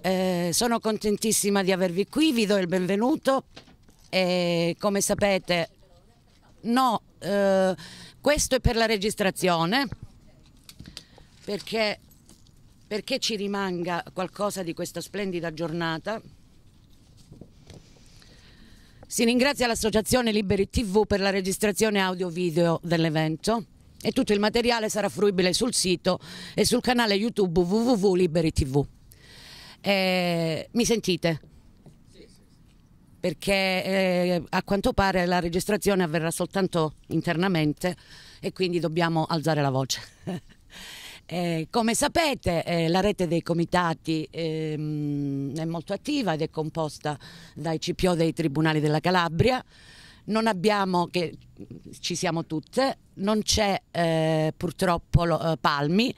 Eh, sono contentissima di avervi qui, vi do il benvenuto. E, come sapete, no, eh, questo è per la registrazione, perché, perché ci rimanga qualcosa di questa splendida giornata. Si ringrazia l'Associazione Liberi TV per la registrazione audio-video dell'evento e tutto il materiale sarà fruibile sul sito e sul canale YouTube www.liberi.tv. Eh, mi sentite? Perché eh, a quanto pare la registrazione avverrà soltanto internamente e quindi dobbiamo alzare la voce. Eh, come sapete eh, la rete dei comitati ehm, è molto attiva ed è composta dai CPO dei Tribunali della Calabria. Non abbiamo, che ci siamo tutte, non c'è eh, purtroppo lo, eh, Palmi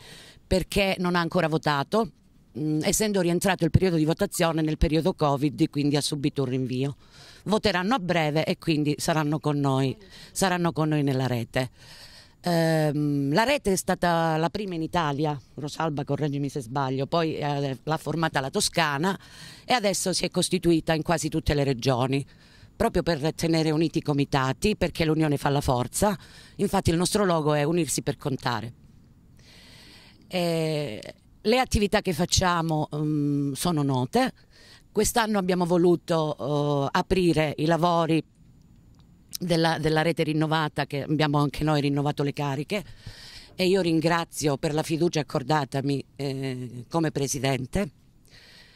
perché non ha ancora votato mh, mm, essendo rientrato il periodo di votazione nel periodo Covid, quindi ha subito un rinvio. Voteranno a breve e quindi saranno con noi, saranno con noi nella rete. Ehm, la rete è stata la prima in Italia, Rosalba correggimi se sbaglio, poi eh, l'ha formata la Toscana e adesso si è costituita in quasi tutte le regioni proprio per tenere uniti i comitati, perché l'unione fa la forza. Infatti il nostro logo è unirsi per contare. E, eh, le attività che facciamo um, sono note. Quest'anno abbiamo voluto uh, aprire i lavori della, della, rete rinnovata, che abbiamo anche noi rinnovato le cariche e io ringrazio per la fiducia accordatami eh, come presidente.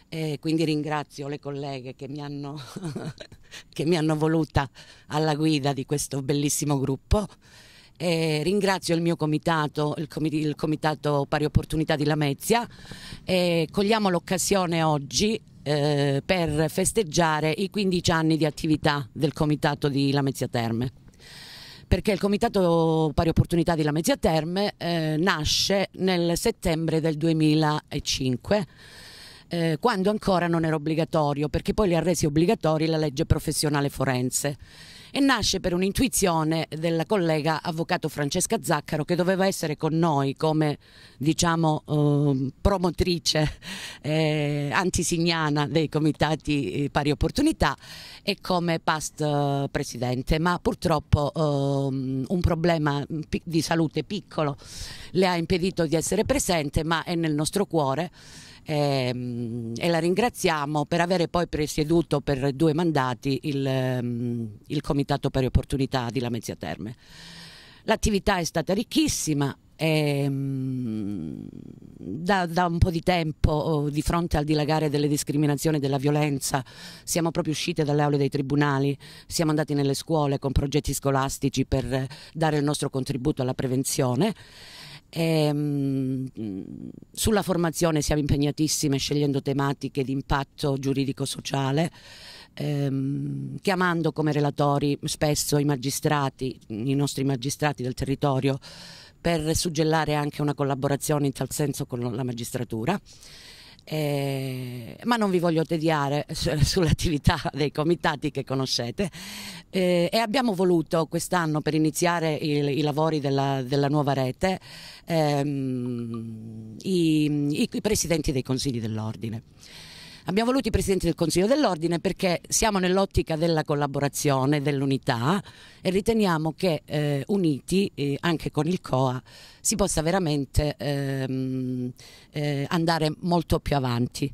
E quindi ringrazio le colleghe che mi, hanno, che mi hanno voluta alla guida di questo bellissimo gruppo eh, ringrazio il mio comitato, il, com- il, Comitato Pari Opportunità di Lamezia. Eh, cogliamo l'occasione oggi eh, per festeggiare i 15 anni di attività del Comitato di Lamezia Terme. Perché il Comitato Pari Opportunità di Lamezia Terme eh, nasce nel settembre del 2005 eh, quando ancora non era obbligatorio, perché poi li ha resi obbligatori la legge professionale forense e nasce per un'intuizione della collega avvocato Francesca Zaccaro che doveva essere con noi come diciamo eh, promotrice eh, antisignana dei comitati eh, pari opportunità e come past eh, presidente, ma purtroppo ehm, un problema mm, di salute piccolo le ha impedito di essere presente, ma è nel nostro cuore e, ehm, e la ringraziamo per avere poi presieduto per due mandati il, ehm, il Comitato per le Opportunità di Lamezia Terme. L'attività è stata ricchissima, e, ehm, da, da, un po' di tempo oh, di fronte al dilagare delle discriminazioni e della violenza siamo proprio uscite dalle aule dei tribunali, siamo andati nelle scuole con progetti scolastici per eh, dare il nostro contributo alla prevenzione e, ehm, mh, sulla formazione siamo impegnatissime scegliendo tematiche di impatto giuridico-sociale, ehm, chiamando come relatori spesso i magistrati, i nostri magistrati del territorio, per suggellare anche una collaborazione in tal senso con la magistratura. Eh, ma non vi voglio tediare su, sull'attività dei comitati che conoscete eh, e abbiamo voluto quest'anno per iniziare il, i lavori della, della nuova rete ehm, i, i, i presidenti dei consigli dell'ordine. Abbiamo voluto i presidenti del Consiglio dell'Ordine perché siamo nell'ottica della collaborazione, dell'unità e riteniamo che eh, uniti eh, anche con il COA si possa veramente ehm, eh, andare molto più avanti.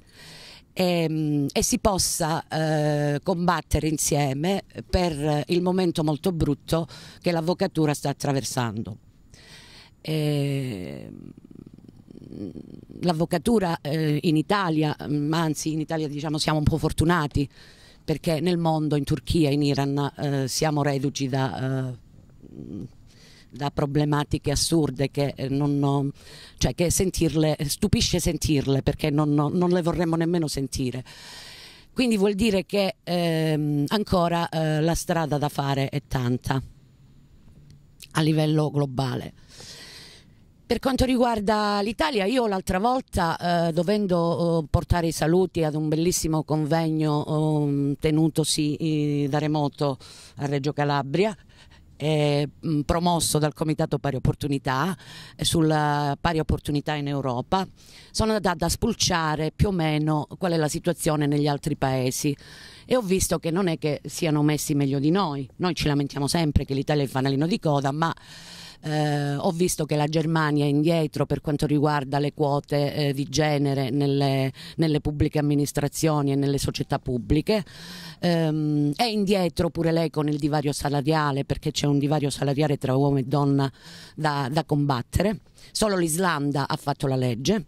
E, ehm, e, si possa eh, combattere insieme per il momento molto brutto che l'avvocatura sta attraversando. E... Ehm, l'avvocatura eh, in Italia, ma mm, anzi in Italia diciamo siamo un po' fortunati perché nel mondo, in Turchia, in Iran, eh, siamo reduci da, eh, da problematiche assurde che, eh, non, cioè che sentirle, stupisce sentirle perché non, non, le vorremmo nemmeno sentire. Quindi vuol dire che ehm, ancora eh, la strada da fare è tanta a livello globale. Per quanto riguarda l'Italia, io l'altra volta, eh, dovendo eh, portare i saluti ad un bellissimo convegno ehm, eh, tenutosi da remoto a Reggio Calabria, eh, mh, promosso dal Comitato Pari Opportunità eh, sulla pari opportunità in Europa, sono andata a spulciare più o meno qual è la situazione negli altri paesi e ho visto che non è che siano messi meglio di noi. Noi ci lamentiamo sempre che l'Italia è il fanalino di coda, ma eh, ho visto che la Germania è indietro per quanto riguarda le quote eh, di genere nelle, nelle, pubbliche amministrazioni e nelle società pubbliche. Eh, è indietro pure lei con il divario salariale perché c'è un divario salariale tra uomo e donna da, da combattere. Solo l'Islanda ha fatto la legge.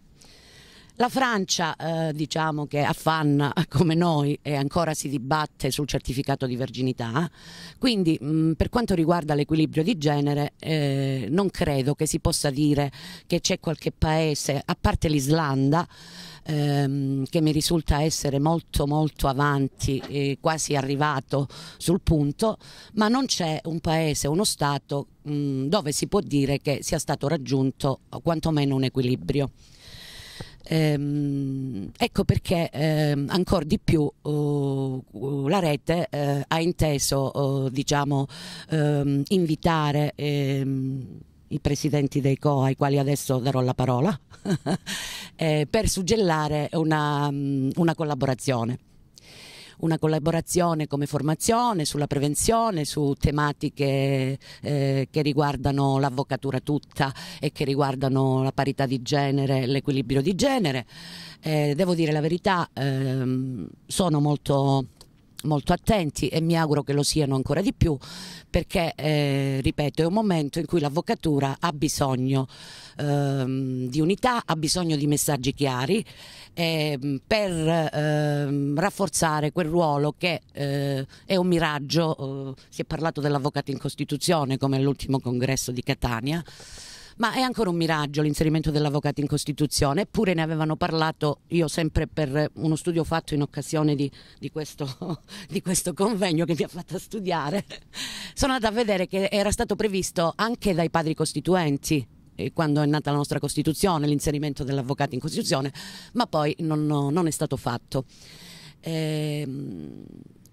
La Francia, eh, diciamo che affanna come noi e ancora si dibatte sul certificato di verginità, quindi mh, mm, per quanto riguarda l'equilibrio di genere eh, non credo che si possa dire che c'è qualche paese, a parte l'Islanda, ehm, che mi risulta essere molto molto avanti, eh, quasi arrivato sul punto, ma non c'è un paese, uno Stato mh, mm, dove si può dire che sia stato raggiunto quantomeno un equilibrio. Ehm, ecco perché ehm, ancora di più uh, uh la rete uh, ha inteso uh, diciamo, um, invitare um, i presidenti dei COA, ai quali adesso darò la parola, eh, per suggellare una, um, una collaborazione una collaborazione come formazione sulla prevenzione, su tematiche eh, che riguardano l'avvocatura tutta e che riguardano la parità di genere, l'equilibrio di genere. Eh, devo dire la verità, ehm, sono molto molto attenti e mi auguro che lo siano ancora di più perché, eh, ripeto, è un momento in cui l'avvocatura ha bisogno ehm, di unità, ha bisogno di messaggi chiari ehm, per ehm, rafforzare quel ruolo che eh, è un miraggio, eh, si è parlato dell'avvocato in Costituzione come all'ultimo congresso di Catania ma è ancora un miraggio l'inserimento dell'avvocato in Costituzione, eppure ne avevano parlato io sempre per uno studio fatto in occasione di, di, questo, di questo convegno che mi ha fatto studiare, sono andata a vedere che era stato previsto anche dai padri costituenti eh, quando è nata la nostra Costituzione, l'inserimento dell'avvocato in Costituzione, ma poi non, non è stato fatto. Ehm,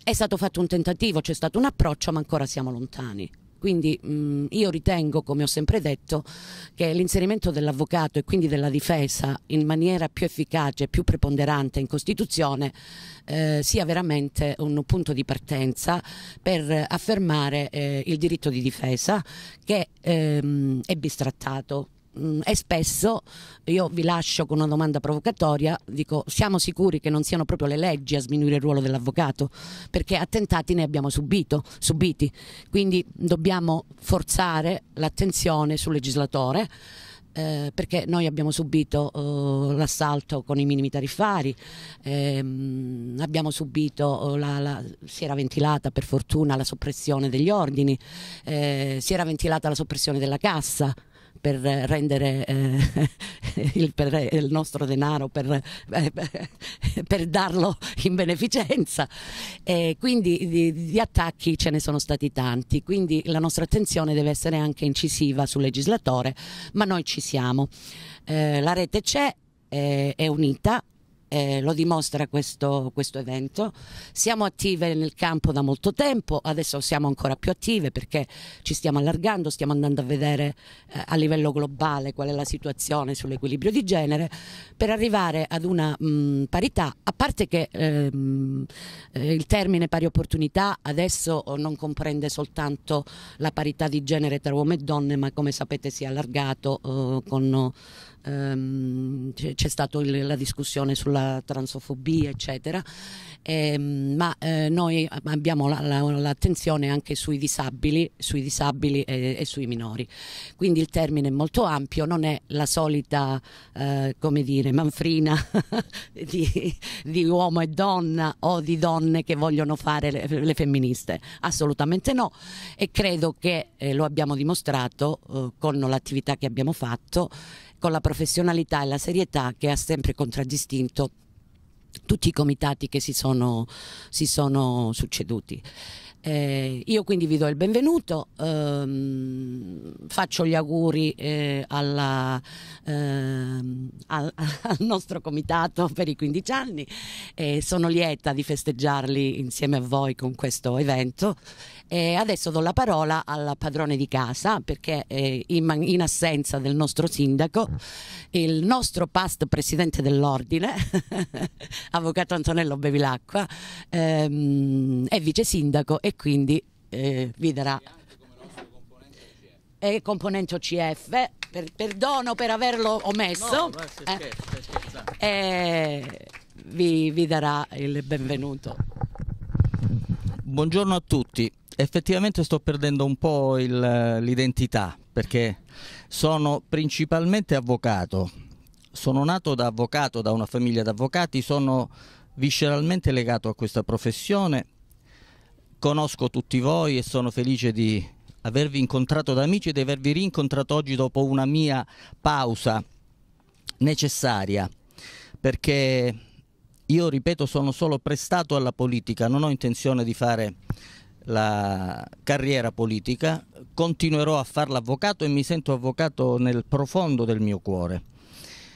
è stato fatto un tentativo, c'è stato un approccio, ma ancora siamo lontani. Quindi mh, mm, io ritengo, come ho sempre detto, che l'inserimento dell'avvocato e quindi della difesa in maniera più efficace, e più preponderante in Costituzione eh, sia veramente un punto di partenza per affermare eh, il diritto di difesa che ehm, è bistrattato e mm, spesso io vi lascio con una domanda provocatoria, dico siamo sicuri che non siano proprio le leggi a sminuire il ruolo dell'avvocato, perché attentati ne abbiamo subito, subiti, quindi dobbiamo forzare l'attenzione sul legislatore. Eh, perché noi abbiamo subito eh, l'assalto con i minimi tariffari, ehm, abbiamo subito, eh, la, la, si era ventilata per fortuna la soppressione degli ordini, eh, si era ventilata la soppressione della cassa, per rendere eh, il, per, il, nostro denaro, per, eh, per darlo in beneficenza. Eh, quindi di, di, attacchi ce ne sono stati tanti, quindi la nostra attenzione deve essere anche incisiva sul legislatore, ma noi ci siamo. Eh, la rete c'è, eh, è unita eh, lo dimostra questo, questo, evento. Siamo attive nel campo da molto tempo, adesso siamo ancora più attive perché ci stiamo allargando, stiamo andando a vedere eh, a livello globale qual è la situazione sull'equilibrio di genere per arrivare ad una mh, mm, parità, a parte che ehm, eh, il termine pari opportunità adesso oh, non comprende soltanto la parità di genere tra uomo e donne, ma come sapete si è allargato eh, con ehm, c'è stata la discussione sulla transofobia, eccetera, eh, ma eh, noi abbiamo la, la, l'attenzione anche sui disabili, sui disabili e, e, sui minori. Quindi il termine è molto ampio, non è la solita, eh, come dire, manfrina di, di, uomo e donna o di donne che vogliono fare le, le femministe, assolutamente no. E credo che eh, lo abbiamo dimostrato eh, con l'attività che abbiamo fatto con la professionalità e la serietà che ha sempre contraddistinto tutti i comitati che si sono, si sono succeduti. Eh, io quindi vi do il benvenuto, ehm, faccio gli auguri eh, alla, ehm, al, al, nostro comitato per i 15 anni e sono lieta di festeggiarli insieme a voi con questo evento e adesso do la parola al padrone di casa perché eh, in, in, assenza del nostro sindaco, il nostro past presidente dell'ordine, avvocato Antonello Bevilacqua, ehm, è vice sindaco e quindi eh, vi darà... È componente OCF, per, perdono per averlo omesso. No, eh, eh, vi, vi darà il benvenuto buongiorno a tutti. Effettivamente sto perdendo un po' il, eh, l'identità perché sono principalmente avvocato. Sono nato da avvocato, da una famiglia di avvocati, sono visceralmente legato a questa professione. Conosco tutti voi e sono felice di avervi incontrato da amici e di avervi rincontrato oggi dopo una mia pausa necessaria perché io ripeto sono solo prestato alla politica, non ho intenzione di fare la carriera politica, continuerò a fare l'avvocato e mi sento avvocato nel profondo del mio cuore.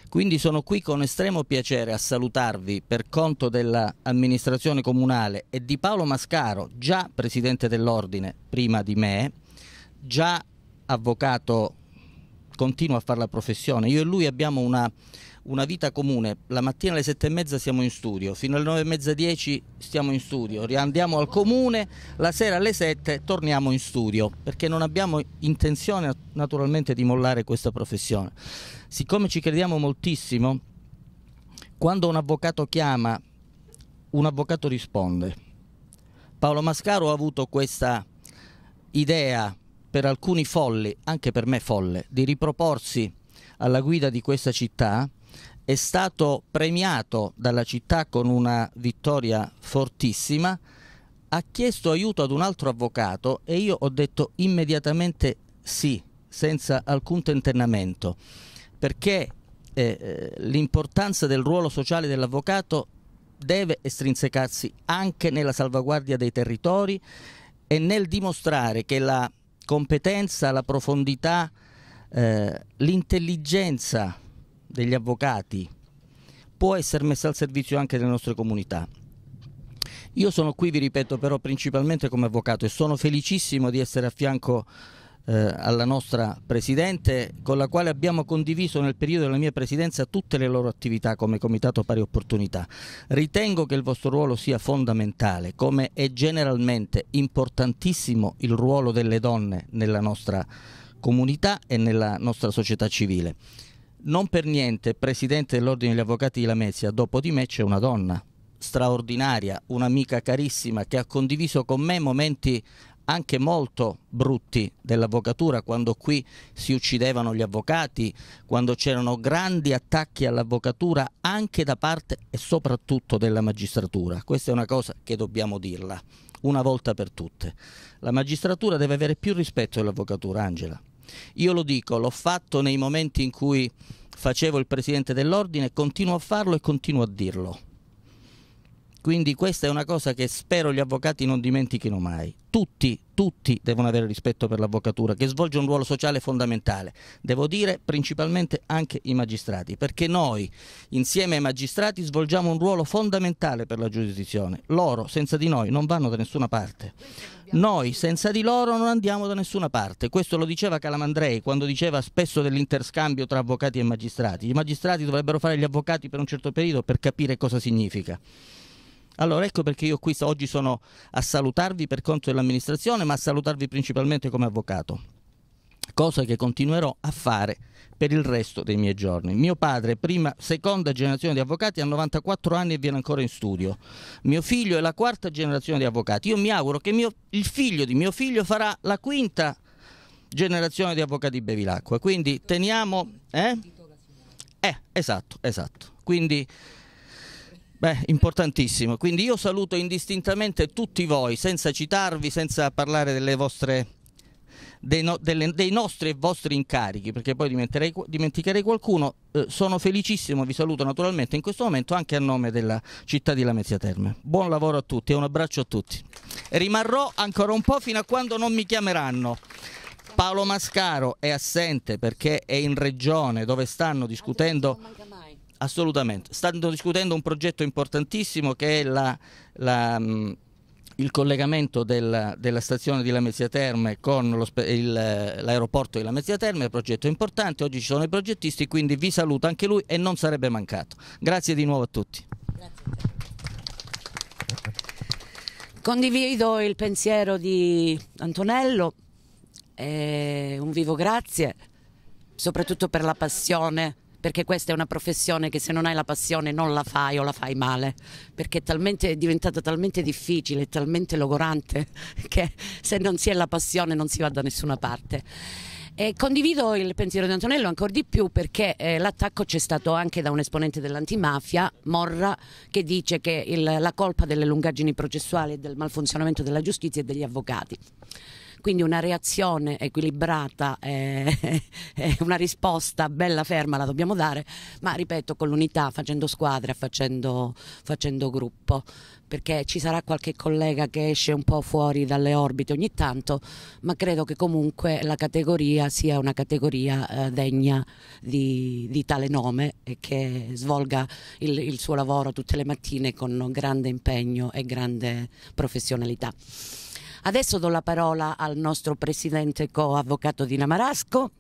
Quindi sono qui con estremo piacere a salutarvi per conto dell'amministrazione comunale e di Paolo Mascaro, già presidente dell'ordine prima di me, già avvocato, continua a fare la professione. Io e lui abbiamo una una vita comune. La mattina alle sette e mezza siamo in studio, fino alle nove e mezza dieci stiamo in studio, riandiamo al comune, la sera alle sette torniamo in studio, perché non abbiamo intenzione naturalmente di mollare questa professione. Siccome ci crediamo moltissimo, quando un avvocato chiama, un avvocato risponde. Paolo Mascaro ha avuto questa idea per alcuni folli, anche per me folle, di riproporsi alla guida di questa città è stato premiato dalla città con una vittoria fortissima, ha chiesto aiuto ad un altro avvocato e io ho detto immediatamente sì, senza alcun tentennamento, perché eh, eh l'importanza del ruolo sociale dell'avvocato deve estrinsecarsi anche nella salvaguardia dei territori e nel dimostrare che la competenza, la profondità, eh, l'intelligenza degli avvocati può essere messa al servizio anche delle nostre comunità. Io sono qui, vi ripeto, però principalmente come avvocato e sono felicissimo di essere a fianco eh, alla nostra Presidente con la quale abbiamo condiviso nel periodo della mia Presidenza tutte le loro attività come Comitato Pari Opportunità. Ritengo che il vostro ruolo sia fondamentale, come è generalmente importantissimo il ruolo delle donne nella nostra comunità e nella nostra società civile non per niente presidente dell'Ordine degli Avvocati di Lamezia, dopo di me c'è una donna straordinaria, un'amica carissima che ha condiviso con me momenti anche molto brutti dell'avvocatura, quando qui si uccidevano gli avvocati, quando c'erano grandi attacchi all'avvocatura anche da parte e soprattutto della magistratura. Questa è una cosa che dobbiamo dirla una volta per tutte. La magistratura deve avere più rispetto dell'avvocatura, Angela. Io lo dico, l'ho fatto nei momenti in cui facevo il presidente dell'ordine, continuo a farlo e continuo a dirlo. Quindi questa è una cosa che spero gli avvocati non dimentichino mai. Tutti, tutti devono avere rispetto per l'avvocatura, che svolge un ruolo sociale fondamentale. Devo dire principalmente anche i magistrati, perché noi, insieme ai magistrati, svolgiamo un ruolo fondamentale per la giurisdizione. Loro, senza di noi, non vanno da nessuna parte. Noi senza di loro non andiamo da nessuna parte. Questo lo diceva Calamandrei quando diceva spesso dell'interscambio tra avvocati e magistrati. I magistrati dovrebbero fare gli avvocati per un certo periodo per capire cosa significa. Allora ecco perché io qui oggi sono a salutarvi per conto dell'amministrazione, ma a salutarvi principalmente come avvocato, cosa che continuerò a fare per il resto dei miei giorni. Mio padre, prima, seconda generazione di avvocati, ha 94 anni e viene ancora in studio. Mio figlio è la quarta generazione di avvocati. Io mi auguro che mio, il figlio di mio figlio farà la quinta generazione di avvocati Bevilacqua. Quindi teniamo... Eh? eh esatto, esatto. Quindi Beh, importantissimo. Quindi io saluto indistintamente tutti voi, senza citarvi, senza parlare delle vostre dei, no, delle, dei, nostri e vostri incarichi, perché poi dimenticherei qualcuno. Eh, sono felicissimo, vi saluto naturalmente in questo momento anche a nome della città di Lamezia Terme. Buon lavoro a tutti e un abbraccio a tutti. rimarrò ancora un po' fino a quando non mi chiameranno. Paolo Mascaro è assente perché è in regione dove stanno discutendo Assolutamente. Stanno discutendo un progetto importantissimo che è la, la, mm, il collegamento della, della, stazione di Lamezia Terme con l'aeroporto di Lamezia Terme, è un progetto importante, oggi ci sono i progettisti, quindi vi saluto anche lui e non sarebbe mancato. Grazie di nuovo a tutti. Condivido il pensiero di Antonello, un vivo grazie, soprattutto per la passione perché questa è una professione che se non hai la passione non la fai o la fai male, perché è, talmente, è diventata talmente difficile, talmente logorante, che se non si è la passione non si va da nessuna parte. E condivido il pensiero di Antonello ancora di più perché eh, l'attacco c'è stato anche da un esponente dell'antimafia, Morra, che dice che il, la colpa delle lungaggini processuali e del malfunzionamento della giustizia è degli avvocati. Quindi una reazione equilibrata, eh, una risposta bella ferma la dobbiamo dare, ma ripeto con l'unità, facendo squadra, facendo, facendo gruppo, perché ci sarà qualche collega che esce un po' fuori dalle orbite ogni tanto, ma credo che comunque la categoria sia una categoria eh, degna di, di, tale nome e che svolga il, il suo lavoro tutte le mattine con grande impegno e grande professionalità. Adesso do la parola al nostro presidente co avvocato di Namarasco,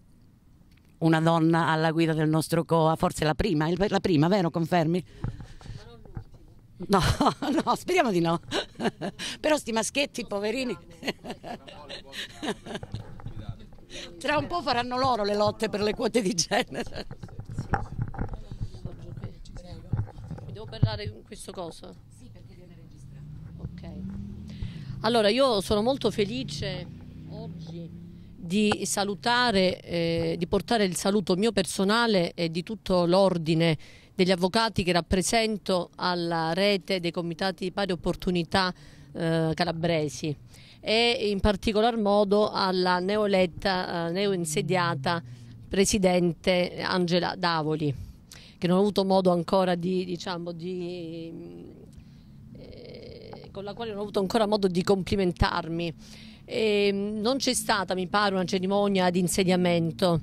una donna alla guida del nostro COA, forse la prima, la prima, vero? Confermi? No, no, speriamo di no. Però sti maschietti, poverini. Tra un po' faranno loro le lotte per le quote di genere. Mi devo parlare in questo coso? Sì, perché viene registrato. Ok. Allora, io sono molto felice oggi di salutare, eh, di portare il saluto mio personale e di tutto l'ordine degli avvocati che rappresento alla rete dei comitati di pari opportunità eh, calabresi e in particolar modo alla neoletta, eh, neoinsediata presidente Angela Davoli, che non ho avuto modo ancora di, diciamo, di con la quale non ho avuto ancora modo di complimentarmi. E ehm, non c'è stata, mi pare, una cerimonia di insediamento.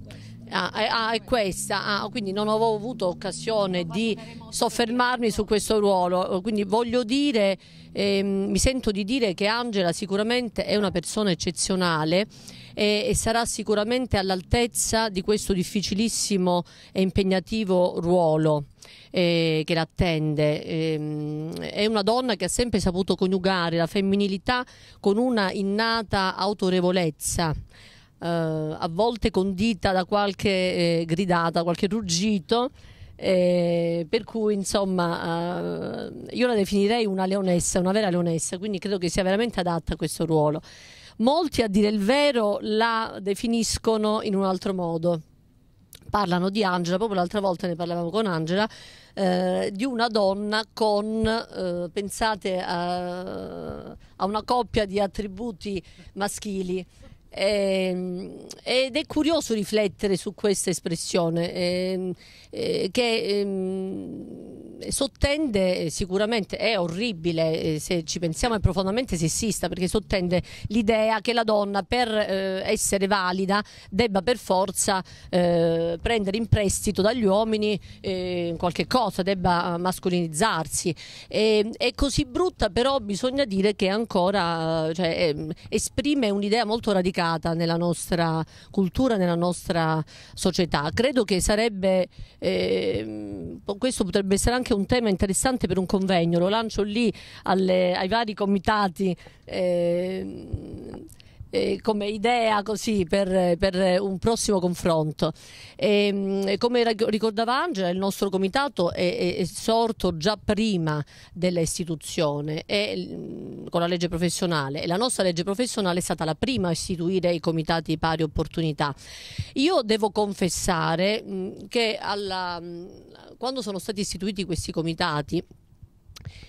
Ah, ah, è questa, ah, quindi non avevo avuto occasione di soffermarmi su questo ruolo, quindi voglio dire, eh, mi sento di dire che Angela sicuramente è una persona eccezionale e, e sarà sicuramente all'altezza di questo difficilissimo e impegnativo ruolo eh, che l'attende. Eh, è una donna che ha sempre saputo coniugare la femminilità con una innata autorevolezza. Eh, a volte condita da qualche eh, gridata, qualche ruggito, eh, per cui insomma eh, io la definirei una leonessa, una vera leonessa, quindi credo che sia veramente adatta a questo ruolo. Molti a dire il vero la definiscono in un altro modo, parlano di Angela, proprio l'altra volta ne parlavamo con Angela, eh, di una donna con, eh, pensate a, a una coppia di attributi maschili, eh, ed è curioso riflettere su questa espressione eh, eh, che ehm, sottende eh, sicuramente, è orribile eh, se ci pensiamo, è profondamente sessista perché sottende l'idea che la donna per eh, essere valida debba per forza prendere in prestito dagli uomini qualche cosa, debba mascolinizzarsi. è così brutta però bisogna dire che ancora cioè, ehm, esprime un'idea molto radicale radicata nella nostra cultura, nella nostra società. Credo che sarebbe, eh, questo potrebbe essere anche un tema interessante per un convegno, lo lancio lì alle, ai vari comitati. Eh, eh, come idea così per, per, un prossimo confronto. E, ehm, come ricordava Angela, il nostro comitato è, è sorto già prima dell'istituzione mm, con la legge professionale e la nostra legge professionale è stata la prima a istituire i comitati pari opportunità. Io devo confessare mh, mm, che alla, mm, quando sono stati istituiti questi comitati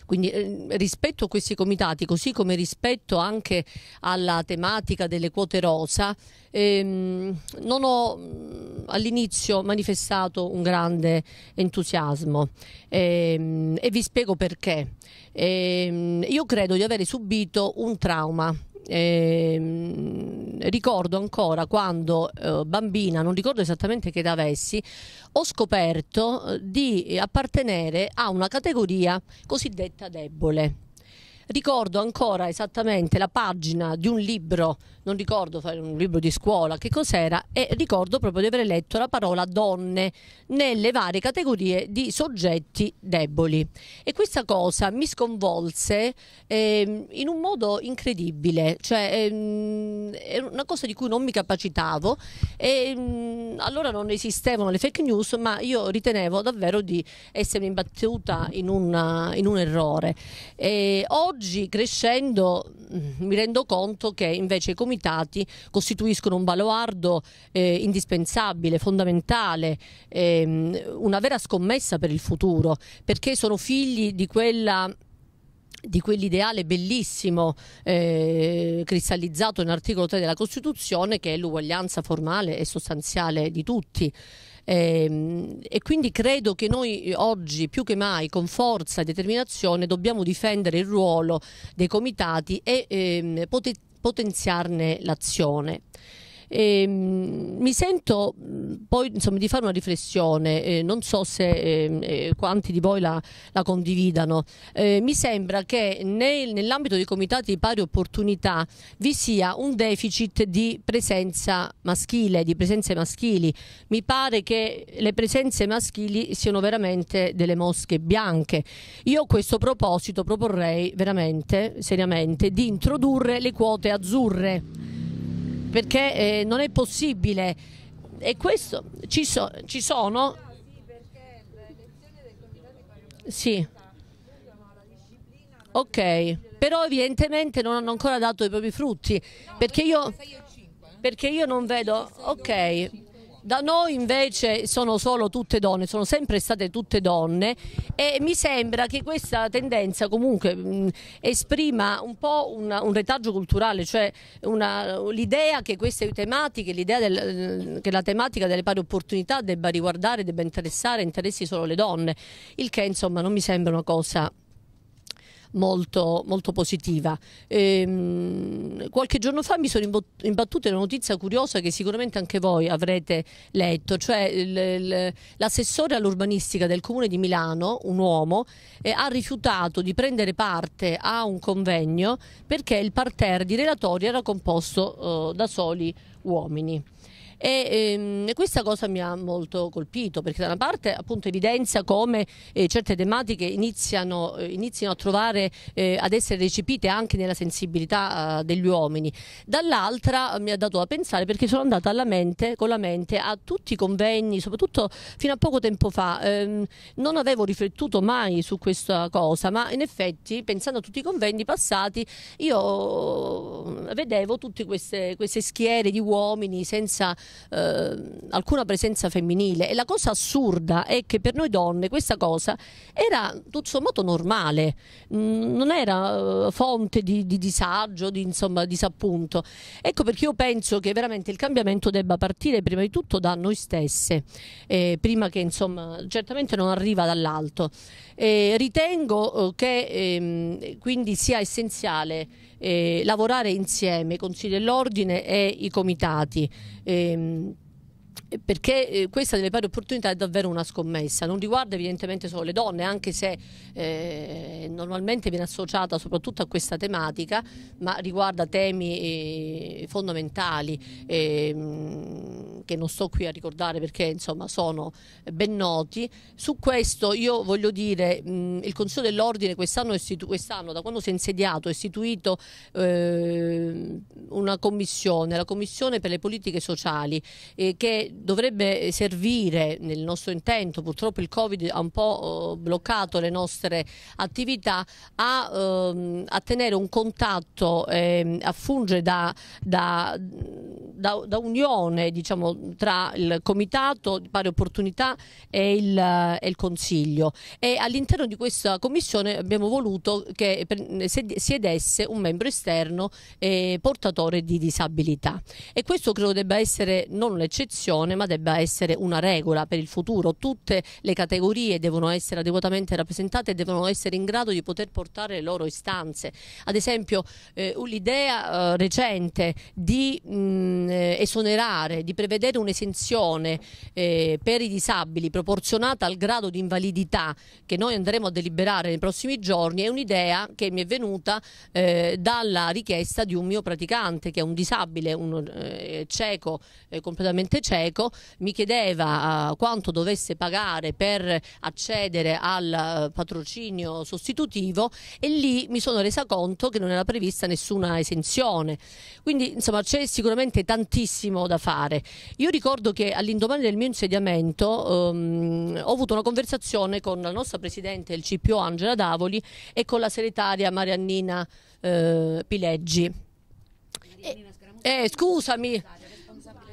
quindi eh, rispetto a questi comitati, così come rispetto anche alla tematica delle quote rosa, ehm, non ho mm, all'inizio manifestato un grande entusiasmo ehm, e vi spiego perché. Ehm, io credo di avere subito un trauma eh, ricordo ancora quando eh, bambina, non ricordo esattamente che età avessi, ho scoperto eh, di appartenere a una categoria cosiddetta debole ricordo ancora esattamente la pagina di un libro, non ricordo un libro di scuola, che cos'era, e ricordo proprio di aver letto la parola donne nelle varie categorie di soggetti deboli. E questa cosa mi sconvolse eh, in un modo incredibile, cioè eh, era una cosa di cui non mi capacitavo e eh, allora non esistevano le fake news, ma io ritenevo davvero di essermi imbattuta in, una, in un errore. oggi oggi crescendo mm, mi rendo conto che invece i comitati costituiscono un baluardo eh, indispensabile, fondamentale, ehm, una vera scommessa per il futuro, perché sono figli di quella di quell'ideale bellissimo eh, cristallizzato nell'articolo 3 della Costituzione che è l'uguaglianza formale e sostanziale di tutti. E, ehm, e quindi credo che noi oggi più che mai con forza e determinazione dobbiamo difendere il ruolo dei comitati e eh, potenziarne l'azione. E, ehm, mi sento poi insomma, di fare una riflessione, eh, non so se ehm, eh, quanti di voi la, la condividano. Eh, mi sembra che nel, nell'ambito dei comitati di pari opportunità vi sia un deficit di presenza maschile, di presenze maschili. Mi pare che le presenze maschili siano veramente delle mosche bianche. Io a questo proposito proporrei veramente, seriamente, di introdurre le quote azzurre perché eh, non è possibile e questo ci, so, ci sono ah, sì ok però evidentemente non hanno ancora dato i propri frutti perché io, eh. perché io non vedo ok da noi invece sono solo tutte donne, sono sempre state tutte donne e mi sembra che questa tendenza comunque mh, esprima un po' una, un retaggio culturale, cioè l'idea che queste tematiche, l'idea che la tematica delle pari opportunità debba riguardare, debba interessare, interessi solo le donne, il che insomma non mi sembra una cosa molto, molto positiva. Ehm, qualche giorno fa mi sono imbattuta in una notizia curiosa che sicuramente anche voi avrete letto, cioè l'assessore all'urbanistica del comune di Milano, un uomo, eh, ha rifiutato di prendere parte a un convegno perché il parterre di relatori era composto eh, da soli uomini. E ehm, questa cosa mi ha molto colpito perché da una parte appunto evidenzia come eh, certe tematiche iniziano, eh, iniziano a trovare, eh, ad essere recepite anche nella sensibilità eh, degli uomini, dall'altra mi ha dato da pensare perché sono andata alla mente, con la mente a tutti i convegni, soprattutto fino a poco tempo fa, ehm, non avevo riflettuto mai su questa cosa, ma in effetti pensando a tutti i convegni passati io vedevo tutte queste, queste schiere di uomini senza eh, alcuna presenza femminile e la cosa assurda è che per noi donne questa cosa era tutto sommato normale, mm, non era eh, fonte di, di disagio, di insomma, disappunto. Ecco perché io penso che veramente il cambiamento debba partire prima di tutto da noi stesse, eh, prima che insomma, certamente non arriva dall'alto. Eh, ritengo che ehm, quindi sia essenziale eh, lavorare insieme, i consigli dell'ordine e i comitati. Ehm, perché eh, questa delle pari opportunità è davvero una scommessa, non riguarda evidentemente solo le donne, anche se eh, normalmente viene associata soprattutto a questa tematica, ma riguarda temi eh, fondamentali eh, che non sto qui a ricordare perché insomma sono ben noti. Su questo io voglio dire, mh, mm, il Consiglio dell'Ordine quest'anno, quest da quando si è insediato, ha istituito ehm, una commissione, la Commissione per le politiche sociali, eh, che dovrebbe servire nel nostro intento, purtroppo il Covid ha un po' eh, bloccato le nostre attività, a, ehm, a tenere un contatto, ehm, a fungere da, da, da, da unione diciamo, tra il Comitato di Pari Opportunità e il, e il Consiglio. E all'interno di questa commissione abbiamo voluto che siedesse un membro esterno portatore di disabilità e questo credo debba essere non un'eccezione discussione, ma debba essere una regola per il futuro. Tutte le categorie devono essere adeguatamente rappresentate e devono essere in grado di poter portare le loro istanze. Ad esempio, eh, l'idea eh, recente di mh, mm, eh, esonerare, di prevedere un'esenzione eh, per i disabili proporzionata al grado di invalidità che noi andremo a deliberare nei prossimi giorni è un'idea che mi è venuta eh, dalla richiesta di un mio praticante che è un disabile, un eh, cieco, completamente cieco Ecco, mi chiedeva uh, quanto dovesse pagare per accedere al uh, patrocinio sostitutivo e lì mi sono resa conto che non era prevista nessuna esenzione. Quindi insomma c'è sicuramente tantissimo da fare. Io ricordo che all'indomani del mio insediamento um, ho avuto una conversazione con la nostra presidente del CPO Angela Davoli e con la segretaria Mariannina uh, Pileggi. eh, scusami,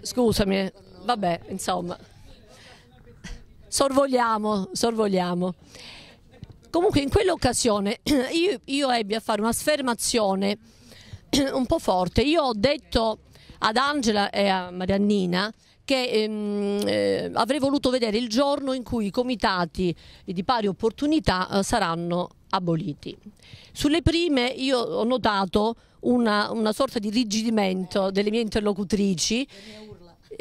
scusami vabbè, insomma, sorvoliamo, sorvoliamo. Comunque in quell'occasione io, io ebbi a fare una sfermazione un po' forte. Io ho detto ad Angela e a Mariannina che ehm, eh, avrei voluto vedere il giorno in cui i comitati di pari opportunità eh, saranno aboliti. Sulle prime io ho notato una, una sorta di rigidimento delle mie interlocutrici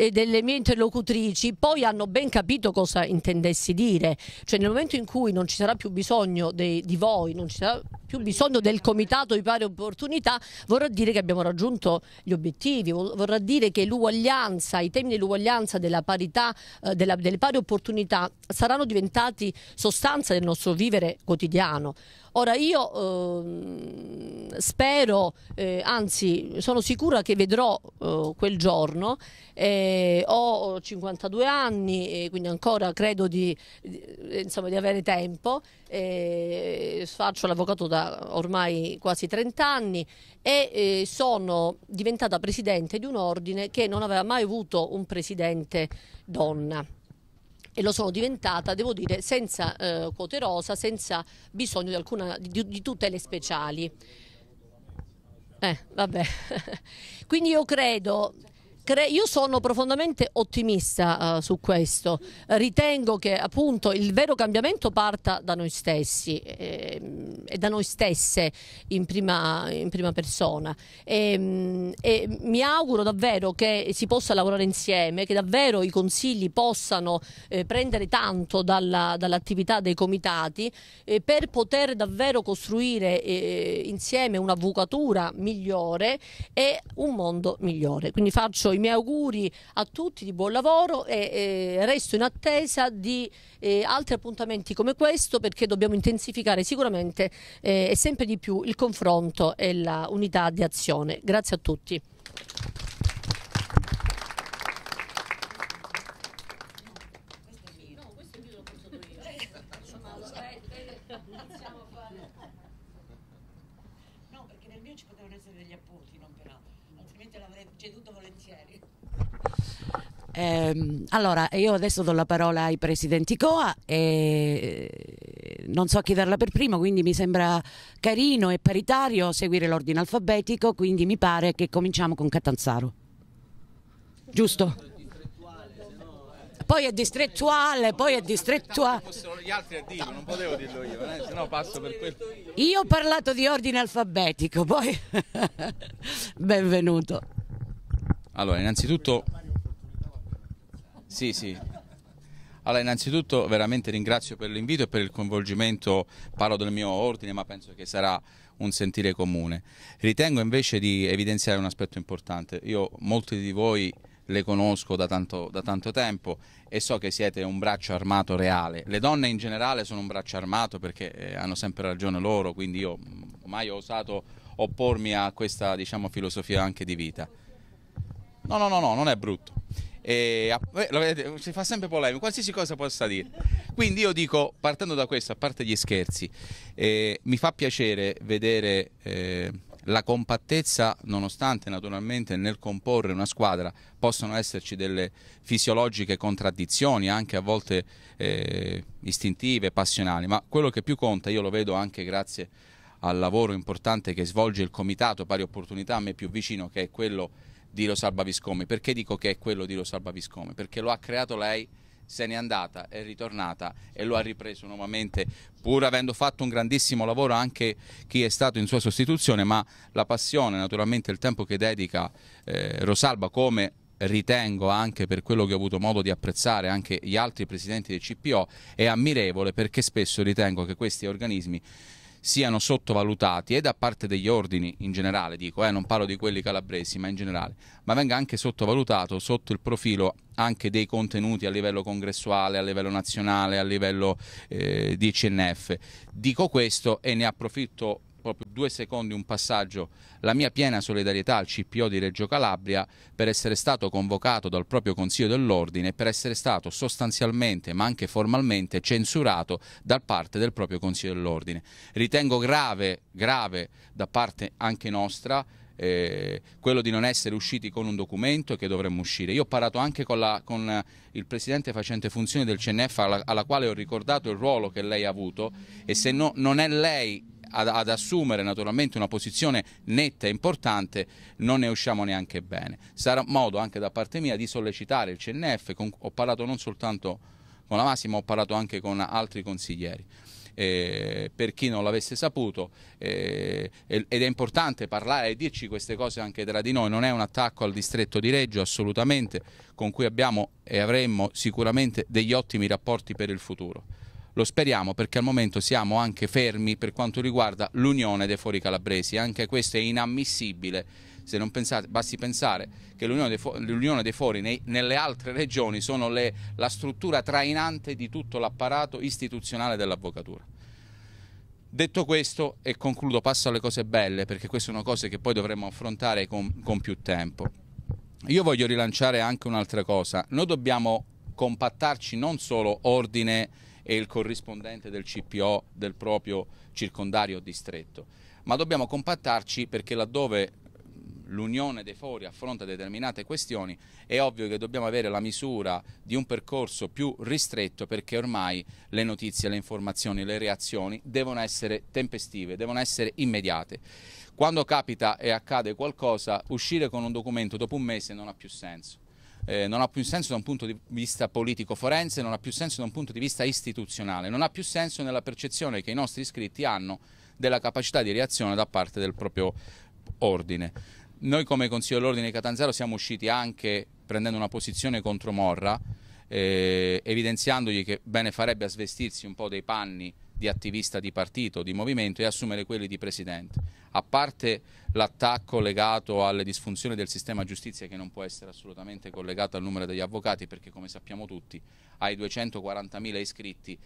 e delle mie interlocutrici poi hanno ben capito cosa intendessi dire. Cioè nel momento in cui non ci sarà più bisogno dei, di voi, non ci sarà più bisogno del comitato di pari opportunità, vorrà dire che abbiamo raggiunto gli obiettivi, vorrà dire che l'uguaglianza, i temi dell'uguaglianza, della parità, eh, della, delle pari opportunità saranno diventati sostanza del nostro vivere quotidiano. Ora io ehm, spero, eh, anzi sono sicura che vedrò eh, quel giorno, eh, ho 52 anni quindi ancora credo di, di, insomma, di avere tempo, eh, faccio l'avvocato da ormai quasi 30 anni e eh, sono diventata presidente di un ordine che non aveva mai avuto un presidente donna e lo sono diventata, devo dire, senza eh, quote rosa, senza bisogno di, alcuna, di, di tutele speciali. Eh, vabbè. Quindi io credo io sono profondamente ottimista uh, su questo. Ritengo che appunto il vero cambiamento parta da noi stessi eh, e da noi stesse in prima, in prima persona. E, ehm, e mi auguro davvero che si possa lavorare insieme, che davvero i consigli possano eh, prendere tanto dalla, dall'attività dei comitati eh, per poter davvero costruire eh, insieme un'avvocatura migliore e un mondo migliore. Quindi faccio i miei auguri a tutti di buon lavoro e, e resto in attesa di eh, altri appuntamenti come questo perché dobbiamo intensificare sicuramente eh, e sempre di più il confronto e l'unità di azione. Grazie a tutti. Eh, allora, io adesso do la parola ai presidenti COA e eh, non so chi darla per primo, quindi mi sembra carino e paritario seguire l'ordine alfabetico, quindi mi pare che cominciamo con Catanzaro. Giusto? Poi è distrettuale, poi è distrettuale. Fossero gli altri a dirlo, non potevo dirlo io, eh? se passo per quello. Io ho parlato di ordine alfabetico, poi benvenuto. Allora, innanzitutto sì, sì. Allora, innanzitutto veramente ringrazio per l'invito e per il coinvolgimento, parlo del mio ordine, ma penso che sarà un sentire comune. Ritengo invece di evidenziare un aspetto importante. Io molti di voi le conosco da tanto, da tanto, tempo e so che siete un braccio armato reale. Le donne in generale sono un braccio armato perché eh, hanno sempre ragione loro, quindi io mm, mai ho osato oppormi a questa diciamo, filosofia anche di vita. No, no, no, no, non è brutto. E, eh, vedete, si fa sempre polemica, qualsiasi cosa possa dire. Quindi io dico, partendo da questo, a parte gli scherzi, eh, mi fa piacere vedere eh, la compattezza, nonostante naturalmente nel comporre una squadra possono esserci delle fisiologiche contraddizioni, anche a volte eh, istintive, passionali, ma quello che più conta, io lo vedo anche grazie al lavoro importante che svolge il Comitato Pari Opportunità a me più vicino, che è quello di Rosalba Viscomi. Perché dico che è quello di Rosalba Viscomi? Perché lo ha creato lei, se n'è andata, è ritornata e lo ha ripreso nuovamente, pur avendo fatto un grandissimo lavoro anche chi è stato in sua sostituzione, ma la passione, naturalmente il tempo che dedica eh, Rosalba come ritengo anche per quello che ho avuto modo di apprezzare anche gli altri presidenti del CPO è ammirevole perché spesso ritengo che questi organismi siano sottovalutati e da parte degli ordini in generale, dico, eh, non parlo di quelli calabresi, ma in generale, ma venga anche sottovalutato sotto il profilo anche dei contenuti a livello congressuale, a livello nazionale, a livello eh, di CNF. Dico questo e ne approfitto proprio due secondi un passaggio, la mia piena solidarietà al CPO di Reggio Calabria per essere stato convocato dal proprio Consiglio dell'Ordine e per essere stato sostanzialmente ma anche formalmente censurato da parte del proprio Consiglio dell'Ordine. Ritengo grave, grave da parte anche nostra eh, quello di non essere usciti con un documento e che dovremmo uscire. Io ho parlato anche con, la, con il presidente facente funzione del CNF alla, alla, quale ho ricordato il ruolo che lei ha avuto e se no, non è lei ad, ad, assumere naturalmente una posizione netta e importante non ne usciamo neanche bene. Sarà modo anche da parte mia di sollecitare il CNF, con, ho parlato non soltanto con la Massima, ho parlato anche con altri consiglieri. Eh, per chi non l'avesse saputo eh, ed è importante parlare e dirci queste cose anche tra di noi, non è un attacco al distretto di Reggio assolutamente con cui abbiamo e avremmo sicuramente degli ottimi rapporti per il futuro lo speriamo perché al momento siamo anche fermi per quanto riguarda l'unione dei fori calabresi, anche questo è inammissibile. Pensate, basti pensare che l'Unione dei, dei, Fori nei, nelle altre regioni sono le, la struttura trainante di tutto l'apparato istituzionale dell'avvocatura. Detto questo, e concludo, passo alle cose belle, perché queste sono cose che poi dovremmo affrontare con, con più tempo. Io voglio rilanciare anche un'altra cosa. Noi dobbiamo compattarci non solo ordine e il corrispondente del CPO del proprio circondario o distretto. Ma dobbiamo compattarci perché laddove l'unione dei fori affronta determinate questioni, è ovvio che dobbiamo avere la misura di un percorso più ristretto perché ormai le notizie, le informazioni, le reazioni devono essere tempestive, devono essere immediate. Quando capita e accade qualcosa, uscire con un documento dopo un mese non ha più senso eh, non ha più senso da un punto di vista politico forense, non ha più senso da un punto di vista istituzionale, non ha più senso nella percezione che i nostri iscritti hanno della capacità di reazione da parte del proprio ordine. Noi come Consiglio dell'Ordine di Catanzaro siamo usciti anche prendendo una posizione contro Morra, eh, evidenziandogli che bene farebbe a svestirsi un po' dei panni di attivista di partito, di movimento e assumere quelli di presidente. A parte l'attacco legato alle disfunzioni del sistema giustizia che non può essere assolutamente collegato al numero degli avvocati perché come sappiamo tutti ai 240.000 iscritti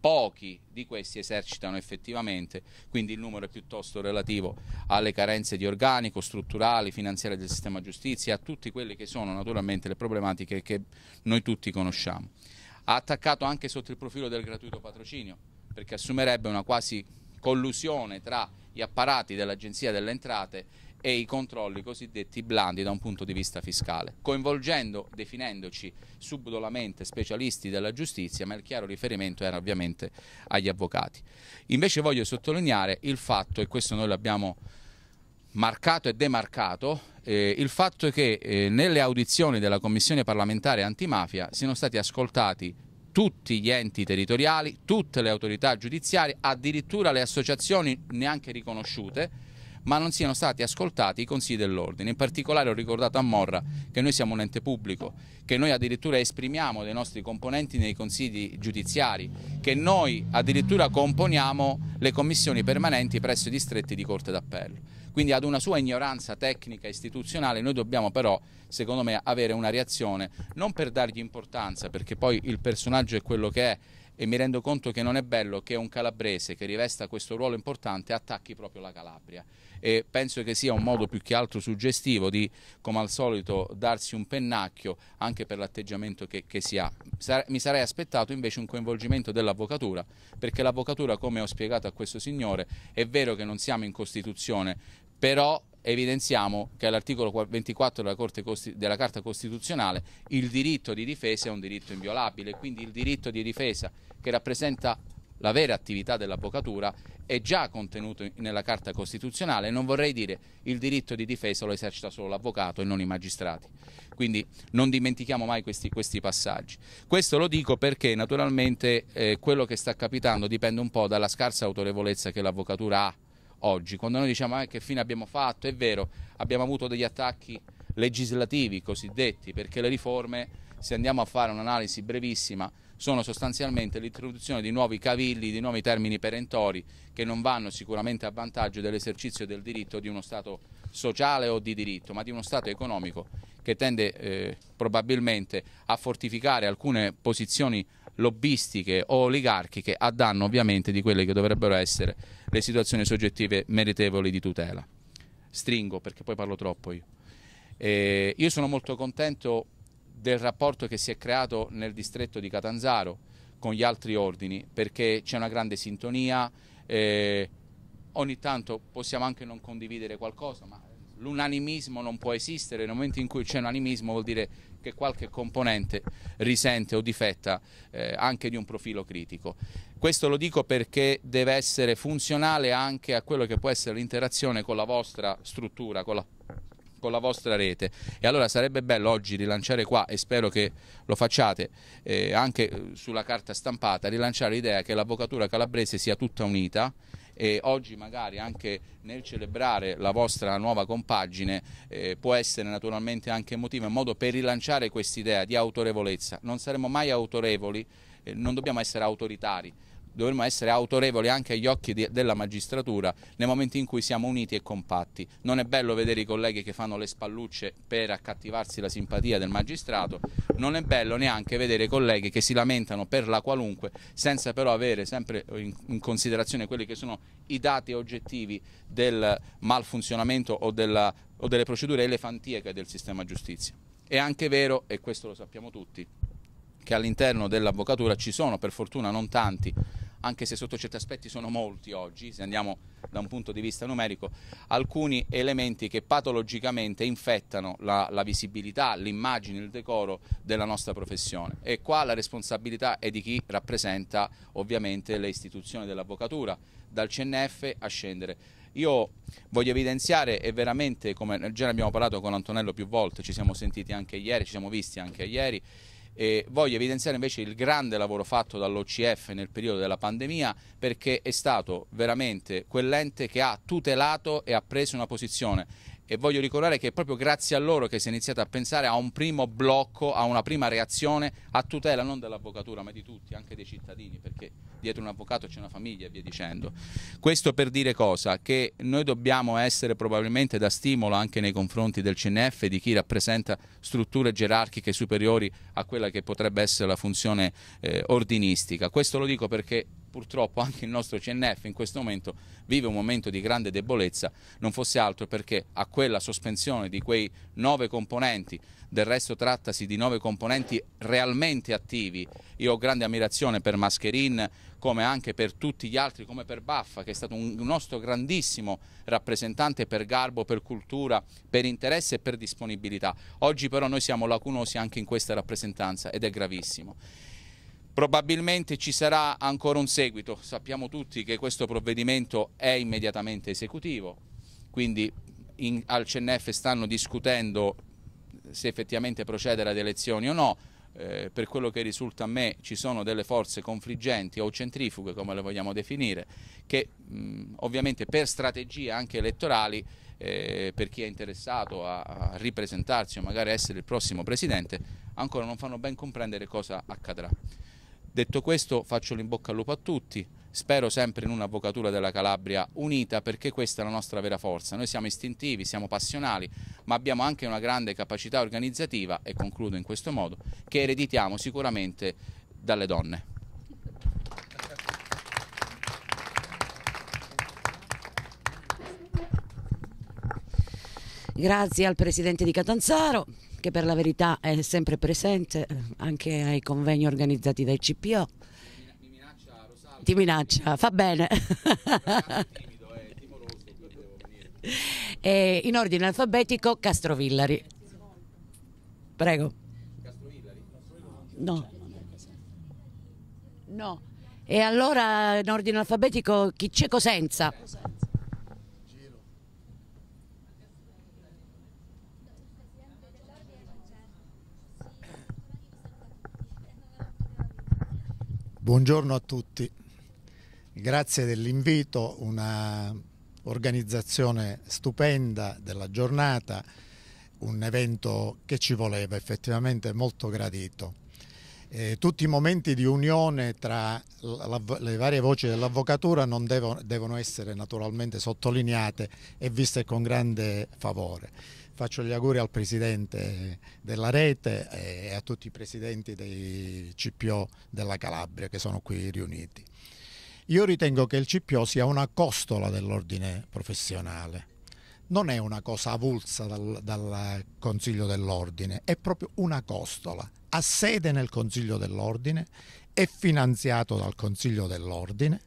pochi di questi esercitano effettivamente, quindi il numero è piuttosto relativo alle carenze di organico, strutturali, finanziarie del sistema giustizia, e a tutte quelle che sono naturalmente le problematiche che noi tutti conosciamo. Ha attaccato anche sotto il profilo del gratuito patrocinio, perché assumerebbe una quasi collusione tra gli apparati dell'Agenzia delle Entrate e i controlli cosiddetti blandi da un punto di vista fiscale, coinvolgendo, definendoci subdolamente specialisti della giustizia, ma il chiaro riferimento era ovviamente agli avvocati. Invece voglio sottolineare il fatto, e questo noi l'abbiamo marcato e demarcato, eh, il fatto che eh, nelle audizioni della Commissione parlamentare antimafia siano stati ascoltati tutti gli enti territoriali, tutte le autorità giudiziarie, addirittura le associazioni neanche riconosciute, ma non siano stati ascoltati i consigli dell'ordine. In particolare ho ricordato a Morra che noi siamo un ente pubblico, che noi addirittura esprimiamo dei nostri componenti nei consigli giudiziari, che noi addirittura componiamo le commissioni permanenti presso i distretti di Corte d'Appello. Quindi ad una sua ignoranza tecnica istituzionale noi dobbiamo però, secondo me, avere una reazione non per dargli importanza, perché poi il personaggio è quello che è, e mi rendo conto che non è bello che un calabrese che rivesta questo ruolo importante attacchi proprio la Calabria e penso che sia un modo più che altro suggestivo di come al solito darsi un pennacchio anche per l'atteggiamento che, che, si ha. mi sarei aspettato invece un coinvolgimento dell'avvocatura perché l'avvocatura come ho spiegato a questo signore è vero che non siamo in Costituzione però evidenziamo che all'articolo 24 della, della, Carta Costituzionale il diritto di difesa è un diritto inviolabile, quindi il diritto di difesa che rappresenta la vera attività dell'avvocatura è già contenuto nella Carta Costituzionale, non vorrei dire il diritto di difesa lo esercita solo l'avvocato e non i magistrati. Quindi non dimentichiamo mai questi, questi passaggi. Questo lo dico perché naturalmente eh, quello che sta capitando dipende un po' dalla scarsa autorevolezza che l'avvocatura ha oggi. Quando noi diciamo ah, che fine abbiamo fatto, è vero, abbiamo avuto degli attacchi legislativi cosiddetti, perché le riforme, se andiamo a fare un'analisi brevissima, sono sostanzialmente l'introduzione di nuovi cavilli, di nuovi termini perentori che non vanno sicuramente a vantaggio dell'esercizio del diritto di uno Stato sociale o di diritto, ma di uno Stato economico che tende eh, probabilmente a fortificare alcune posizioni lobbistiche o oligarchiche a danno ovviamente di quelle che dovrebbero essere le situazioni soggettive meritevoli di tutela. Stringo perché poi parlo troppo io. Eh, io sono molto contento del rapporto che si è creato nel distretto di Catanzaro con gli altri ordini perché c'è una grande sintonia, eh, ogni tanto possiamo anche non condividere qualcosa, ma l'unanimismo non può esistere, nel momento in cui c'è unanimismo vuol dire che qualche componente risente o difetta eh, anche di un profilo critico. Questo lo dico perché deve essere funzionale anche a quello che può essere l'interazione con la vostra struttura, con la, con la vostra rete e allora sarebbe bello oggi rilanciare qua e spero che lo facciate eh, anche eh, sulla carta stampata, rilanciare l'idea che l'avvocatura calabrese sia tutta unita e oggi magari anche nel celebrare la vostra nuova compagine eh, può essere naturalmente anche motivo e modo per rilanciare quest'idea di autorevolezza. Non saremo mai autorevoli, eh, non dobbiamo essere autoritari dovremmo essere autorevoli anche agli occhi di, della magistratura nel momento in cui siamo uniti e compatti. Non è bello vedere i colleghi che fanno le spallucce per accattivarsi la simpatia del magistrato, non è bello neanche vedere i colleghi che si lamentano per la qualunque senza però avere sempre in, in considerazione quelli che sono i dati oggettivi del malfunzionamento o, della, o delle procedure elefantiache del sistema giustizia. È anche vero, e questo lo sappiamo tutti, che all'interno dell'avvocatura ci sono per fortuna non tanti anche se sotto certi aspetti sono molti oggi, se andiamo da un punto di vista numerico, alcuni elementi che patologicamente infettano la, la visibilità, l'immagine, il decoro della nostra professione. E qua la responsabilità è di chi rappresenta ovviamente le istituzioni dell'avvocatura, dal CNF a scendere. Io voglio evidenziare e veramente, come già abbiamo parlato con Antonello più volte, ci siamo sentiti anche ieri, ci siamo visti anche ieri, eh, voglio evidenziare invece il grande lavoro fatto dall'OCF nel periodo della pandemia perché è stato veramente quell'ente che ha tutelato e ha preso una posizione e voglio ricordare che è proprio grazie a loro che si è iniziato a pensare a un primo blocco, a una prima reazione a tutela non dell'avvocatura ma di tutti, anche dei cittadini, perché dietro un avvocato c'è una famiglia e via dicendo. Questo per dire cosa? Che noi dobbiamo essere probabilmente da stimolo anche nei confronti del CNF, e di chi rappresenta strutture gerarchiche superiori a quella che potrebbe essere la funzione eh, ordinistica. Questo lo dico perché purtroppo anche il nostro CNF in questo momento vive un momento di grande debolezza, non fosse altro perché a quella sospensione di quei nove componenti, del resto trattasi di nove componenti realmente attivi, io ho grande ammirazione per Mascherin come anche per tutti gli altri, come per Baffa che è stato un nostro grandissimo rappresentante per garbo, per cultura, per interesse e per disponibilità. Oggi però noi siamo lacunosi anche in questa rappresentanza ed è gravissimo. Probabilmente ci sarà ancora un seguito, sappiamo tutti che questo provvedimento è immediatamente esecutivo, quindi in, al CNF stanno discutendo se effettivamente procedere ad elezioni o no, eh, per quello che risulta a me ci sono delle forze confliggenti o centrifughe come le vogliamo definire che mh, ovviamente per strategie anche elettorali eh, per chi è interessato a, a ripresentarsi o magari essere il prossimo presidente ancora non fanno ben comprendere cosa accadrà. Detto questo faccio l'in bocca al lupo a tutti, spero sempre in un'avvocatura della Calabria unita perché questa è la nostra vera forza, noi siamo istintivi, siamo passionali ma abbiamo anche una grande capacità organizzativa e concludo in questo modo che ereditiamo sicuramente dalle donne. Grazie al Presidente di Catanzaro che per la verità è sempre presente eh, anche ai convegni organizzati dai CPO. Mi minaccia, Rosalvo. Ti minaccia, fa bene. e in ordine alfabetico Castrovillari. Prego. Castrovillari? No. No. E allora in ordine alfabetico chi c'è Cosenza? Cosenza. Buongiorno a tutti, grazie dell'invito, una organizzazione stupenda della giornata, un evento che ci voleva effettivamente molto gradito. Eh, tutti i momenti di unione tra le varie voci dell'avvocatura non devono, devono essere naturalmente sottolineate e viste con grande favore faccio gli auguri al presidente della rete e a tutti i presidenti dei CPO della Calabria che sono qui riuniti. Io ritengo che il CPO sia una costola dell'ordine professionale, non è una cosa avulsa dal, dal Consiglio dell'Ordine, è proprio una costola. Ha sede nel Consiglio dell'Ordine, è finanziato dal Consiglio dell'Ordine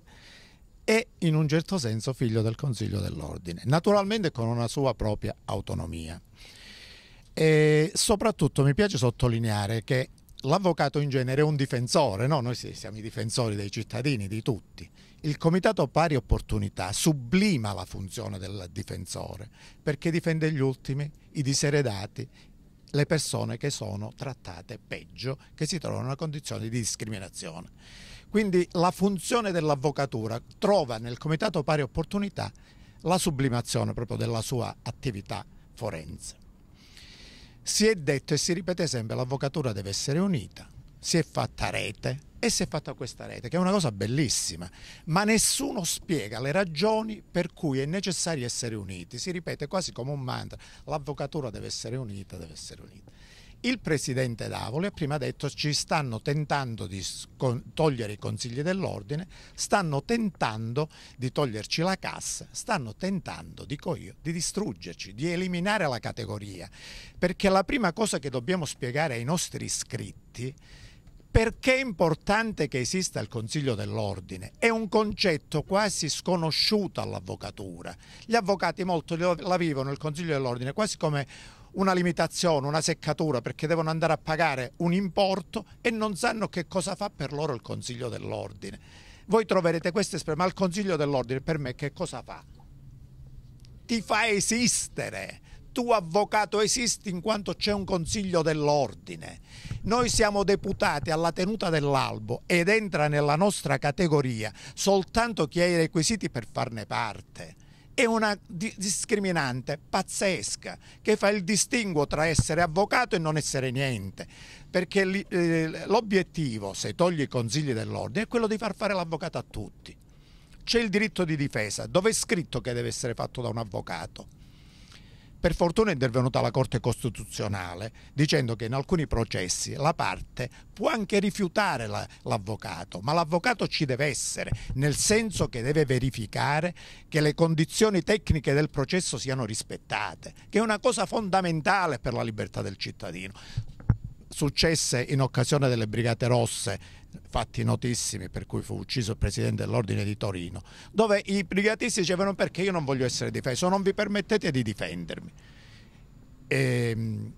è in un certo senso figlio del Consiglio dell'Ordine, naturalmente con una sua propria autonomia. E soprattutto mi piace sottolineare che l'avvocato in genere è un difensore, no? noi siamo i difensori dei cittadini, di tutti. Il Comitato Pari Opportunità sublima la funzione del difensore perché difende gli ultimi, i diseredati, le persone che sono trattate peggio, che si trovano in una condizione di discriminazione. Quindi la funzione dell'avvocatura trova nel Comitato Pari Opportunità la sublimazione proprio della sua attività forense. Si è detto e si ripete sempre l'avvocatura deve essere unita, si è fatta rete e si è fatta questa rete, che è una cosa bellissima, ma nessuno spiega le ragioni per cui è necessario essere uniti, si ripete quasi come un mantra, l'avvocatura deve essere unita, deve essere unita. Il presidente Davoli ha prima detto ci stanno tentando di togliere i consigli dell'ordine, stanno tentando di toglierci la cassa, stanno tentando, dico io, di distruggerci, di eliminare la categoria. Perché la prima cosa che dobbiamo spiegare ai nostri iscritti perché è importante che esista il Consiglio dell'Ordine? È un concetto quasi sconosciuto all'avvocatura. Gli avvocati molto la vivono il Consiglio dell'Ordine quasi come una limitazione, una seccatura perché devono andare a pagare un importo e non sanno che cosa fa per loro il Consiglio dell'Ordine. Voi troverete queste espressioni, ma il Consiglio dell'Ordine per me che cosa fa? Ti fa esistere tu avvocato esisti in quanto c'è un consiglio dell'ordine. Noi siamo deputati alla tenuta dell'albo ed entra nella nostra categoria soltanto chi ha i requisiti per farne parte è una discriminante pazzesca che fa il distinguo tra essere avvocato e non essere niente, perché eh, l'obiettivo, se togli i consigli dell'ordine, è quello di far fare l'avvocato a tutti. C'è il diritto di difesa, dove è scritto che deve essere fatto da un avvocato? Per fortuna è intervenuta la Corte Costituzionale dicendo che in alcuni processi la parte può anche rifiutare l'avvocato, ma l'avvocato ci deve essere, nel senso che deve verificare che le condizioni tecniche del processo siano rispettate, che è una cosa fondamentale per la libertà del cittadino successe in occasione delle Brigate Rosse, fatti notissimi per cui fu ucciso il presidente dell'ordine di Torino, dove i brigatisti dicevano perché io non voglio essere difeso, non vi permettete di difendermi. E, ehm,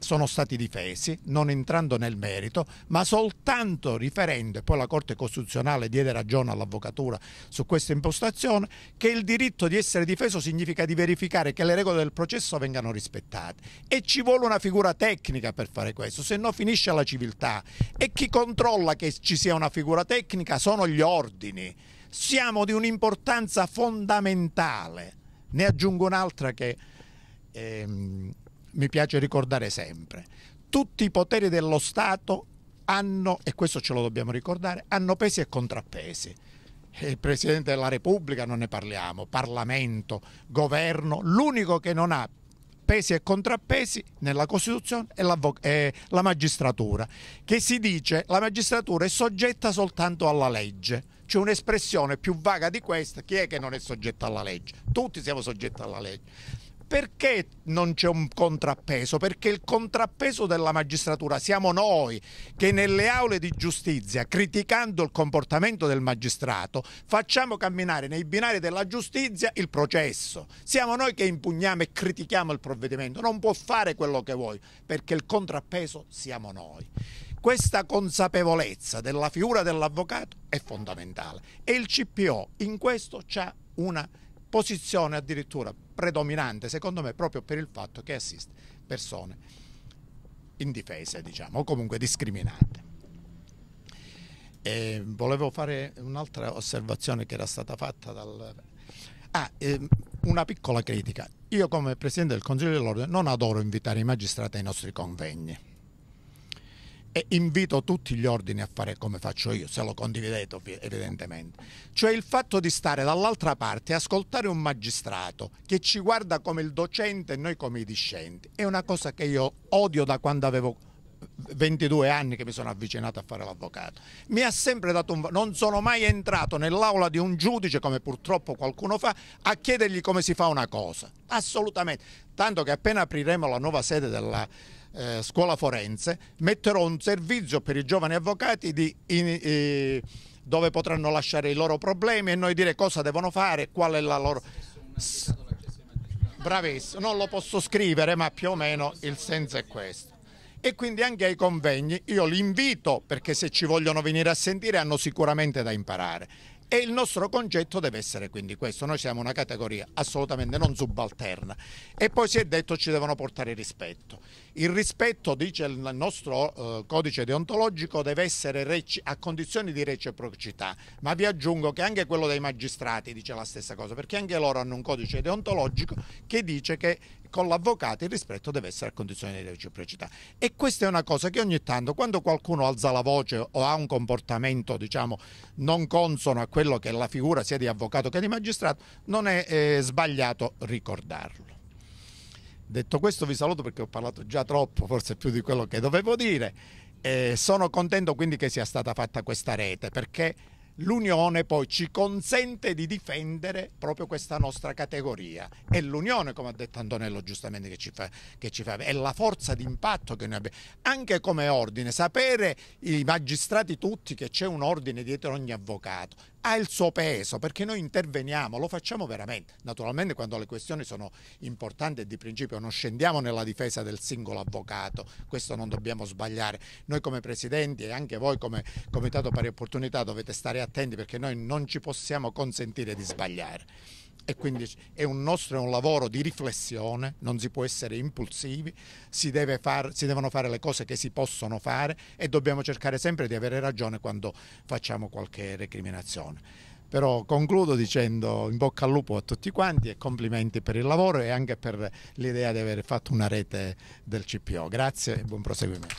sono stati difesi, non entrando nel merito, ma soltanto riferendo, e poi la Corte Costituzionale diede ragione all'Avvocatura su questa impostazione, che il diritto di essere difeso significa di verificare che le regole del processo vengano rispettate. E ci vuole una figura tecnica per fare questo, se no finisce la civiltà. E chi controlla che ci sia una figura tecnica sono gli ordini. Siamo di un'importanza fondamentale. Ne aggiungo un'altra che... Ehm, mi piace ricordare sempre, tutti i poteri dello Stato hanno, e questo ce lo dobbiamo ricordare, hanno pesi e contrappesi. Il Presidente della Repubblica, non ne parliamo, Parlamento, Governo, l'unico che non ha pesi e contrappesi nella Costituzione è la, è la magistratura, che si dice la magistratura è soggetta soltanto alla legge. C'è un'espressione più vaga di questa, chi è che non è soggetto alla legge? Tutti siamo soggetti alla legge perché non c'è un contrappeso? Perché il contrappeso della magistratura siamo noi che nelle aule di giustizia, criticando il comportamento del magistrato, facciamo camminare nei binari della giustizia il processo. Siamo noi che impugniamo e critichiamo il provvedimento. Non può fare quello che vuoi, perché il contrappeso siamo noi questa consapevolezza della figura dell'avvocato è fondamentale e il CPO in questo ha una posizione addirittura predominante, secondo me, proprio per il fatto che assiste persone indifese, diciamo, o comunque discriminate. E volevo fare un'altra osservazione che era stata fatta dal... Ah, una piccola critica. Io come Presidente del Consiglio dell'Ordine non adoro invitare i magistrati ai nostri convegni e invito tutti gli ordini a fare come faccio io, se lo condividete evidentemente. Cioè il fatto di stare dall'altra parte e ascoltare un magistrato che ci guarda come il docente e noi come i discenti è una cosa che io odio da quando avevo 22 anni che mi sono avvicinato a fare l'avvocato. Mi ha sempre dato un... non sono mai entrato nell'aula di un giudice, come purtroppo qualcuno fa, a chiedergli come si fa una cosa. Assolutamente. Tanto che appena apriremo la nuova sede della eh, scuola forense, metterò un servizio per i giovani avvocati di, in, eh, dove potranno lasciare i loro problemi e noi dire cosa devono fare, qual è la loro... Bravissimo, non lo posso scrivere ma più o meno il senso è questo. E quindi anche ai convegni io li invito perché se ci vogliono venire a sentire hanno sicuramente da imparare e il nostro concetto deve essere quindi questo, noi siamo una categoria assolutamente non subalterna e poi si è detto ci devono portare rispetto. Il rispetto, dice il nostro eh, codice deontologico, deve essere a condizioni di reciprocità, ma vi aggiungo che anche quello dei magistrati dice la stessa cosa, perché anche loro hanno un codice deontologico che dice che con l'avvocato il rispetto deve essere a condizione di reciprocità. E questa è una cosa che ogni tanto quando qualcuno alza la voce o ha un comportamento diciamo, non consono a quello che è la figura sia di avvocato che di magistrato, non è eh, sbagliato ricordarlo. Detto questo vi saluto perché ho parlato già troppo, forse più di quello che dovevo dire. Eh, sono contento quindi che sia stata fatta questa rete perché l'Unione poi ci consente di difendere proprio questa nostra categoria. È l'Unione, come ha detto Antonello giustamente, che ci fa, che ci fa è la forza d'impatto che noi abbiamo. Anche come ordine, sapere i magistrati tutti che c'è un ordine dietro ogni avvocato ha il suo peso perché noi interveniamo, lo facciamo veramente. Naturalmente quando le questioni sono importanti e di principio non scendiamo nella difesa del singolo avvocato, questo non dobbiamo sbagliare. Noi come Presidenti e anche voi come Comitato Pari Opportunità dovete stare attenti attenti perché noi non ci possiamo consentire di sbagliare. E quindi è un nostro è un lavoro di riflessione, non si può essere impulsivi, si, deve far, si devono fare le cose che si possono fare e dobbiamo cercare sempre di avere ragione quando facciamo qualche recriminazione. Però concludo dicendo in bocca al lupo a tutti quanti e complimenti per il lavoro e anche per l'idea di aver fatto una rete del CPO. Grazie e buon proseguimento.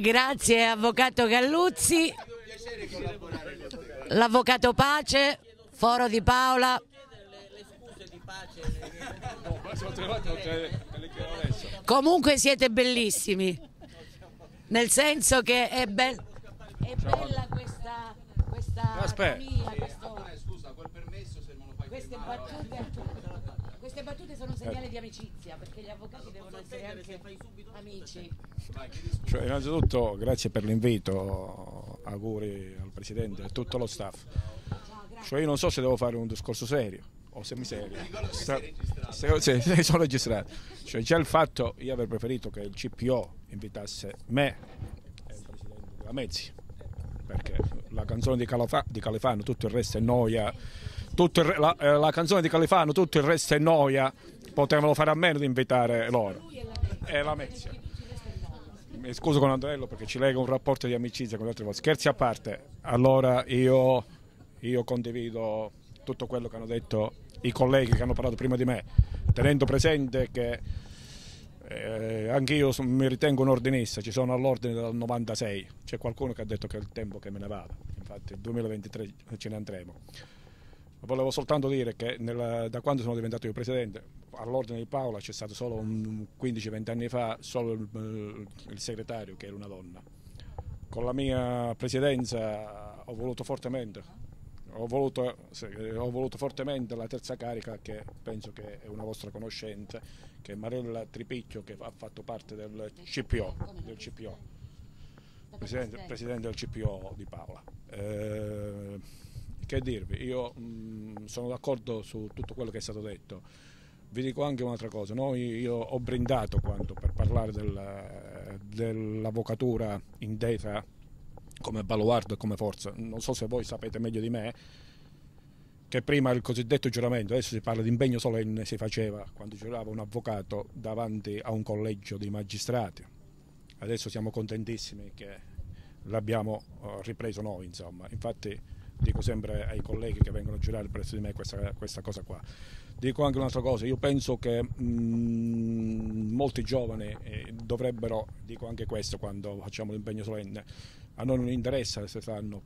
Grazie Avvocato Galluzzi, l'Avvocato Pace, Foro di Paola. Comunque siete bellissimi, nel senso che è, be è bella questa, questa Aspetta. Scusa, queste battute, queste battute sono segnali di amicizia, perché gli avvocati devono essere anche amici. Cioè. Cioè, innanzitutto grazie per l'invito, auguri al Presidente e a tutto lo staff. Cioè, io non so se devo fare un discorso serio o semiserio. Se, se, se sono registrato. Cioè, già il fatto io aver preferito che il CPO invitasse me e il Presidente della Mezzi, perché la canzone di, Calafa, di Califano, tutto il resto è noia. Il, la, eh, la, canzone di Califano, tutto il resto è noia, potevano fare a meno di invitare loro. E la Mezzi mi scuso con Andrello perché ci lega un rapporto di amicizia con le altre volte. Scherzi a parte, allora io, io condivido tutto quello che hanno detto i colleghi che hanno parlato prima di me, tenendo presente che eh, anch'io mi ritengo un ordinista, ci sono all'ordine dal 96, c'è qualcuno che ha detto che è il tempo che me ne vada, infatti il 2023 ce ne andremo. Volevo soltanto dire che nella, da quando sono diventato io presidente, all'ordine di Paola c'è stato solo 15-20 anni fa solo il, eh, il segretario che era una donna. Con la mia presidenza ho voluto fortemente ho voluto, eh, ho voluto, fortemente la terza carica che penso che è una vostra conoscente, che è Marella Tripicchio che ha fatto parte del CPO, del CPO presidente, presidente, del CPO di Paola. Eh, che dirvi, io mh, mm, sono d'accordo su tutto quello che è stato detto. Vi dico anche un'altra cosa, no? io, ho brindato quanto per parlare del, dell'avvocatura indeta come baluardo e come forza. Non so se voi sapete meglio di me che prima il cosiddetto giuramento, adesso si parla di impegno solenne, si faceva quando giurava un avvocato davanti a un collegio di magistrati. Adesso siamo contentissimi che l'abbiamo eh, ripreso noi, insomma. Infatti dico sempre ai colleghi che vengono a girare presso di me questa, questa cosa qua. Dico anche un'altra cosa, io penso che mh, mm, molti giovani eh, dovrebbero, dico anche questo quando facciamo l'impegno solenne, a noi non interessa se sanno,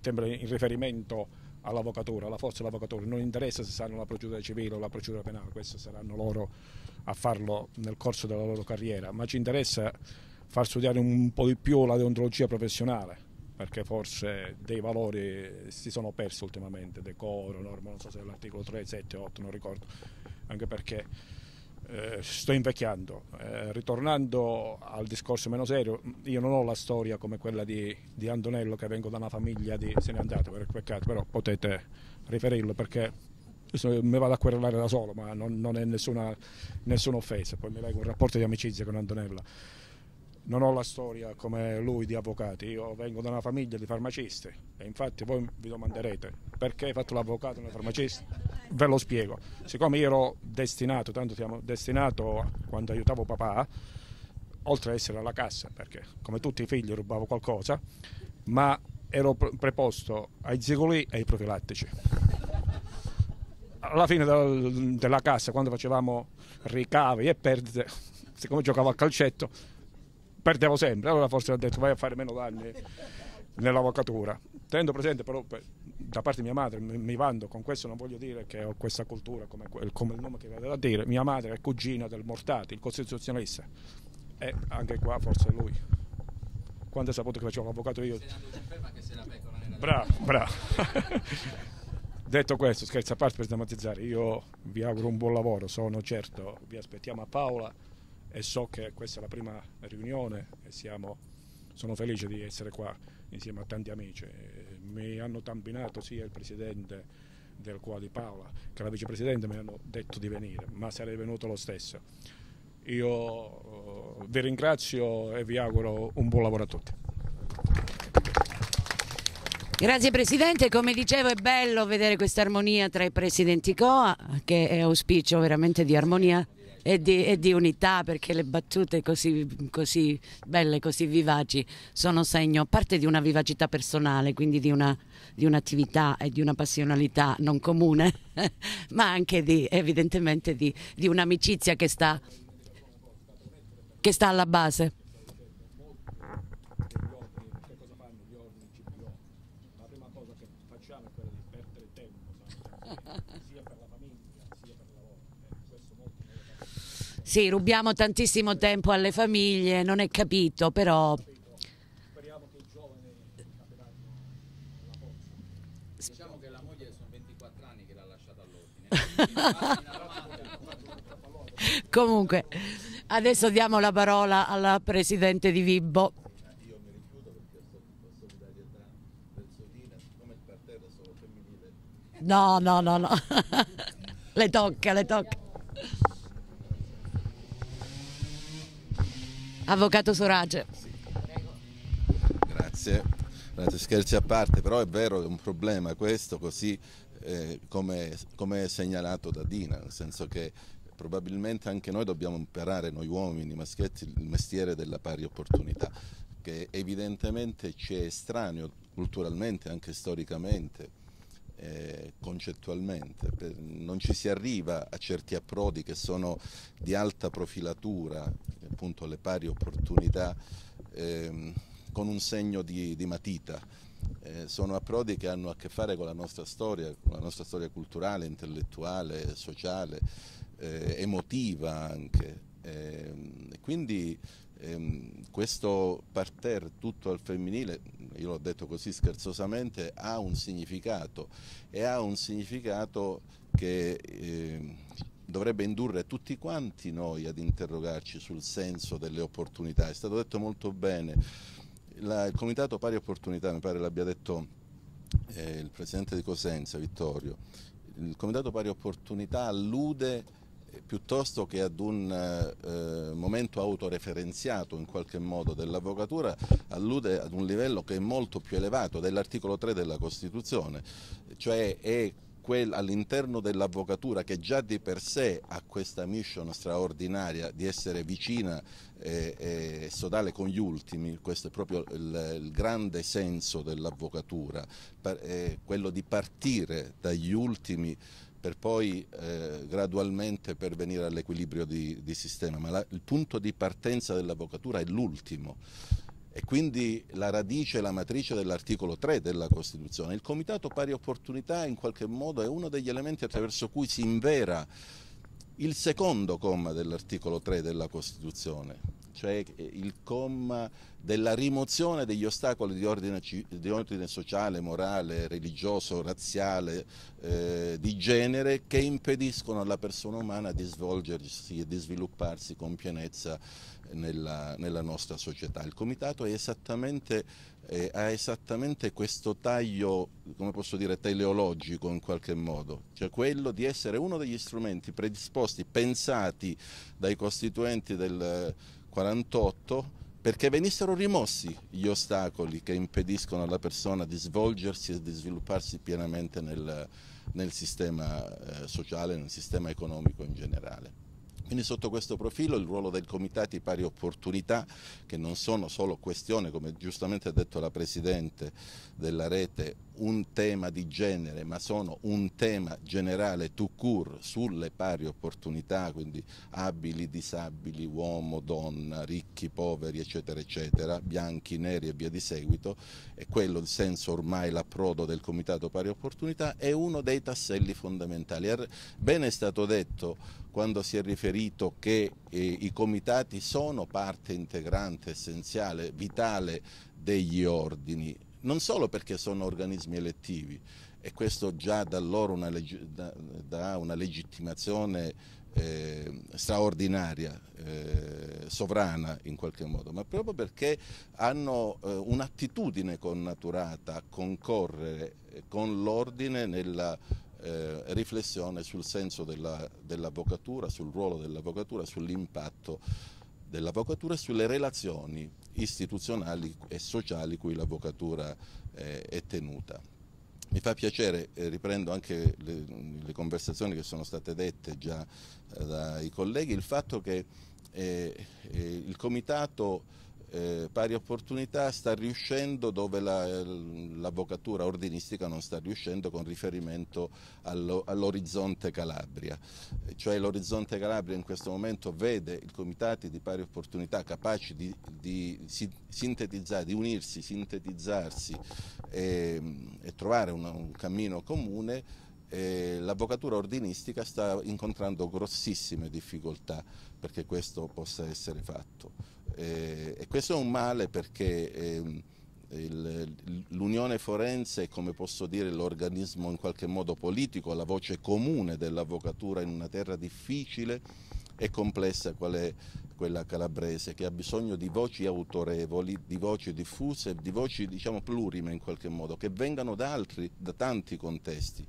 sempre in riferimento all'avvocatura, alla forza dell'avvocatura, non interessa se sanno la procedura civile o la procedura penale, questo saranno loro a farlo nel corso della loro carriera, ma ci interessa far studiare un po' di più la deontologia professionale perché forse dei valori si sono persi ultimamente, decoro, norma, non so se è l'articolo 3, 7, 8, non ricordo, anche perché eh, sto invecchiando. Eh, ritornando al discorso meno serio, io non ho la storia come quella di, di Antonello che vengo da una famiglia di se ne andate per il peccato, però potete riferirlo perché mi vado a querellare da solo, ma non, non è nessuna, nessuna, offesa, poi mi leggo un rapporto di amicizia con Antonella non ho la storia come lui di avvocati, io vengo da una famiglia di farmacisti e infatti voi vi domanderete perché hai fatto l'avvocato e non farmacista? Ve lo spiego, siccome io ero destinato, tanto siamo destinato quando aiutavo papà, oltre ad essere alla cassa, perché come tutti i figli rubavo qualcosa, ma ero preposto ai zigoli e ai profilattici. Alla fine del, della cassa, quando facevamo ricavi e perdite, siccome giocavo a calcetto, perdevo sempre, allora forse ha detto vai a fare meno danni nell'avvocatura. Tenendo presente però da parte di mia madre, mi, mi vando, con questo non voglio dire che ho questa cultura come, come il nome che aveva a dire, mia madre è cugina del Mortati, il costituzionalista, e anche qua forse lui. Quando ha saputo che facevo l'avvocato io... Bravo, bravo. Detto questo, scherzo a parte per sdrammatizzare, io vi auguro un buon lavoro, sono certo, vi aspettiamo a Paola e so che questa è la prima riunione e siamo, sono felice di essere qua insieme a tanti amici. Mi hanno tambinato sia il Presidente del Qua di Paola che la Vicepresidente mi hanno detto di venire, ma sarei venuto lo stesso. Io eh, vi ringrazio e vi auguro un buon lavoro a tutti. Grazie Presidente, come dicevo è bello vedere questa armonia tra i Presidenti COA, che è auspicio veramente di armonia e di, e di, unità perché le battute così, così, belle, così vivaci sono segno parte di una vivacità personale, quindi di, una, di un'attività e di una passionalità non comune, ma anche di, evidentemente di, un'amicizia che sta, che sta alla base. Sì, rubiamo tantissimo tempo alle famiglie, non è capito, però... Speriamo che i giovani capiranno la forza. Diciamo che la moglie sono 24 anni che l'ha lasciata all'ordine. Comunque, adesso diamo la parola alla Presidente di Vibbo. No, no, no, no. le tocca, le tocca. Avvocato Sorage. Grazie. Grazie, scherzi a parte, però è vero, è un problema questo, così eh, come, come segnalato da Dina, nel senso che probabilmente anche noi dobbiamo imparare, noi uomini, maschietti, il mestiere della pari opportunità, che evidentemente ci è estraneo culturalmente, anche storicamente eh, concettualmente, per, non ci si arriva a certi approdi che sono di alta profilatura, appunto le pari opportunità, eh, con un segno di, di matita. Eh, sono approdi che hanno a che fare con la nostra storia, con la nostra storia culturale, intellettuale, sociale, eh, emotiva anche. Ehm, quindi ehm, questo parterre tutto al femminile, io l'ho detto così scherzosamente, ha un significato e ha un significato che eh, dovrebbe indurre tutti quanti noi ad interrogarci sul senso delle opportunità. È stato detto molto bene, La, il Comitato Pari Opportunità, mi pare l'abbia detto eh, il Presidente di Cosenza, Vittorio, il Comitato Pari Opportunità allude piuttosto che ad un eh, momento autoreferenziato in qualche modo dell'avvocatura allude ad un livello che è molto più elevato dell'articolo 3 della Costituzione, cioè è all'interno dell'avvocatura che già di per sé ha questa mission straordinaria di essere vicina e, e sodale con gli ultimi, questo è proprio il, il grande senso dell'avvocatura, eh, quello di partire dagli ultimi per poi eh, gradualmente pervenire all'equilibrio di, di, sistema, ma la, il punto di partenza dell'avvocatura è l'ultimo e quindi la radice, la matrice dell'articolo 3 della Costituzione. Il Comitato Pari Opportunità in qualche modo è uno degli elementi attraverso cui si invera il secondo comma dell'articolo 3 della Costituzione, cioè eh, il comma della rimozione degli ostacoli di ordine, di ordine sociale, morale, religioso, razziale, eh, di genere che impediscono alla persona umana di svolgersi e di svilupparsi con pienezza nella, nella nostra società. Il Comitato esattamente, eh, ha esattamente questo taglio, come posso dire, teleologico in qualche modo, cioè quello di essere uno degli strumenti predisposti, pensati dai costituenti del 48 perché venissero rimossi gli ostacoli che impediscono alla persona di svolgersi e di svilupparsi pienamente nel, nel sistema eh, sociale, nel sistema economico in generale. Quindi sotto questo profilo il ruolo del Comitato di Pari Opportunità, che non sono solo questione, come giustamente ha detto la Presidente della rete, un tema di genere, ma sono un tema generale tout court sulle pari opportunità, quindi abili, disabili, uomo, donna, ricchi, poveri, eccetera, eccetera, bianchi, neri e via di seguito, e quello il senso ormai l'approdo del Comitato Pari Opportunità, è uno dei tasselli fondamentali. Bene è stato detto quando si è riferito che eh, i comitati sono parte integrante, essenziale, vitale degli ordini non solo perché sono organismi elettivi e questo già da loro una dà una legittimazione eh, straordinaria, eh, sovrana in qualche modo, ma proprio perché hanno eh, un'attitudine connaturata a concorrere eh, con l'ordine nella eh, riflessione sul senso dell'avvocatura, sul ruolo dell'avvocatura, sull'impatto dell'avvocatura e sulle relazioni istituzionali e sociali cui l'avvocatura eh, è tenuta. Mi fa piacere, eh, riprendo anche le, le, conversazioni che sono state dette già eh, dai colleghi, il fatto che il Comitato eh, pari opportunità sta riuscendo dove l'avvocatura la, ordinistica non sta riuscendo con riferimento allo, all'orizzonte Calabria. Eh, cioè l'orizzonte Calabria in questo momento vede i comitati di pari opportunità capaci di, di sintetizzare, di unirsi, sintetizzarsi e, ehm, e trovare un, un cammino comune eh, l'avvocatura ordinistica sta incontrando grossissime difficoltà perché questo possa essere fatto. Eh, e questo è un male perché eh, l'unione forense è, come posso dire, l'organismo in qualche modo politico, la voce comune dell'avvocatura in una terra difficile e complessa qual è quella calabrese, che ha bisogno di voci autorevoli, di voci diffuse, di voci diciamo plurime in qualche modo, che vengano da altri, da tanti contesti.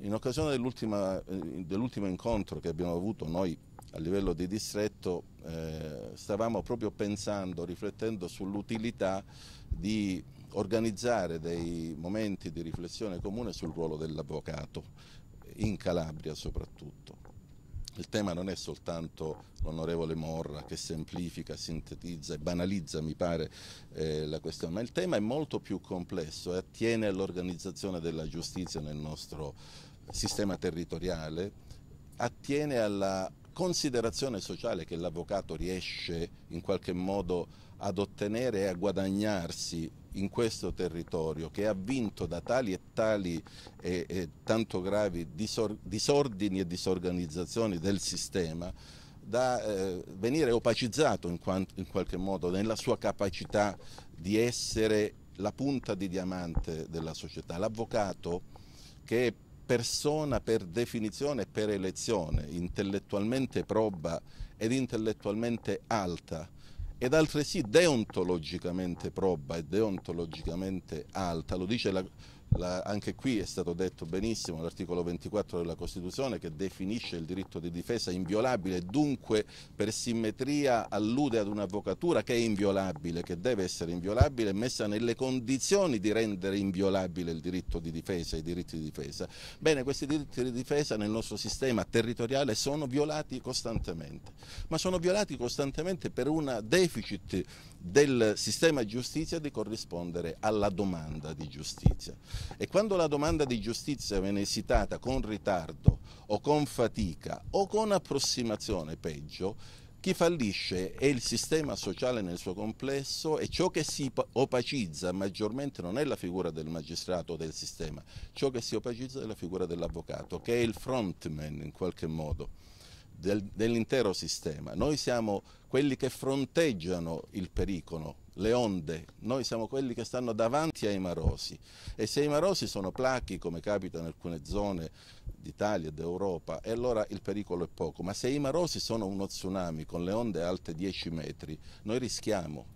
In occasione eh, dell'ultimo incontro che abbiamo avuto noi a livello di distretto eh, stavamo proprio pensando, riflettendo sull'utilità di organizzare dei momenti di riflessione comune sul ruolo dell'avvocato, in Calabria soprattutto. Il tema non è soltanto l'onorevole Morra che semplifica, sintetizza e banalizza, mi pare, eh, la questione, ma il tema è molto più complesso e attiene all'organizzazione della giustizia nel nostro sistema territoriale, attiene alla considerazione sociale che l'avvocato riesce in qualche modo ad ottenere e a guadagnarsi in questo territorio che ha vinto da tali e tali e, e tanto gravi disor disordini e disorganizzazioni del sistema da eh, venire opacizzato in, in qualche modo nella sua capacità di essere la punta di diamante della società. L'avvocato che persona per definizione e per elezione, intellettualmente proba ed intellettualmente alta, ed altresì deontologicamente proba e deontologicamente alta, lo dice la la, anche qui è stato detto benissimo l'articolo 24 della Costituzione che definisce il diritto di difesa inviolabile, dunque per simmetria allude ad un'avvocatura che è inviolabile, che deve essere inviolabile, messa nelle condizioni di rendere inviolabile il diritto di difesa, i diritti di difesa. Bene, questi diritti di difesa nel nostro sistema territoriale sono violati costantemente, ma sono violati costantemente per un deficit del sistema giustizia di corrispondere alla domanda di giustizia. E quando la domanda di giustizia viene esitata con ritardo o con fatica o con approssimazione, peggio, chi fallisce è il sistema sociale nel suo complesso e ciò che si opacizza maggiormente non è la figura del magistrato o del sistema, ciò che si opacizza è la figura dell'avvocato, che è il frontman in qualche modo del, dell'intero sistema. Noi siamo quelli che fronteggiano il pericolo, le onde, noi siamo quelli che stanno davanti ai marosi e se i marosi sono placchi come capita in alcune zone d'Italia e d'Europa, e allora il pericolo è poco, ma se i marosi sono uno tsunami con le onde alte 10 metri, noi rischiamo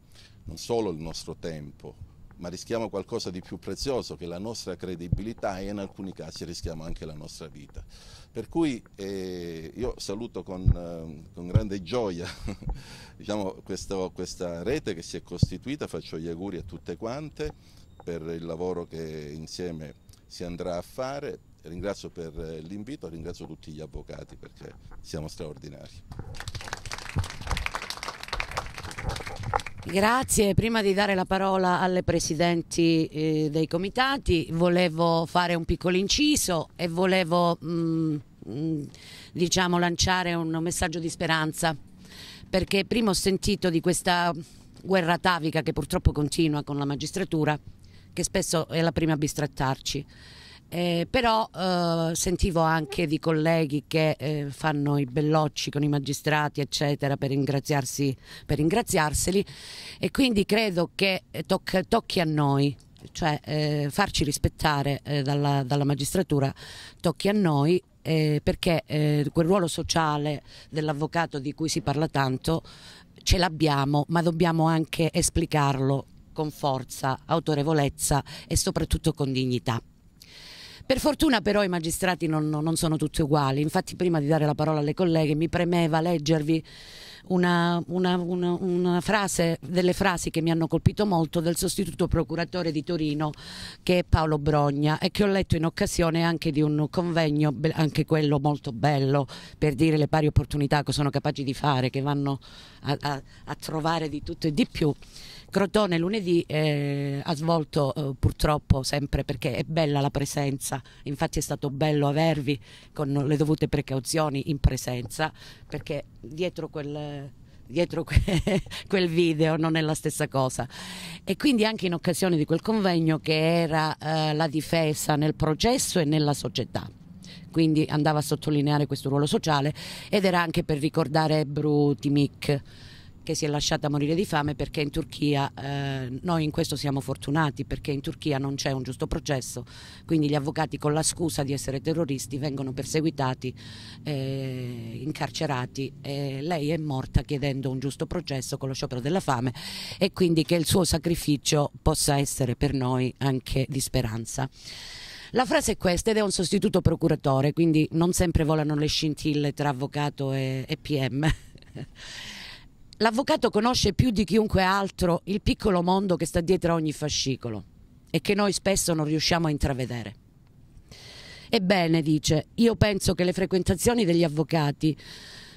non solo il nostro tempo, ma rischiamo qualcosa di più prezioso che la nostra credibilità e in alcuni casi rischiamo anche la nostra vita. Per cui eh, io saluto con, eh, con grande gioia diciamo, questo, questa rete che si è costituita, faccio gli auguri a tutte quante per il lavoro che insieme si andrà a fare, ringrazio per eh, l'invito, ringrazio tutti gli avvocati perché siamo straordinari. Grazie, prima di dare la parola alle presidenti eh, dei comitati volevo fare un piccolo inciso e volevo mh, mm, mh, mm, diciamo, lanciare un messaggio di speranza perché prima ho sentito di questa guerra atavica che purtroppo continua con la magistratura che spesso è la prima a bistrattarci eh, però eh, sentivo anche di colleghi che eh, fanno i bellocci con i magistrati eccetera per, per ringraziarseli e quindi credo che eh, toc tocchi a noi cioè eh, farci rispettare eh, dalla, dalla magistratura tocchi a noi eh, perché eh, quel ruolo sociale dell'avvocato di cui si parla tanto ce l'abbiamo, ma dobbiamo anche esplicarlo con forza, autorevolezza e soprattutto con dignità. Per fortuna però i magistrati non, non, sono tutti uguali, infatti prima di dare la parola alle colleghe mi premeva leggervi una, una, una, una frase, delle frasi che mi hanno colpito molto del sostituto procuratore di Torino che è Paolo Brogna e che ho letto in occasione anche di un convegno, anche quello molto bello, per dire le pari opportunità che sono capaci di fare, che vanno a, a, a trovare di tutto e di più Crotone lunedì eh, ha svolto eh, purtroppo sempre perché è bella la presenza, infatti è stato bello avervi con le dovute precauzioni in presenza perché dietro quel dietro quel video non è la stessa cosa e quindi anche in occasione di quel convegno che era eh, la difesa nel processo e nella società quindi andava a sottolineare questo ruolo sociale ed era anche per ricordare Ebru Mick che si è lasciata morire di fame perché in Turchia, eh, noi in questo siamo fortunati perché in Turchia non c'è un giusto processo, quindi gli avvocati con la scusa di essere terroristi vengono perseguitati, eh, incarcerati e lei è morta chiedendo un giusto processo con lo sciopero della fame e quindi che il suo sacrificio possa essere per noi anche di speranza. La frase è questa ed è un sostituto procuratore, quindi non sempre volano le scintille tra avvocato e, e PM. L'avvocato conosce più di chiunque altro il piccolo mondo che sta dietro ogni fascicolo e che noi spesso non riusciamo a intravedere. Ebbene, dice, io penso che le frequentazioni degli avvocati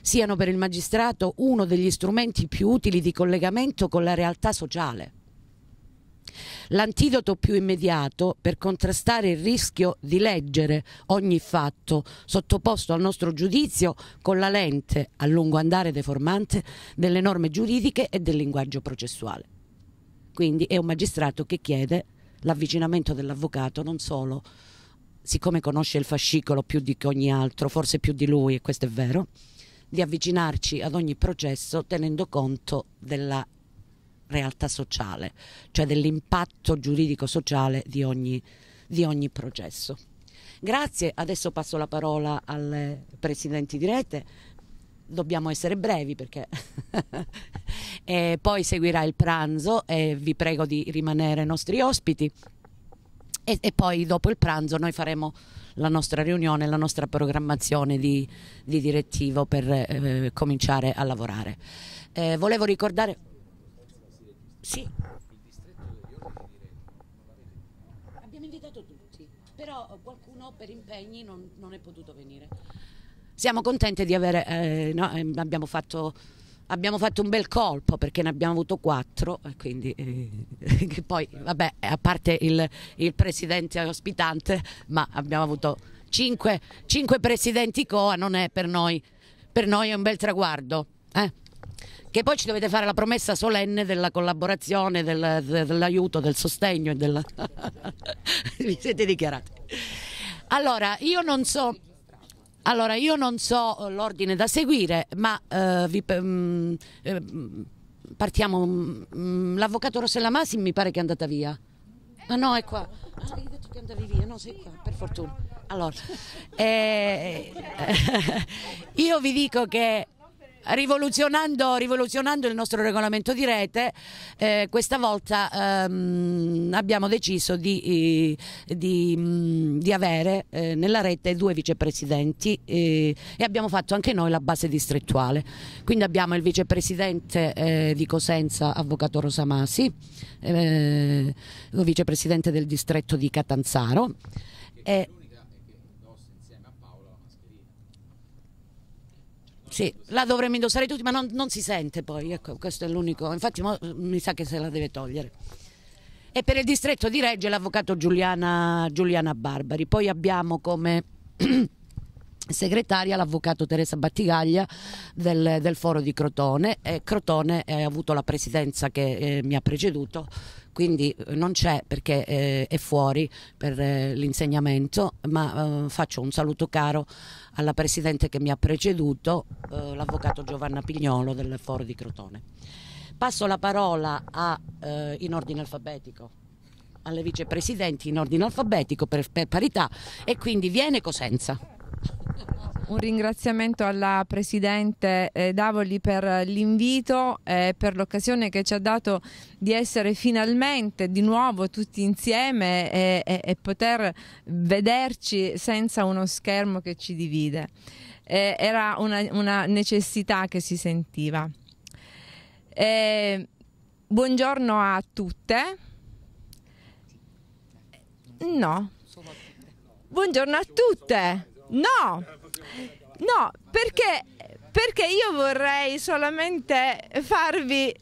siano per il magistrato uno degli strumenti più utili di collegamento con la realtà sociale. L'antidoto più immediato per contrastare il rischio di leggere ogni fatto sottoposto al nostro giudizio con la lente, a lungo andare deformante, delle norme giuridiche e del linguaggio processuale. Quindi è un magistrato che chiede l'avvicinamento dell'avvocato non solo siccome conosce il fascicolo più di ogni altro, forse più di lui, e questo è vero, di avvicinarci ad ogni processo tenendo conto della realtà sociale, cioè dell'impatto giuridico-sociale di ogni, di ogni processo. Grazie, adesso passo la parola al Presidente di Rete, dobbiamo essere brevi perché poi seguirà il pranzo e vi prego di rimanere nostri ospiti e, e, poi dopo il pranzo noi faremo la nostra riunione, la nostra programmazione di, di direttivo per eh, cominciare a lavorare. Eh, volevo ricordare sì. Il distretto degli ordini di non l'avete Abbiamo invitato tutti, però qualcuno per impegni non, non è potuto venire. Siamo contenti di avere, eh, no, eh, abbiamo, fatto, abbiamo, fatto, un bel colpo perché ne abbiamo avuto quattro, E quindi eh, che poi, vabbè, a parte il, il presidente ospitante, ma abbiamo avuto cinque, cinque presidenti COA, non è per noi, per noi è un bel traguardo. Eh? Che poi ci dovete fare la promessa solenne della collaborazione, del, dell'aiuto, del sostegno e Vi siete dichiarati. Allora, io non so... Allora, io non so eh, l'ordine da seguire, ma eh, vi, mh, mm, eh, mm, partiamo. Mh, mm, l'avvocato Rossella Masi mi pare che è andata via. Ah no, è qua. Ah, hai detto che andavi via, no, sei qua, per fortuna. Allora, eh, io vi dico che rivoluzionando, rivoluzionando, il nostro regolamento di rete, eh, questa volta ehm, abbiamo deciso di, eh, di, mm, di avere eh, nella rete due vicepresidenti eh, e abbiamo fatto anche noi la base distrettuale. Quindi abbiamo il vicepresidente eh, di Cosenza, avvocato Rosamasi, eh, vicepresidente del distretto di Catanzaro. E, Sì, la dovremmo indossare tutti, ma non, non si sente poi, ecco, questo è l'unico. Infatti mm, mi sa che se la deve togliere. E per il distretto di Reggio l'avvocato Giuliana, Giuliana Barbari. Poi abbiamo come segretaria l'avvocato Teresa Battigaglia del, del foro di Crotone e Crotone eh, ha avuto la presidenza che eh, mi ha preceduto quindi eh, non c'è perché eh, è fuori per eh, l'insegnamento, ma eh, faccio un saluto caro alla Presidente che mi ha preceduto, eh, l'Avvocato Giovanna Pignolo del Foro di Crotone. Passo la parola a, in ordine alfabetico alle vicepresidenti in ordine alfabetico per, per parità e quindi viene Cosenza un ringraziamento alla Presidente eh, Davoli per l'invito e per l'occasione che ci ha dato di essere finalmente di nuovo tutti insieme e, e, e poter vederci senza uno schermo che ci divide. Eh, era una, una, necessità che si sentiva. Eh, buongiorno a tutte. No. Buongiorno a tutte. No. No, perché, perché io vorrei solamente farvi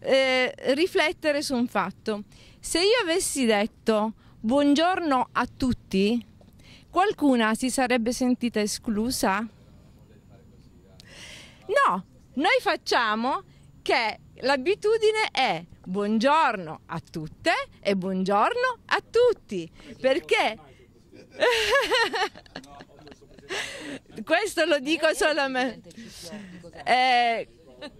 eh, riflettere su un fatto. Se io avessi detto buongiorno a tutti, qualcuna si sarebbe sentita esclusa? No, noi facciamo che l'abitudine è buongiorno a tutte e buongiorno a tutti, perché... questo lo dico solamente. Eh,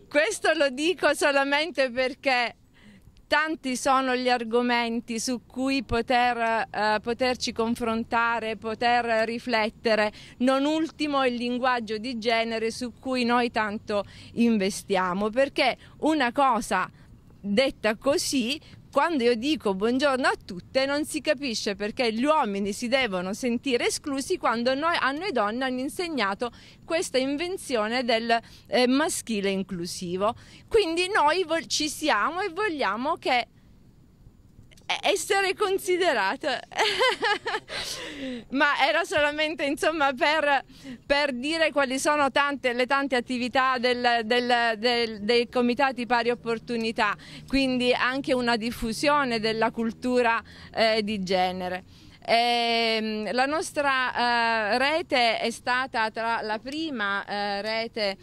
questo lo dico solamente perché tanti sono gli argomenti su cui poter, eh, poterci confrontare, poter riflettere, non ultimo il linguaggio di genere su cui noi tanto investiamo, perché una cosa detta così quando io dico buongiorno a tutte non si capisce perché gli uomini si devono sentire esclusi quando noi, a noi donne hanno insegnato questa invenzione del eh, maschile inclusivo. Quindi noi ci siamo e vogliamo che eh, essere considerata ma era solamente insomma per, per, dire quali sono tante, le tante attività del, del, del, dei comitati pari opportunità quindi anche una diffusione della cultura eh, di genere eh, la nostra eh, rete è stata tra la prima eh, rete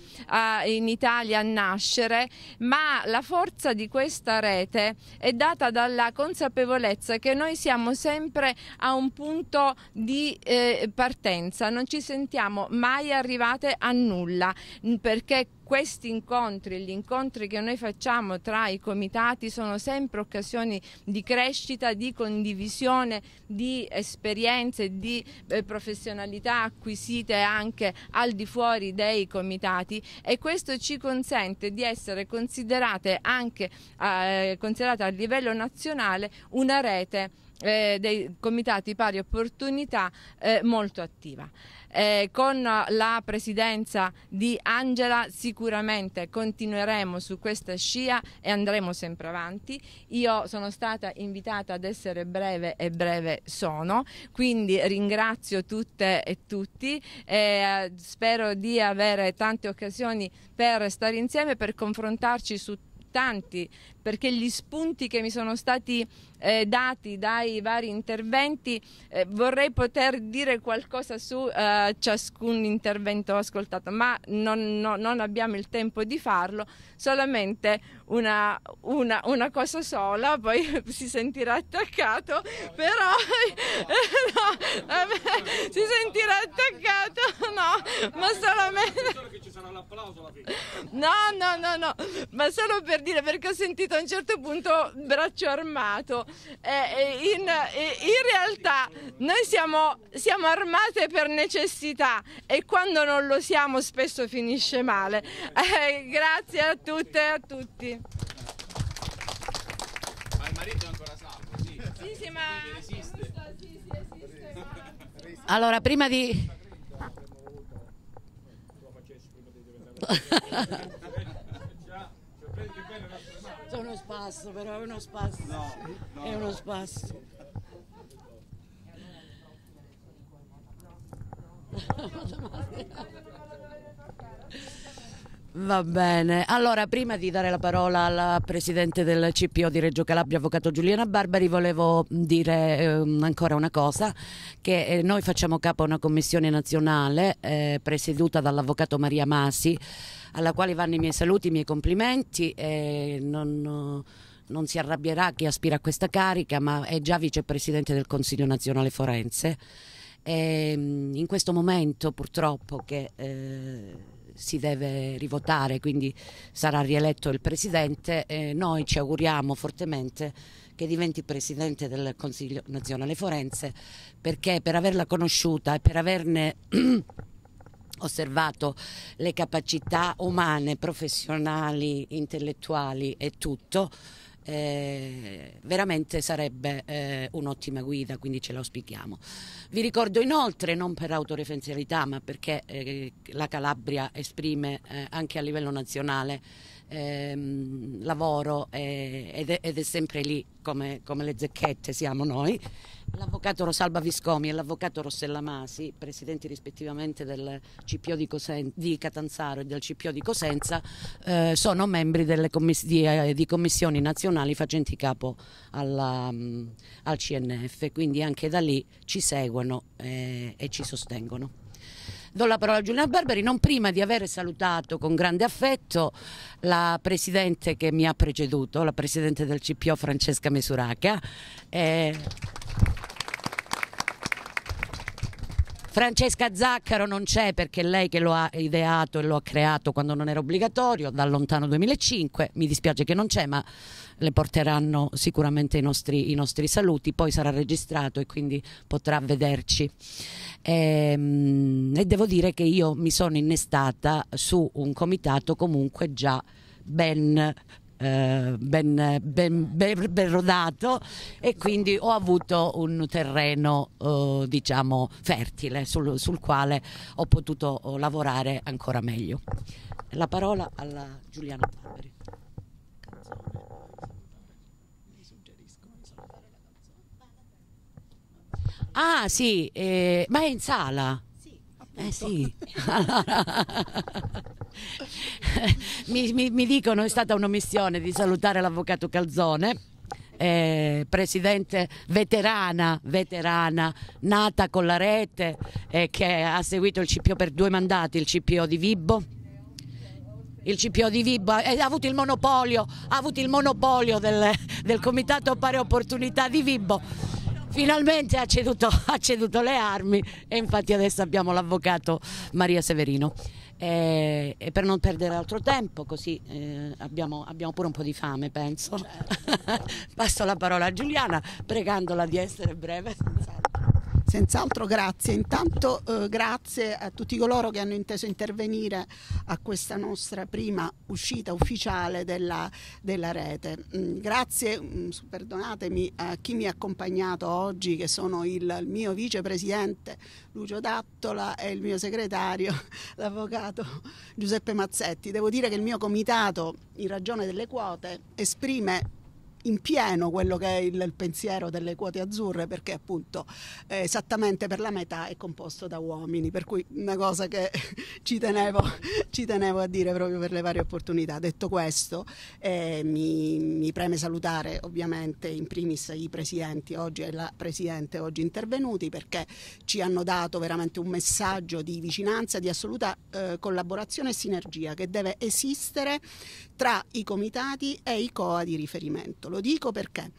in Italia a nascere, ma la forza di questa rete è data dalla consapevolezza che noi siamo sempre a un punto di eh, partenza, non ci sentiamo mai arrivate a nulla perché questi incontri, e gli incontri che noi facciamo tra i comitati sono sempre occasioni di crescita, di condivisione, di esperienze, di eh, professionalità acquisite anche al di fuori dei comitati e questo ci consente di essere considerate anche eh, considerate a livello nazionale una rete eh, dei comitati pari opportunità eh, molto attiva eh, con la presidenza di Angela sicuramente continueremo su questa scia e andremo sempre avanti. Io sono stata invitata ad essere breve e breve sono, quindi ringrazio tutte e tutti e eh, spero di avere tante occasioni per stare insieme, per confrontarci su tanti perché gli spunti che mi sono stati eh, dati dai vari interventi eh, vorrei poter dire qualcosa su eh, ciascun intervento ascoltato, ma non, no, non, abbiamo il tempo di farlo, solamente una, una, una cosa sola, poi si sentirà attaccato, però no, vabbè, si sentirà attaccato, no, ma solamente... No, no, no, no, ma solo per dire, perché ho sentito sentito a un certo punto braccio armato. Eh, eh in, eh, in, realtà noi siamo, siamo armate per necessità e quando non lo siamo spesso finisce male. Eh, grazie a tutte e a tutti. Ma il marito è ancora salvo, sì. Sì, sì, ma... Allora, prima di... Sono spasso, però è uno spasso. No, no. È uno spasso. No. Va bene, allora prima di dare la parola al presidente del CPO di Reggio Calabria, avvocato Giuliana Barbari, volevo dire ehm, ancora una cosa, che eh, noi facciamo capo a una commissione nazionale eh, presieduta dall'avvocato Maria Masi, alla quale vanno i miei saluti, i miei complimenti. Eh, non, non si arrabbierà chi aspira a questa carica, ma è già vicepresidente del Consiglio nazionale forense. E, ehm, in questo momento purtroppo che eh, si deve rivotare, quindi sarà rieletto il Presidente e noi ci auguriamo fortemente che diventi Presidente del Consiglio Nazionale Forense perché per averla conosciuta e per averne osservato le capacità umane, professionali, intellettuali e tutto, eh, veramente sarebbe eh, un'ottima guida, quindi ce l'auspichiamo. Vi ricordo inoltre, non per autoreferenzialità, ma perché eh, la Calabria esprime eh, anche a livello nazionale ehm, lavoro eh, ed, è, ed, è, sempre lì come, come, le zecchette siamo noi. L'avvocato Rosalba Viscomi e l'avvocato Rossella Masi, presidenti rispettivamente del CPO di, Cosen- di Catanzaro e del CPO di Cosenza, eh, sono membri commiss- di, eh, di, commissioni nazionali facenti capo alla, mh, mm, al CNF, quindi anche da lì ci seguono eh, e ci sostengono do la parola a Giuliana Barberi, non prima di aver salutato con grande affetto la presidente che mi ha preceduto, la presidente del CPO Francesca Mesuraca. E... Eh, Francesca Zaccaro non c'è perché è lei che lo ha ideato e lo ha creato quando non era obbligatorio, da lontano 2005. Mi dispiace che non c'è, ma le porteranno sicuramente i nostri, i nostri saluti. Poi sarà registrato e quindi potrà vederci. E, ehm, e devo dire che io mi sono innestata su un comitato comunque già ben eh, ben, ben, ben, ben, rodato e quindi ho avuto un terreno eh, diciamo fertile sul, sul quale ho potuto eh, lavorare ancora meglio. La parola alla Giuliana Barberi. Ah sì, eh, ma è in sala? Sì. Eh sì. mi, mi, mi dicono è stata un'omissione di salutare l'avvocato Calzone. Eh, presidente veterana, veterana, nata con la rete, eh, che ha seguito il CPO per due mandati, il CPO di Vibbo. Il CPO di Vibbo eh, ha avuto il monopolio, ha avuto il monopolio del, del Comitato Pari Opportunità di Vibbo. Finalmente ha ceduto, ha ceduto le armi e infatti adesso abbiamo l'avvocato Maria Severino. E, eh, e, per non perdere altro tempo, così eh, abbiamo, abbiamo, pure un po' di fame, penso. Certo. Passo la parola a Giuliana, pregandola di essere breve. Senz'altro grazie. Intanto eh, grazie a tutti coloro che hanno inteso intervenire a questa nostra prima uscita ufficiale della, della rete. Mm, grazie, mm, perdonatemi, a chi mi ha accompagnato oggi, che sono il, il mio vicepresidente Lucio Dattola e il mio segretario, l'avvocato Giuseppe Mazzetti. Devo dire che il mio comitato, in ragione delle quote, esprime in pieno quello che è il, il, pensiero delle quote azzurre perché appunto eh, esattamente per la metà è composto da uomini per cui una cosa che ci tenevo, ci tenevo a dire proprio per le varie opportunità detto questo eh, mi, mi, preme salutare ovviamente in primis i presidenti oggi e la presidente oggi intervenuti perché ci hanno dato veramente un messaggio di vicinanza di assoluta eh, collaborazione e sinergia che deve esistere tra i comitati e i COA di riferimento lo dico perché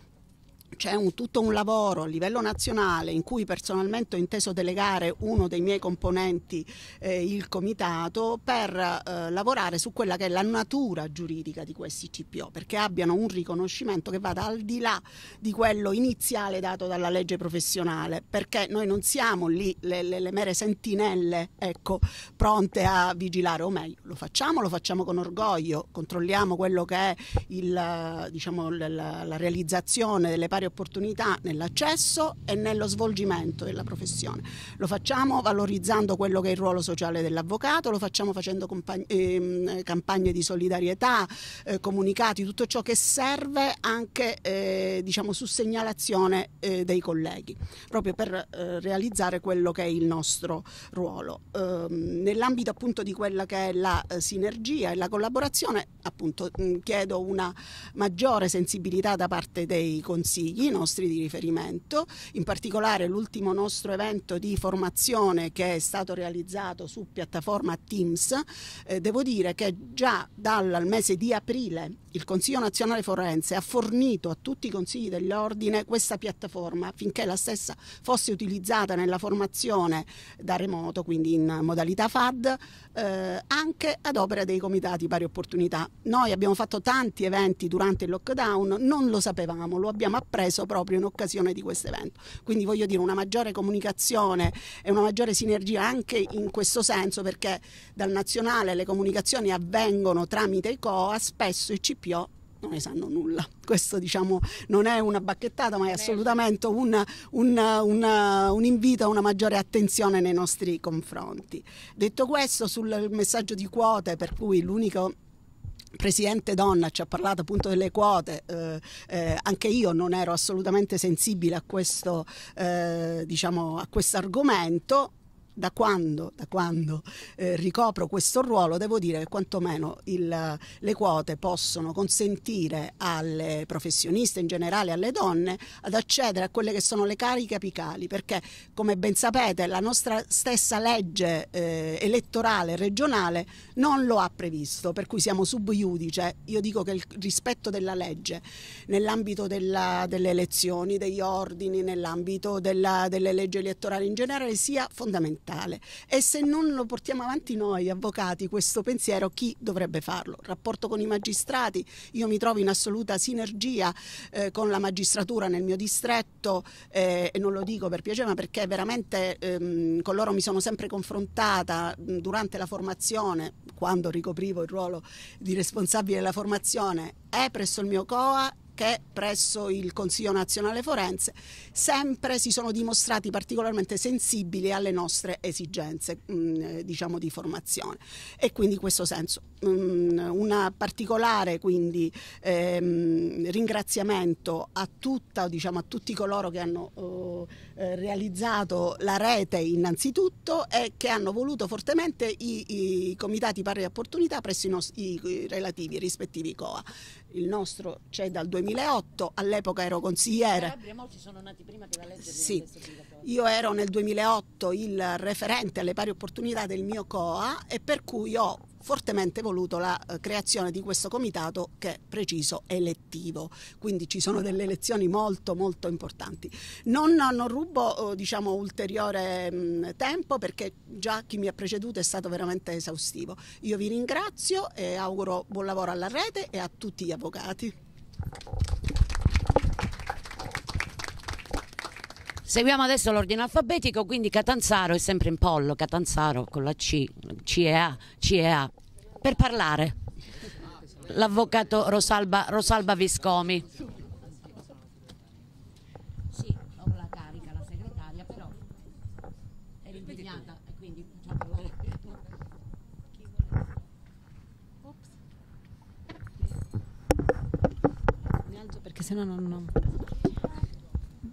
c'è un, tutto un lavoro a livello nazionale in cui personalmente ho inteso delegare uno dei miei componenti, eh, il comitato, per eh, lavorare su quella che è la natura giuridica di questi CPO, perché abbiano un riconoscimento che vada al di là di quello iniziale dato dalla legge professionale, perché noi non siamo lì le, le, le mere sentinelle ecco, pronte a vigilare, o meglio, lo facciamo, lo facciamo con orgoglio, controlliamo quello che è il, diciamo, la, la realizzazione delle pari pari opportunità nell'accesso e nello svolgimento della professione. Lo facciamo valorizzando quello che è il ruolo sociale dell'avvocato, lo facciamo facendo ehm, campagne di solidarietà, eh, comunicati, tutto ciò che serve anche eh, diciamo, su segnalazione eh, dei colleghi, proprio per eh, realizzare quello che è il nostro ruolo. Ehm, nell'ambito appunto di quella che è la eh, sinergia e la collaborazione, appunto mh, chiedo una maggiore sensibilità da parte dei consigli antichi, i nostri di riferimento, in particolare l'ultimo nostro evento di formazione che è stato realizzato su piattaforma Teams, eh, devo dire che già dal mese di aprile il Consiglio Nazionale Forense ha fornito a tutti i consigli dell'ordine questa piattaforma affinché la stessa fosse utilizzata nella formazione da remoto, quindi in modalità FAD, eh, anche ad opera dei comitati pari opportunità. Noi abbiamo fatto tanti eventi durante il lockdown, non lo sapevamo, lo abbiamo appreso proprio in occasione di questo evento. Quindi voglio dire una maggiore comunicazione e una maggiore sinergia anche in questo senso perché dal nazionale le comunicazioni avvengono tramite i COA, spesso i CP CPO non ne sanno nulla. Questo diciamo non è una bacchettata, ma è assolutamente un, un, un, un, invito a una maggiore attenzione nei nostri confronti. Detto questo, sul messaggio di quote, per cui l'unico Presidente Donna ci ha parlato appunto delle quote, eh, eh, anche io non ero assolutamente sensibile a questo, eh, diciamo, a questo argomento, da quando, da quando eh, ricopro questo ruolo devo dire che quantomeno il, le quote possono consentire alle professioniste in generale, alle donne, ad accedere a quelle che sono le cariche apicali, perché come ben sapete la nostra stessa legge eh, elettorale regionale non lo ha previsto, per cui siamo sub iudice. Io dico che il rispetto della legge nell'ambito delle elezioni, degli ordini, nell'ambito delle leggi elettorali in generale sia fondamentale fondamentale e se non lo portiamo avanti noi avvocati questo pensiero chi dovrebbe farlo? Rapporto con i magistrati, io mi trovo in assoluta sinergia eh, con la magistratura nel mio distretto eh, e non lo dico per piacere ma perché veramente ehm, con loro mi sono sempre confrontata mh, mm, durante la formazione quando ricoprivo il ruolo di responsabile della formazione è presso il mio COA che presso il Consiglio Nazionale Forense sempre si sono dimostrati particolarmente sensibili alle nostre esigenze mm, diciamo di formazione e quindi in questo senso mm, un particolare quindi, ehm, ringraziamento a, tutta, diciamo, a tutti coloro che hanno eh, eh, realizzato la rete innanzitutto e che hanno voluto fortemente i, i comitati pari opportunità presso i, nostri, i, i rispettivi COA. Il nostro c'è dal 2008, all'epoca ero consigliere. molti sono nati prima che la legge sì. Io ero nel 2008 il referente alle pari opportunità del mio COA e per cui ho fortemente voluto la eh, creazione di questo comitato che, preciso, elettivo, quindi ci sono delle elezioni molto molto importanti. Non, non rubo eh, diciamo, ulteriore mm, tempo perché già chi mi ha preceduto è stato veramente esaustivo. Io vi ringrazio e auguro buon lavoro alla rete e a tutti gli avvocati. Seguiamo adesso l'ordine alfabetico, quindi Catanzaro è sempre in pollo, Catanzaro con la C, CEA, CEA, per parlare. L'avvocato Rosalba, Rosalba Viscomi. Sì, ho la carica, la segretaria, però è impegnata, quindi Ops. parlare. Mi alzo perché sennò non... non...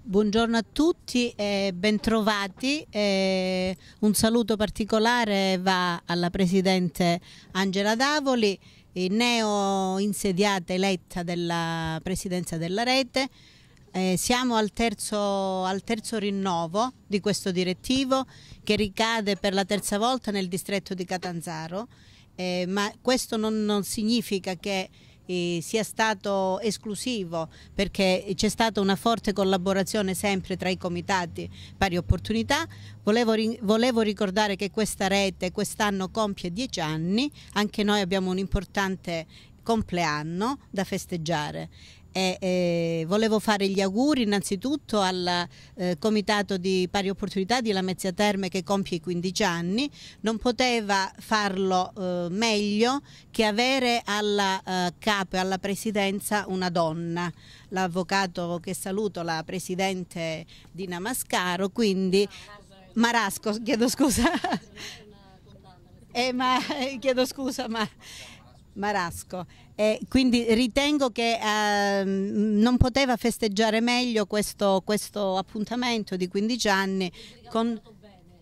Buongiorno a tutti e bentrovati. E un saluto particolare va alla Presidente Angela Davoli, eh, neo insediata eletta della Presidenza della Rete. Eh, siamo al terzo, al terzo rinnovo di questo direttivo che ricade per la terza volta nel distretto di Catanzaro, eh, ma questo non, non significa che eh, sia stato esclusivo perché c'è stata una forte collaborazione sempre tra i comitati pari opportunità. Volevo, volevo ricordare che questa rete quest'anno compie dieci anni, anche noi abbiamo un importante compleanno da festeggiare e, e, volevo fare gli auguri innanzitutto al eh, Comitato di Pari Opportunità di Lamezia Terme che compie i 15 anni, non poteva farlo eh, meglio che avere alla eh, capo e alla presidenza una donna, l'avvocato che saluto, la presidente di Namascaro, quindi Marasco, chiedo scusa. Eh, ma eh, chiedo scusa, ma Marasco. E quindi ritengo che eh, non poteva festeggiare meglio questo, questo appuntamento di 15 anni con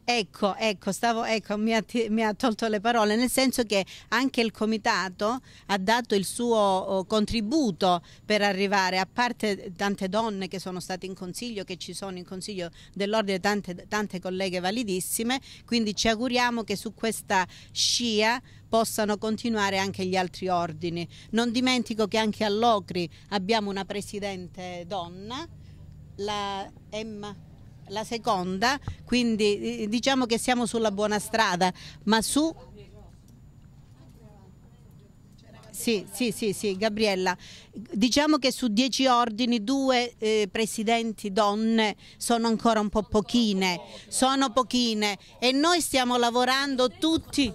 Ecco, ecco, stavo, ecco mi, ha, mi, ha, tolto le parole, nel senso che anche il comitato ha dato il suo oh, contributo per arrivare, a parte tante donne che sono state in consiglio, che ci sono in consiglio dell'ordine, tante, tante colleghe validissime, quindi ci auguriamo che su questa scia possano continuare anche gli altri ordini. Non dimentico che anche a Locri abbiamo una presidente donna, la Emma la seconda, quindi eh, diciamo che siamo sulla buona strada, ma su sì, sì, sì, sì, Gabriella. Diciamo che su dieci ordini due eh, presidenti donne sono ancora un po' pochine, sono pochine e noi stiamo lavorando tutti.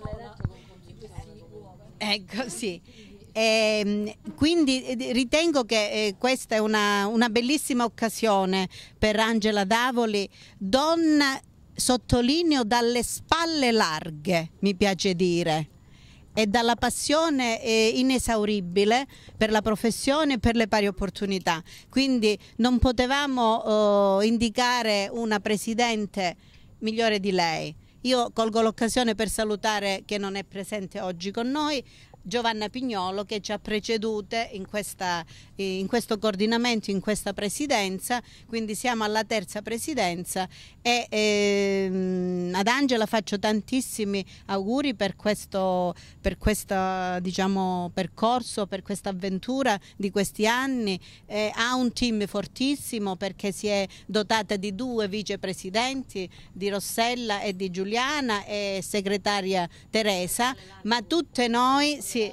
Ecco, sì. E ehm, quindi eh, ritengo che eh, questa è una, una bellissima occasione per Angela Davoli, donna, sottolineo, dalle spalle larghe, mi piace dire e dalla passione eh, inesauribile per la professione e per le pari opportunità. Quindi non potevamo eh, indicare una presidente migliore di lei. Io colgo l'occasione per salutare che non è presente oggi con noi Giovanna Pignolo che ci ha precedute in, questa, in, questo coordinamento, in questa presidenza, quindi siamo alla terza presidenza e ehm, ad Angela faccio tantissimi auguri per questo, per questo diciamo, percorso, per questa avventura di questi anni, eh, ha un team fortissimo perché si è dotata di due vicepresidenti, di Rossella e di Giuliana e segretaria Teresa, ma tutte noi sì,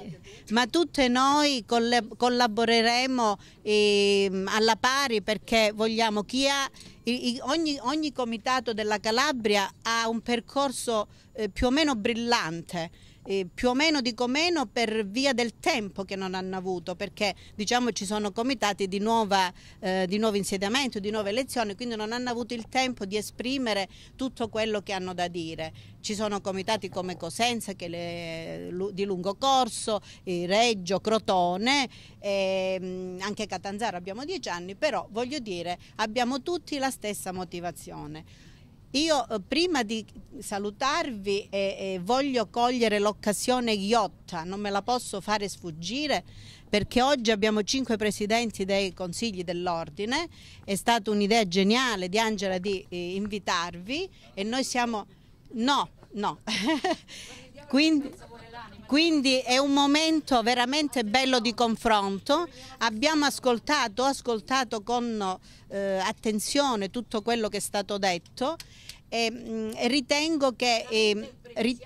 ma tutte noi collaboreremo eh, alla pari perché vogliamo chi ha... Ogni, ogni comitato della Calabria ha un percorso eh, più o meno brillante eh, più o meno dico meno per via del tempo che non hanno avuto, perché diciamo ci sono comitati di, nuova, eh, di nuovo insediamento, di nuove elezioni, quindi non hanno avuto il tempo di esprimere tutto quello che hanno da dire. Ci sono comitati come Cosenza le, di lungo corso, eh, Reggio, Crotone, eh, anche Catanzaro abbiamo dieci anni, però voglio dire abbiamo tutti la stessa motivazione. Io eh, prima di salutarvi eh, eh, voglio cogliere l'occasione ghiotta, non me la posso fare sfuggire perché oggi abbiamo cinque presidenti dei consigli dell'ordine, è stata un'idea geniale di Angela di eh, invitarvi e noi siamo... No, no. Quindi quindi è un momento veramente bello di confronto, abbiamo ascoltato, ho ascoltato con eh, attenzione tutto quello che è stato detto e mh, mm, ritengo che... Eh, rit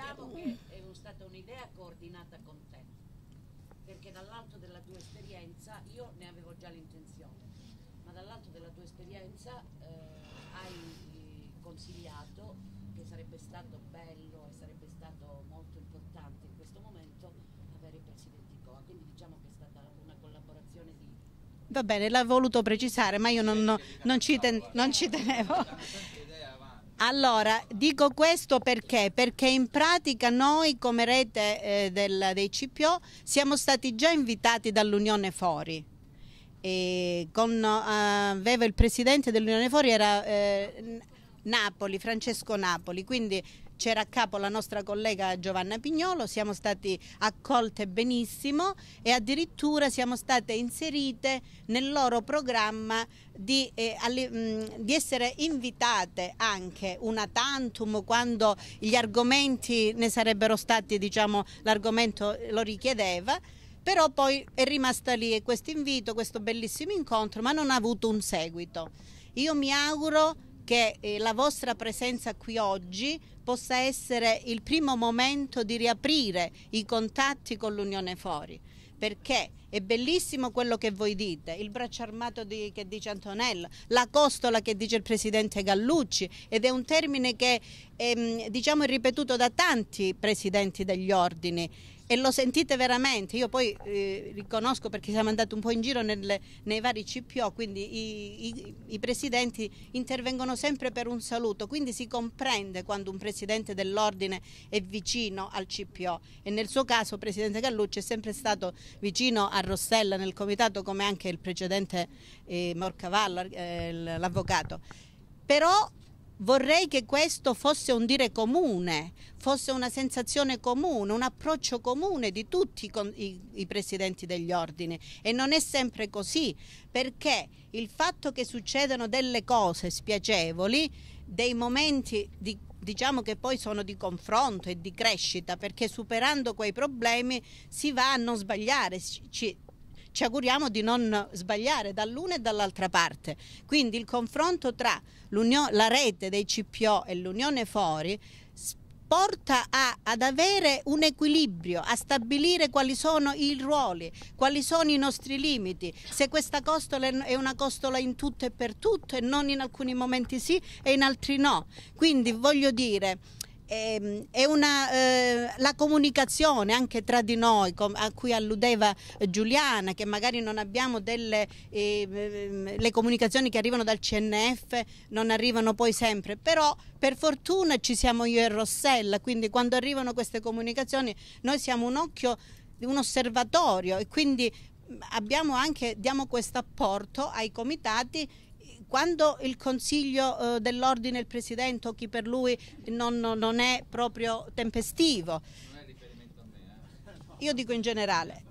Va bene, l'ha voluto precisare, ma io non, non, non, ci, ten, non ci tenevo. Allora, dico questo perché? Perché in pratica noi come rete eh, del, dei CPO siamo stati già invitati dall'Unione Fori. E Con, eh, avevo il presidente dell'Unione Fori, era eh, Napoli, Francesco Napoli, quindi c'era a capo la nostra collega Giovanna Pignolo, siamo stati accolte benissimo e addirittura siamo state inserite nel loro programma di, eh, alle, mh, mm, di essere invitate anche una tantum quando gli argomenti ne sarebbero stati, diciamo, l'argomento lo richiedeva però poi è rimasta lì questo invito, questo bellissimo incontro, ma non ha avuto un seguito. Io mi auguro che eh, la vostra presenza qui oggi possa essere il primo momento di riaprire i contatti con l'Unione Fuori. perché è bellissimo quello che voi dite, il braccio armato di, che dice Antonella, la costola che dice il presidente Gallucci ed è un termine che ehm, diciamo, è ripetuto da tanti presidenti degli ordini e lo sentite veramente. Io poi eh, riconosco perché siamo andati un po' in giro nel, nei vari CPO, quindi i, i, i, presidenti intervengono sempre per un saluto, quindi si comprende quando un presidente dell'ordine è vicino al CPO e nel suo caso presidente Gallucci è sempre stato vicino a Rossella nel comitato come anche il precedente eh, Morcavallo, eh, l'avvocato. Però vorrei che questo fosse un dire comune, fosse una sensazione comune, un approccio comune di tutti i, presidenti degli ordini e non è sempre così perché il fatto che succedano delle cose spiacevoli, dei momenti di, diciamo che poi sono di confronto e di crescita perché superando quei problemi si va a non sbagliare, ci, ci auguriamo di non sbagliare dall'una e dall'altra parte. Quindi il confronto tra la rete dei CPO e l'Unione Fori porta a, ad avere un equilibrio, a stabilire quali sono i ruoli, quali sono i nostri limiti, se questa costola è una costola in tutto e per tutto e non in alcuni momenti sì e in altri no. Quindi voglio dire eh, è una, eh, la comunicazione anche tra di noi a cui alludeva Giuliana, che magari non abbiamo delle eh, le comunicazioni che arrivano dal CNF, non arrivano poi sempre, però per fortuna ci siamo io e Rossella, quindi quando arrivano queste comunicazioni noi siamo un occhio un osservatorio e quindi mm, abbiamo anche, diamo questo apporto ai comitati quando il Consiglio eh, dell'Ordine, il Presidente o chi per lui non, non è proprio tempestivo. Non è riferimento a me. Eh. Io dico in generale.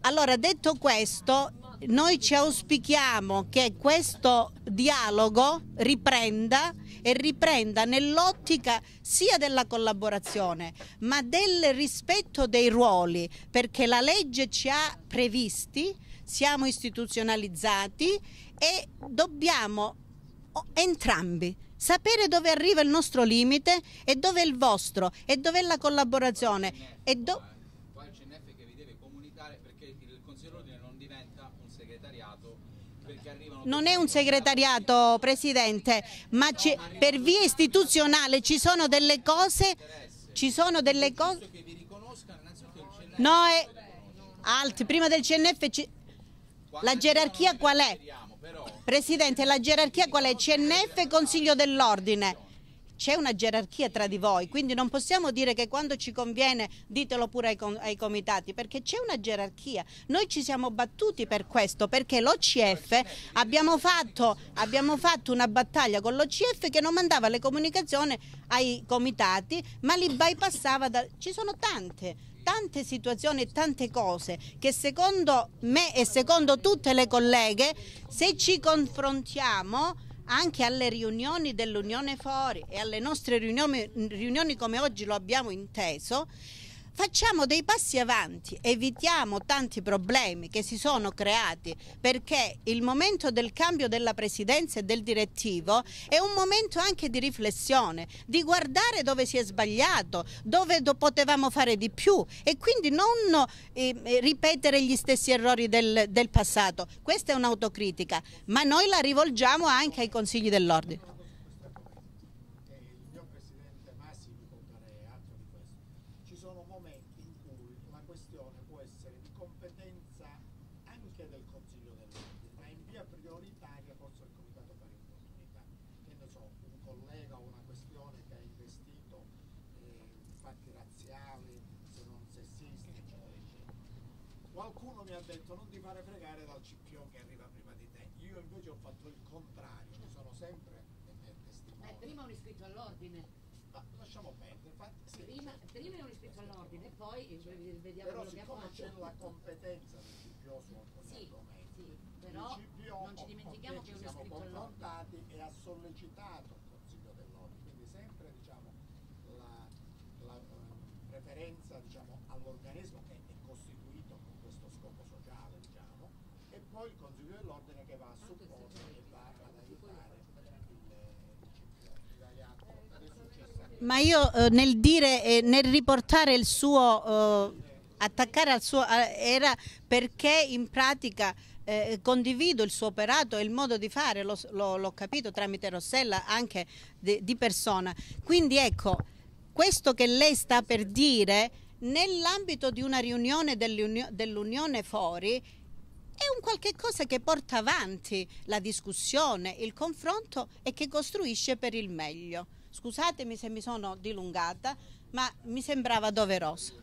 Allora, detto questo, noi ci auspichiamo che questo dialogo riprenda e riprenda nell'ottica sia della collaborazione ma del rispetto dei ruoli perché la legge ci ha previsti, siamo istituzionalizzati e dobbiamo entrambi sapere dove arriva il nostro limite e dove è il vostro e dove è la collaborazione. E do... non non è un segretariato Presidente, ma ci, per via istituzionale ci sono delle cose... Ci sono delle cose... No, è... Alt, prima del CNF... Ci... La gerarchia qual è? Presidente, la gerarchia qual è? CNF e Consiglio dell'Ordine. C'è una gerarchia tra di voi, quindi non possiamo dire che quando ci conviene ditelo pure ai, com ai comitati, perché c'è una gerarchia. Noi ci siamo battuti per questo, perché l'OCF abbiamo, abbiamo fatto, una battaglia con l'OCF che non mandava le comunicazioni ai comitati, ma li bypassava. Da... Ci sono tante tante situazioni e tante cose che secondo me e secondo tutte le colleghe, se ci confrontiamo anche alle riunioni dell'Unione Fuori e alle nostre riunioni, riunioni come oggi lo abbiamo inteso, facciamo dei passi avanti, evitiamo tanti problemi che si sono creati perché il momento del cambio della presidenza e del direttivo è un momento anche di riflessione, di guardare dove si è sbagliato, dove potevamo fare di più e quindi non eh, ripetere gli stessi errori del, del passato. Questa è un'autocritica, ma noi la rivolgiamo anche ai consigli dell'ordine. so, un collega o una questione che ha investito eh, fatti razziali, se non sessisti, eccetera, eccetera. Qualcuno mi ha detto non ti fare fregare dal cicchione che arriva prima di te. Io invece ho fatto il contrario, ci sono sempre testimoni. Eh, prima un iscritto all'ordine. Ma lasciamo perdere, infatti. Sì, prima, certo, prima è certo, un iscritto certo. all'ordine, poi certo. vediamo Però, quello che ha fatto. Però siccome c'è la competenza del CPO su un sì. argomento, però non ci dimentichiamo che è uno scritto confrontati e ha sollecitato il Consiglio dell'Ordine, quindi sempre diciamo, la, la eh, preferenza diciamo, all'organismo che è costituito con questo scopo sociale diciamo, e poi il Consiglio dell'Ordine che va a supporto e va ad aiutare il ma io eh, nel dire, eh, nel riportare il suo, eh, attaccare al suo, eh, era perché in pratica eh, eh, condivido il suo operato e il modo di fare, l'ho capito tramite Rossella anche de, di persona. Quindi ecco, questo che lei sta per dire nell'ambito di una riunione dell'Unione Fori è un qualche cosa che porta avanti la discussione, il confronto e che costruisce per il meglio. Scusatemi se mi sono dilungata, ma mi sembrava doveroso.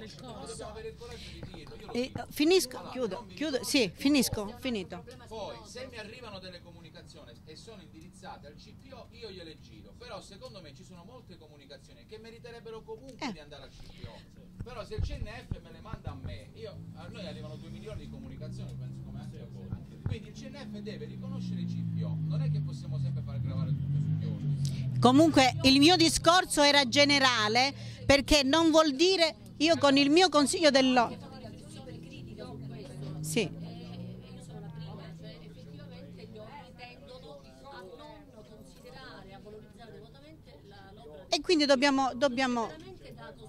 mettere il corso. E, finisco, chiudo, chiudo, sì, finisco, finito. Poi se mi arrivano delle comunicazioni e sono indirizzate al CPO, io gliele giro, però secondo me ci sono molte comunicazioni che meriterebbero comunque eh. di andare al CPO. Però se il CNF me le manda a me, io, a noi arrivano 2 milioni di comunicazioni, penso come anche a voi. Quindi il CNF deve riconoscere il CPO, non è che possiamo sempre far gravare tutto su Comunque il mio discorso era generale perché non vuol dire io con il mio consiglio dell'ONU... Sì. E quindi dobbiamo, dobbiamo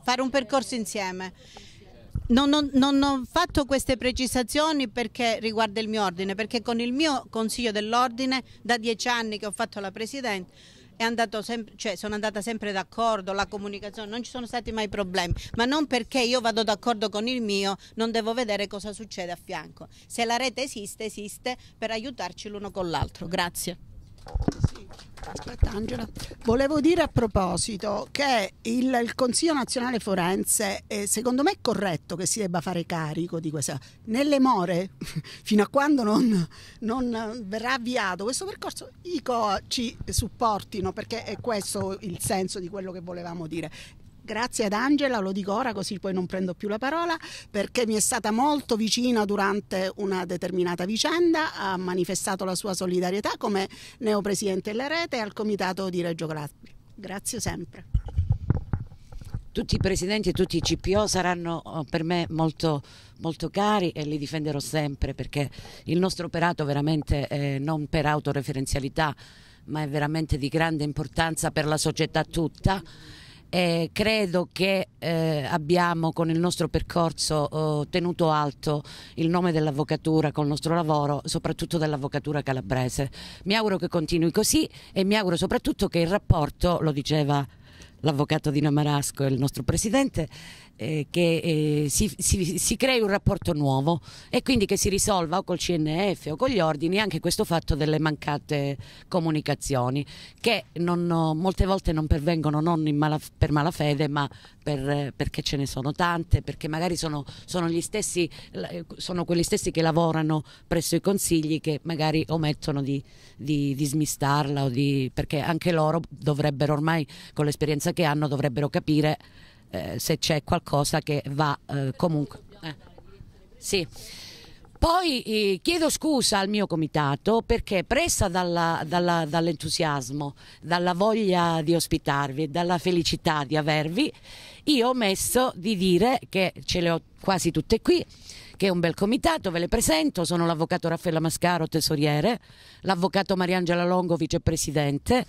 fare un percorso insieme. Non ho, non ho, fatto queste precisazioni perché riguarda il mio ordine, perché con il mio consiglio dell'ordine da dieci anni che ho fatto la Presidente cioè, sono andata sempre d'accordo, la comunicazione, non ci sono stati mai problemi, ma non perché io vado d'accordo con il mio, non devo vedere cosa succede a fianco. Se la rete esiste, esiste per aiutarci l'uno con l'altro. Grazie. Sì. Aspetta Angela, volevo dire a proposito che il, il Consiglio Nazionale Forense eh, secondo me è corretto che si debba fare carico di questa, nelle more, fino a quando non, non verrà avviato questo percorso, i COA ci supportino perché è questo il senso di quello che volevamo dire Grazie ad Angela, lo dico ora così poi non prendo più la parola, perché mi è stata molto vicina durante una determinata vicenda, ha manifestato la sua solidarietà come neopresidente della rete e al comitato di Reggio Calabria. Grazie sempre. Tutti i presidenti e tutti i CPO saranno oh, per me molto, molto cari e li difenderò sempre perché il nostro operato veramente eh, non per autoreferenzialità ma è veramente di grande importanza per la società tutta eh, credo che eh, abbiamo con il nostro percorso eh, tenuto alto il nome dell'avvocatura con il nostro lavoro, soprattutto dell'avvocatura calabrese. Mi auguro che continui così e mi auguro soprattutto che il rapporto, lo diceva l'avvocato di Marasco e il nostro presidente, eh, che eh, si, si, si, crei un rapporto nuovo e quindi che si risolva o col CNF o con gli ordini anche questo fatto delle mancate comunicazioni che non, molte volte non pervengono non mala, per malafede ma per, perché ce ne sono tante, perché magari sono, sono, gli stessi, sono quelli stessi che lavorano presso i consigli che magari omettono di, di, di smistarla di, perché anche loro dovrebbero ormai con l'esperienza conoscenze che hanno dovrebbero capire eh, se c'è qualcosa che va eh, comunque. Eh. Sì. Poi eh, chiedo scusa al mio comitato perché presa dall'entusiasmo, dalla voglia di ospitarvi, dalla felicità di avervi, io ho messo di dire che ce le ho quasi tutte qui, che è un bel comitato, ve le presento, sono l'avvocato Raffaella Mascaro, tesoriere, l'avvocato Mariangela Longo, vicepresidente,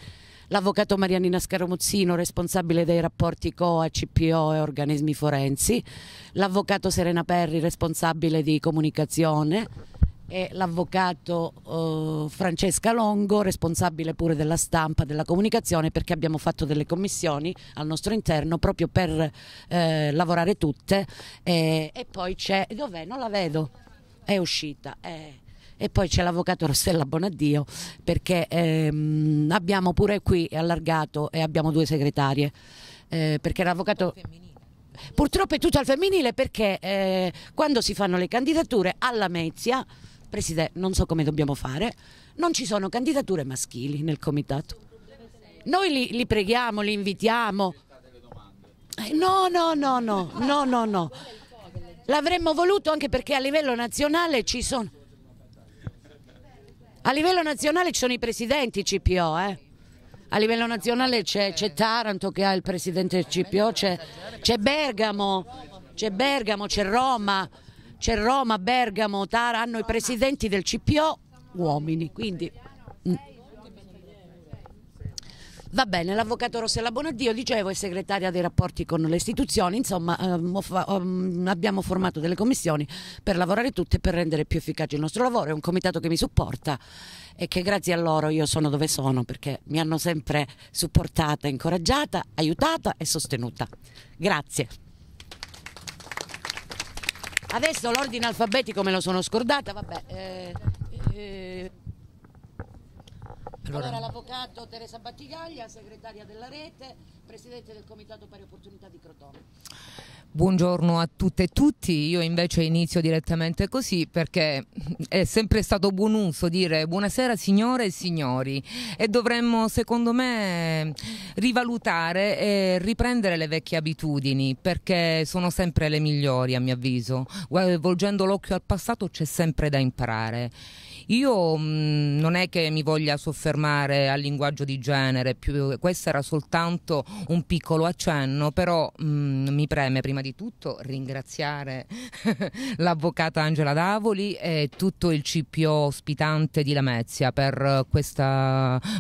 l'avvocato Marianina Scaramuzzino, responsabile dei rapporti COA, CPO e organismi forensi, l'avvocato Serena Perri, responsabile di comunicazione e l'avvocato eh, Francesca Longo, responsabile pure della stampa, della comunicazione, perché abbiamo fatto delle commissioni al nostro interno proprio per eh, lavorare tutte. Eh, e poi c'è... Dov'è? Non la vedo. È uscita. Eh e poi c'è l'avvocato Rossella Bonaddio perché ehm, abbiamo pure qui allargato e abbiamo due segretarie eh, perché l'avvocato purtroppo è tutto al femminile perché eh, quando si fanno le candidature alla Mezia Presidente, non so come dobbiamo fare, non ci sono candidature maschili nel comitato. Noi li, li preghiamo, li invitiamo. Eh, no, no, no, no, no, no, no. L'avremmo voluto anche perché a livello nazionale ci sono... A livello nazionale ci sono i presidenti CPO, eh? A livello nazionale c'è, Taranto che ha il presidente CPO, c'è, Bergamo, c'è Bergamo, c'è Roma, c'è Roma, Bergamo, Taranto, hanno i presidenti del CPO uomini, quindi... Mm. Va bene, l'avvocato Rossella Bonaddio, dicevo, è segretaria dei rapporti con le istituzioni, insomma ehm, ehm, abbiamo formato delle commissioni per lavorare tutte e per rendere più efficace il nostro lavoro, è un comitato che mi supporta e che grazie a loro io sono dove sono perché mi hanno sempre supportata, incoraggiata, aiutata e sostenuta. Grazie. Adesso l'ordine alfabetico me lo sono scordata, vabbè. Eh, eh. Allora, allora l'avvocato Teresa Battigaglia, segretaria della rete, presidente del Comitato Pari Opportunità di Crotone. Buongiorno a tutte e tutti, io invece inizio direttamente così perché è sempre stato buon uso dire buonasera signore e signori e dovremmo secondo me rivalutare e riprendere le vecchie abitudini perché sono sempre le migliori a mio avviso, volgendo l'occhio al passato c'è sempre da imparare. Io mh, mm, non è che mi voglia soffermare al linguaggio di genere, più, questo era soltanto un piccolo accenno, però mh, mm, mi preme prima di tutto ringraziare l'avvocata Angela Davoli e tutto il CPO ospitante di Lamezia per questo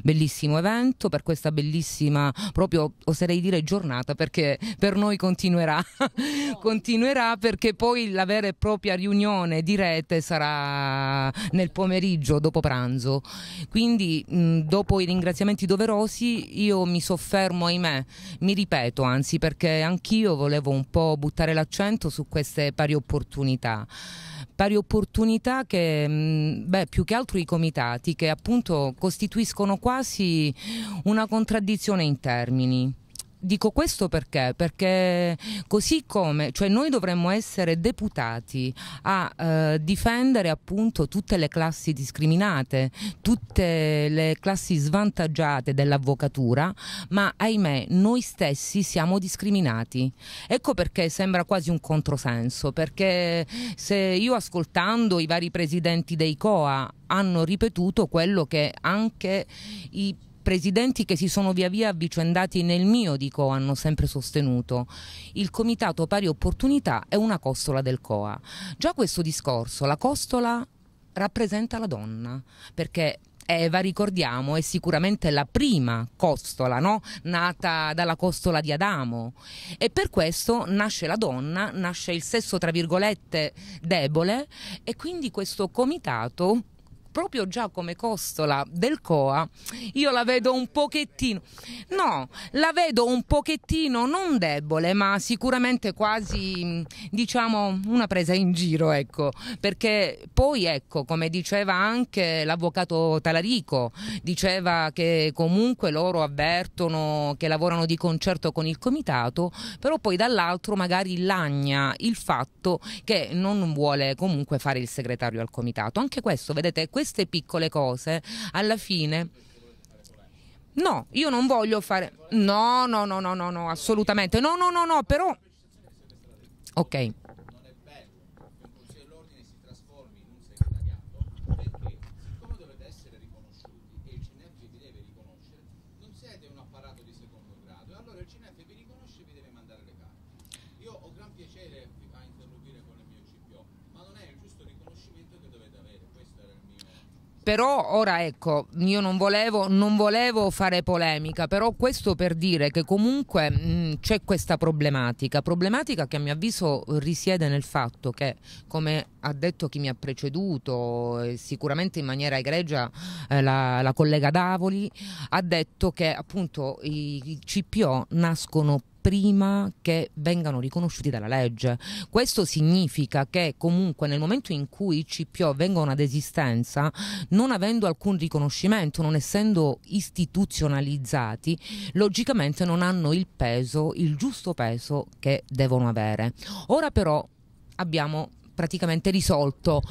bellissimo evento, per questa bellissima, proprio oserei dire giornata, perché per noi continuerà, continuerà perché poi la vera e propria riunione di rete sarà nel pomeriggio pomeriggio dopo pranzo. Quindi mh, dopo i ringraziamenti doverosi io mi soffermo, ahimè, mi ripeto anzi perché anch'io volevo un po' buttare l'accento su queste pari opportunità pari opportunità che beh, più che altro i comitati che appunto costituiscono quasi una contraddizione in termini dico questo perché? Perché così come, cioè noi dovremmo essere deputati a eh, difendere appunto tutte le classi discriminate, tutte le classi svantaggiate dell'avvocatura, ma ahimè noi stessi siamo discriminati. Ecco perché sembra quasi un controsenso, perché se io ascoltando i vari presidenti dei COA hanno ripetuto quello che anche i presidenti che si sono via via avvicendati nel mio, dico, hanno sempre sostenuto. Il Comitato Pari Opportunità è una costola del COA. Già questo discorso, la costola rappresenta la donna, perché Eva, eh, ricordiamo, è sicuramente la prima costola, no? nata dalla costola di Adamo. E per questo nasce la donna, nasce il sesso, tra virgolette, debole, e quindi questo comitato proprio già come costola del COA, io la vedo un pochettino, no, la vedo un pochettino non debole, ma sicuramente quasi, diciamo, una presa in giro, ecco, perché poi, ecco, come diceva anche l'avvocato Talarico, diceva che comunque loro avvertono che lavorano di concerto con il comitato, però poi dall'altro magari lagna il fatto che non vuole comunque fare il segretario al comitato. Anche questo, vedete, questo queste piccole cose alla fine no, io non voglio fare no, no, no, no, no, no assolutamente. No, no, no, no, però Ok. Però ora ecco, io non volevo, non volevo fare polemica, però questo per dire che comunque mh, mm, c'è questa problematica, problematica che a mio avviso risiede nel fatto che, come ha detto chi mi ha preceduto, sicuramente in maniera egregia eh, la, la collega Davoli, ha detto che appunto i, i CPO nascono prima che vengano riconosciuti dalla legge. Questo significa che comunque nel momento in cui i CPO vengono ad esistenza, non avendo alcun riconoscimento, non essendo istituzionalizzati, logicamente non hanno il peso, il giusto peso che devono avere. Ora però abbiamo praticamente risolto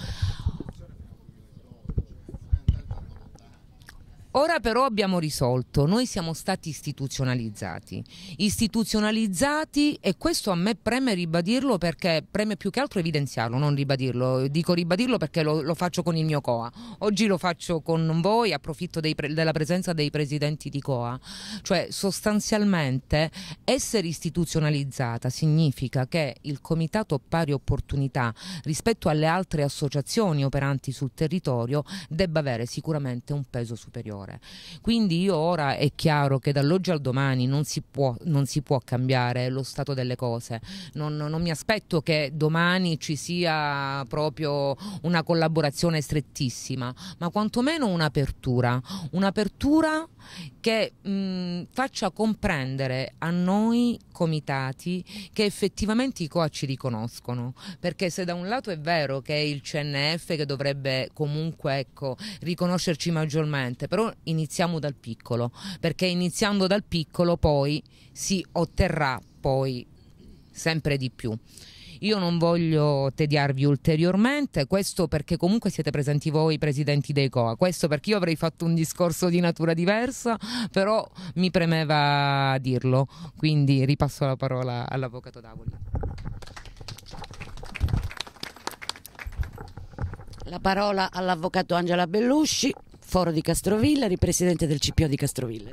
Ora però abbiamo risolto, noi siamo stati istituzionalizzati, istituzionalizzati e questo a me preme ribadirlo perché preme più che altro evidenziarlo, non ribadirlo, dico ribadirlo perché lo, lo faccio con il mio COA, oggi lo faccio con voi, approfitto dei, della presenza dei presidenti di COA, cioè sostanzialmente essere istituzionalizzata significa che il Comitato Pari Opportunità rispetto alle altre associazioni operanti sul territorio debba avere sicuramente un peso superiore errore. Quindi io ora è chiaro che dall'oggi al domani non si può, non si può cambiare lo stato delle cose, non, non mi aspetto che domani ci sia proprio una collaborazione strettissima, ma quantomeno un'apertura, un'apertura che mh, mm, faccia comprendere a noi comitati che effettivamente i COA ci riconoscono, perché se da un lato è vero che è il CNF che dovrebbe comunque ecco, riconoscerci maggiormente, però iniziamo dal piccolo, perché iniziando dal piccolo poi si otterrà poi sempre di più. Io non voglio tediarvi ulteriormente, questo perché comunque siete presenti voi presidenti dei COA, questo perché io avrei fatto un discorso di natura diversa, però mi premeva dirlo, quindi ripasso la parola all'avvocato Davoli. La parola all'avvocato Angela Bellusci. Foro di Castrovilla, presidente del CPO di Castrovilla.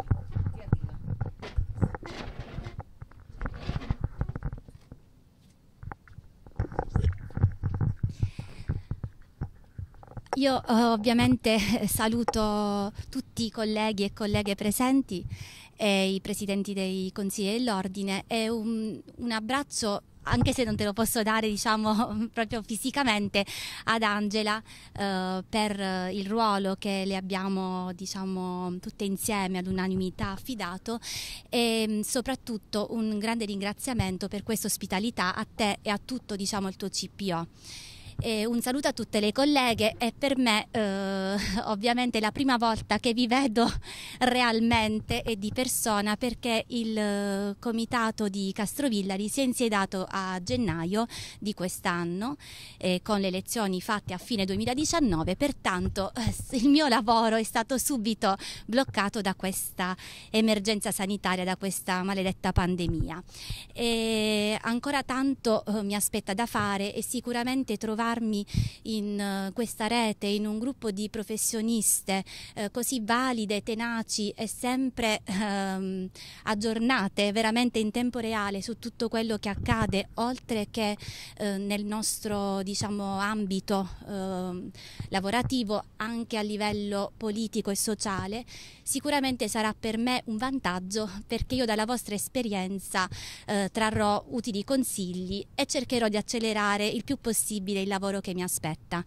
Io eh, ovviamente eh, saluto tutti i colleghi e colleghe presenti e i presidenti dei consigli dell'ordine e un, un abbraccio anche se non te lo posso dare diciamo proprio fisicamente ad Angela eh, per il ruolo che le abbiamo diciamo tutte insieme ad unanimità affidato e mm, soprattutto un grande ringraziamento per questa ospitalità a te e a tutto diciamo il tuo CPO. E un saluto a tutte le colleghe e per me eh, ovviamente la prima volta che vi vedo realmente e di persona perché il eh, comitato di Castrovillari si è insiedato a gennaio di quest'anno eh, con le elezioni fatte a fine 2019, pertanto eh, il mio lavoro è stato subito bloccato da questa emergenza sanitaria, da questa maledetta pandemia. E ancora tanto eh, mi aspetta da fare e sicuramente trovare imbarcarmi in eh, questa rete, in un gruppo di professioniste eh, così valide, tenaci e sempre ehm, aggiornate veramente in tempo reale su tutto quello che accade oltre che eh, nel nostro diciamo, ambito eh, lavorativo anche a livello politico e sociale, sicuramente sarà per me un vantaggio perché io dalla vostra esperienza eh, trarrò utili consigli e cercherò di accelerare il più possibile il lavoro lavoro che mi aspetta.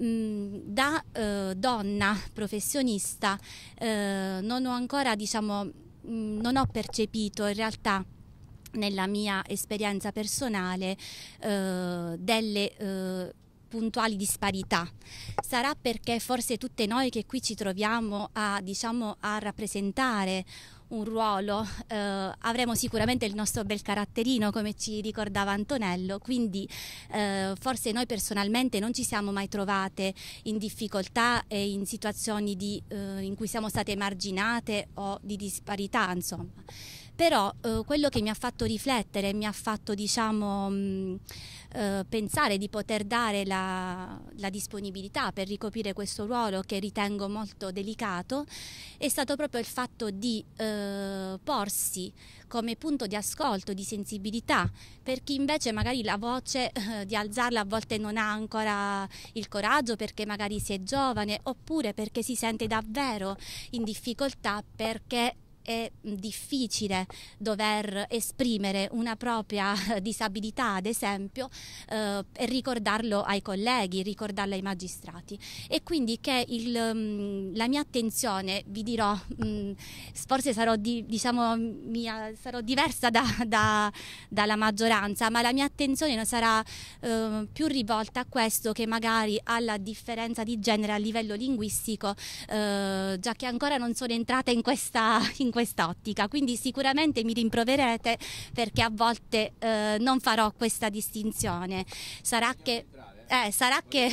Mm, da eh, donna professionista eh, non ho ancora, diciamo, mm, non ho percepito in realtà nella mia esperienza personale eh, delle eh, puntuali disparità. Sarà perché forse tutte noi che qui ci troviamo a, diciamo, a rappresentare un ruolo, eh, avremo sicuramente il nostro bel caratterino come ci ricordava Antonello, quindi eh, forse noi personalmente non ci siamo mai trovate in difficoltà e in situazioni di, eh, in cui siamo state emarginate o di disparità, insomma. Però eh, quello che mi ha fatto riflettere, mi ha fatto diciamo... Mh, mm, eh, pensare di poter dare la, la, disponibilità per ricoprire questo ruolo che ritengo molto delicato è stato proprio il fatto di eh, porsi come punto di ascolto, di sensibilità per chi invece magari la voce eh, di alzarla a volte non ha ancora il coraggio perché magari si è giovane oppure perché si sente davvero in difficoltà perché è difficile dover esprimere una propria disabilità, ad esempio, eh, e ricordarlo ai colleghi, ricordarlo ai magistrati. E quindi che il, mm, la mia attenzione, vi dirò, mh, mm, forse sarò, di, diciamo, mia, sarò diversa da, da, dalla maggioranza, ma la mia attenzione non sarà eh, più rivolta a questo che magari alla differenza di genere a livello linguistico, eh, già che ancora non sono entrata in questa, in questa quest'ottica, quindi sicuramente mi rimproverete perché a volte eh, non farò questa distinzione. Sarà che eh, sarà, che,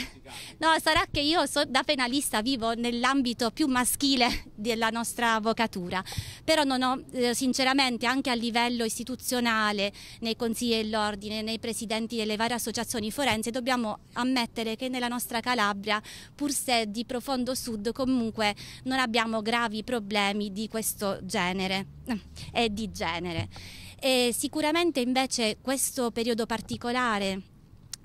no, sarà che io so, da penalista vivo nell'ambito più maschile della nostra avvocatura, però non ho eh, sinceramente anche a livello istituzionale, nei consigli dell'ordine, nei presidenti delle varie associazioni forense, dobbiamo ammettere che nella nostra Calabria, pur se di profondo sud, comunque non abbiamo gravi problemi di questo genere eh, e di genere. E sicuramente invece questo periodo particolare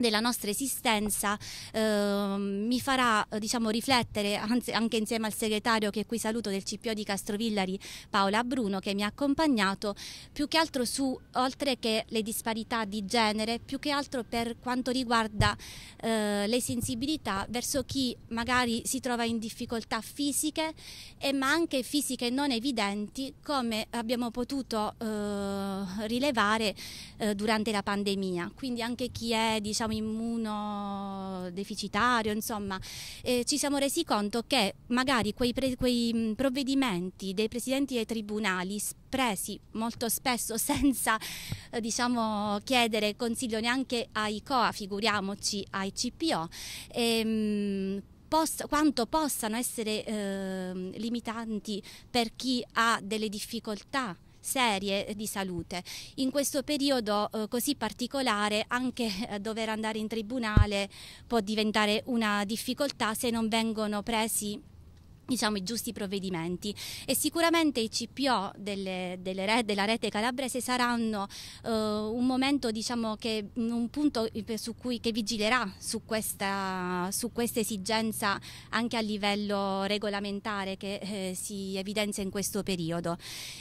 della nostra esistenza eh, mi farà eh, diciamo, riflettere anzi, anche insieme al segretario che qui saluto del CPO di Castrovillari Paola Bruno che mi ha accompagnato più che altro su oltre che le disparità di genere più che altro per quanto riguarda eh, le sensibilità verso chi magari si trova in difficoltà fisiche e, ma anche fisiche non evidenti come abbiamo potuto eh, rilevare eh, durante la pandemia quindi anche chi è diciamo diciamo, immunodeficitario, insomma, eh, ci siamo resi conto che magari quei, quei mm, provvedimenti dei presidenti dei tribunali presi molto spesso senza eh, diciamo, chiedere consiglio neanche ai COA, figuriamoci ai CPO, ehm, quanto possano essere eh, limitanti per chi ha delle difficoltà serie di salute. In questo periodo eh, così particolare anche eh, dover andare in tribunale può diventare una difficoltà se non vengono presi diciamo, i giusti provvedimenti e sicuramente i CPO delle, delle re, della rete calabrese saranno eh, un momento diciamo, che, mm, un punto eh, su cui che vigilerà su questa, su questa esigenza anche a livello regolamentare che eh, si evidenzia in questo periodo.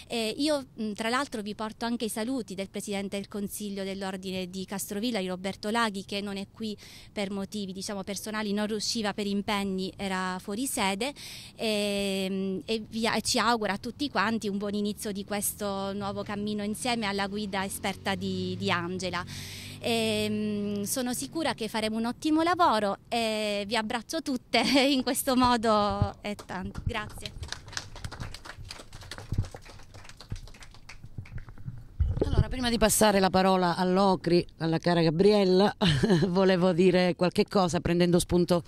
Eh, io mm, tra l'altro vi porto anche i saluti del Presidente del Consiglio dell'Ordine di Castrovilla, Roberto Laghi che non è qui per motivi diciamo, personali, non riusciva per impegni, era fuori sede e, ehm, e, via, e, ci auguro a tutti quanti un buon inizio di questo nuovo cammino insieme alla guida esperta di, di Angela. E, ehm, sono sicura che faremo un ottimo lavoro e vi abbraccio tutte in questo modo e tanto. Grazie. Allora, prima di passare la parola all'Ocri, alla cara Gabriella, volevo dire qualche cosa prendendo spunto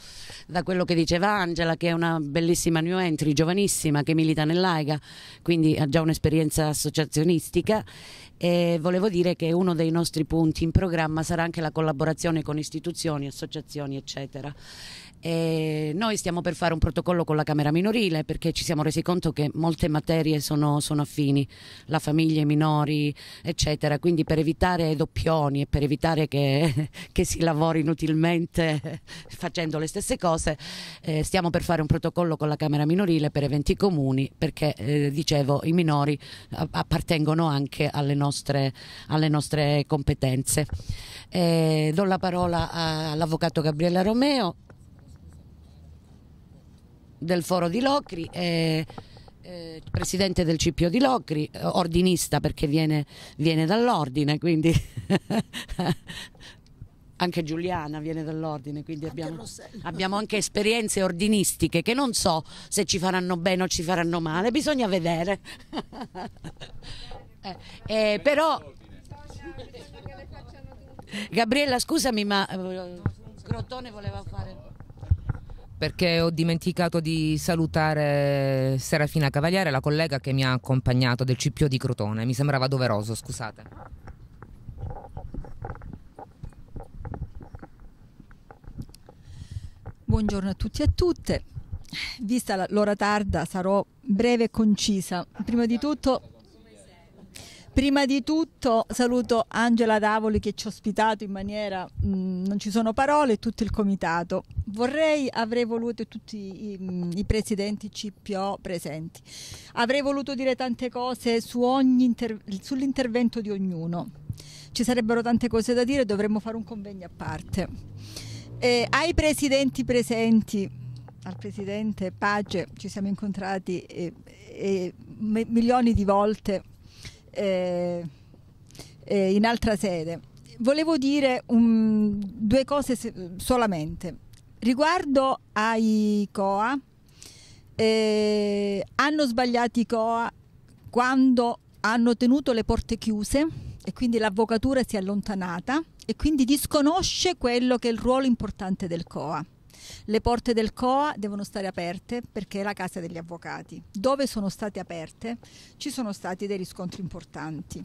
da quello che diceva Angela, che è una bellissima new entry, giovanissima, che milita nell'AIGA, quindi ha già un'esperienza associazionistica. E volevo dire che uno dei nostri punti in programma sarà anche la collaborazione con istituzioni, associazioni, eccetera. E noi stiamo per fare un protocollo con la Camera minorile perché ci siamo resi conto che molte materie sono, sono affini, la famiglia, i minori, eccetera. Quindi per evitare doppioni e per evitare che, che si lavori inutilmente facendo le stesse cose, eh, stiamo per fare un protocollo con la Camera minorile per eventi comuni perché, eh, dicevo, i minori appartengono anche alle nostre, alle nostre competenze. Eh, do la parola all'avvocato Gabriella Romeo del foro di Locri. E, eh, presidente del CPO di Locri, eh, ordinista perché viene, viene dall'ordine, quindi anche Giuliana viene dall'ordine, quindi abbiamo, abbiamo, anche esperienze ordinistiche che non so se ci faranno bene o ci faranno male, bisogna vedere. eh, eh, però, Gabriella, scusami, ma eh, Grottone voleva fare perché ho dimenticato di salutare Serafina Cavaliere, la collega che mi ha accompagnato del CPO di Crotone. Mi sembrava doveroso, scusate. Buongiorno a tutti e a tutte. Vista l'ora tarda sarò breve e concisa. Prima di tutto Prima di tutto saluto Angela Davoli che ci ha ospitato in maniera, mh, mm, non ci sono parole, tutto il comitato. Vorrei, avrei voluto tutti i, mm, i presidenti CPO presenti, avrei voluto dire tante cose su sull'intervento di ognuno. Ci sarebbero tante cose da dire, dovremmo fare un convegno a parte. Eh, ai presidenti presenti, al presidente Pace, ci siamo incontrati eh, eh, milioni di volte eh, eh, in altra sede. Volevo dire um, due cose se- solamente. Riguardo ai COA, eh, hanno sbagliato i COA quando hanno tenuto le porte chiuse e quindi l'avvocatura si è allontanata e quindi disconosce quello che è il ruolo importante del COA. Le porte del COA devono stare aperte perché è la casa degli avvocati. Dove sono state aperte ci sono stati dei riscontri importanti.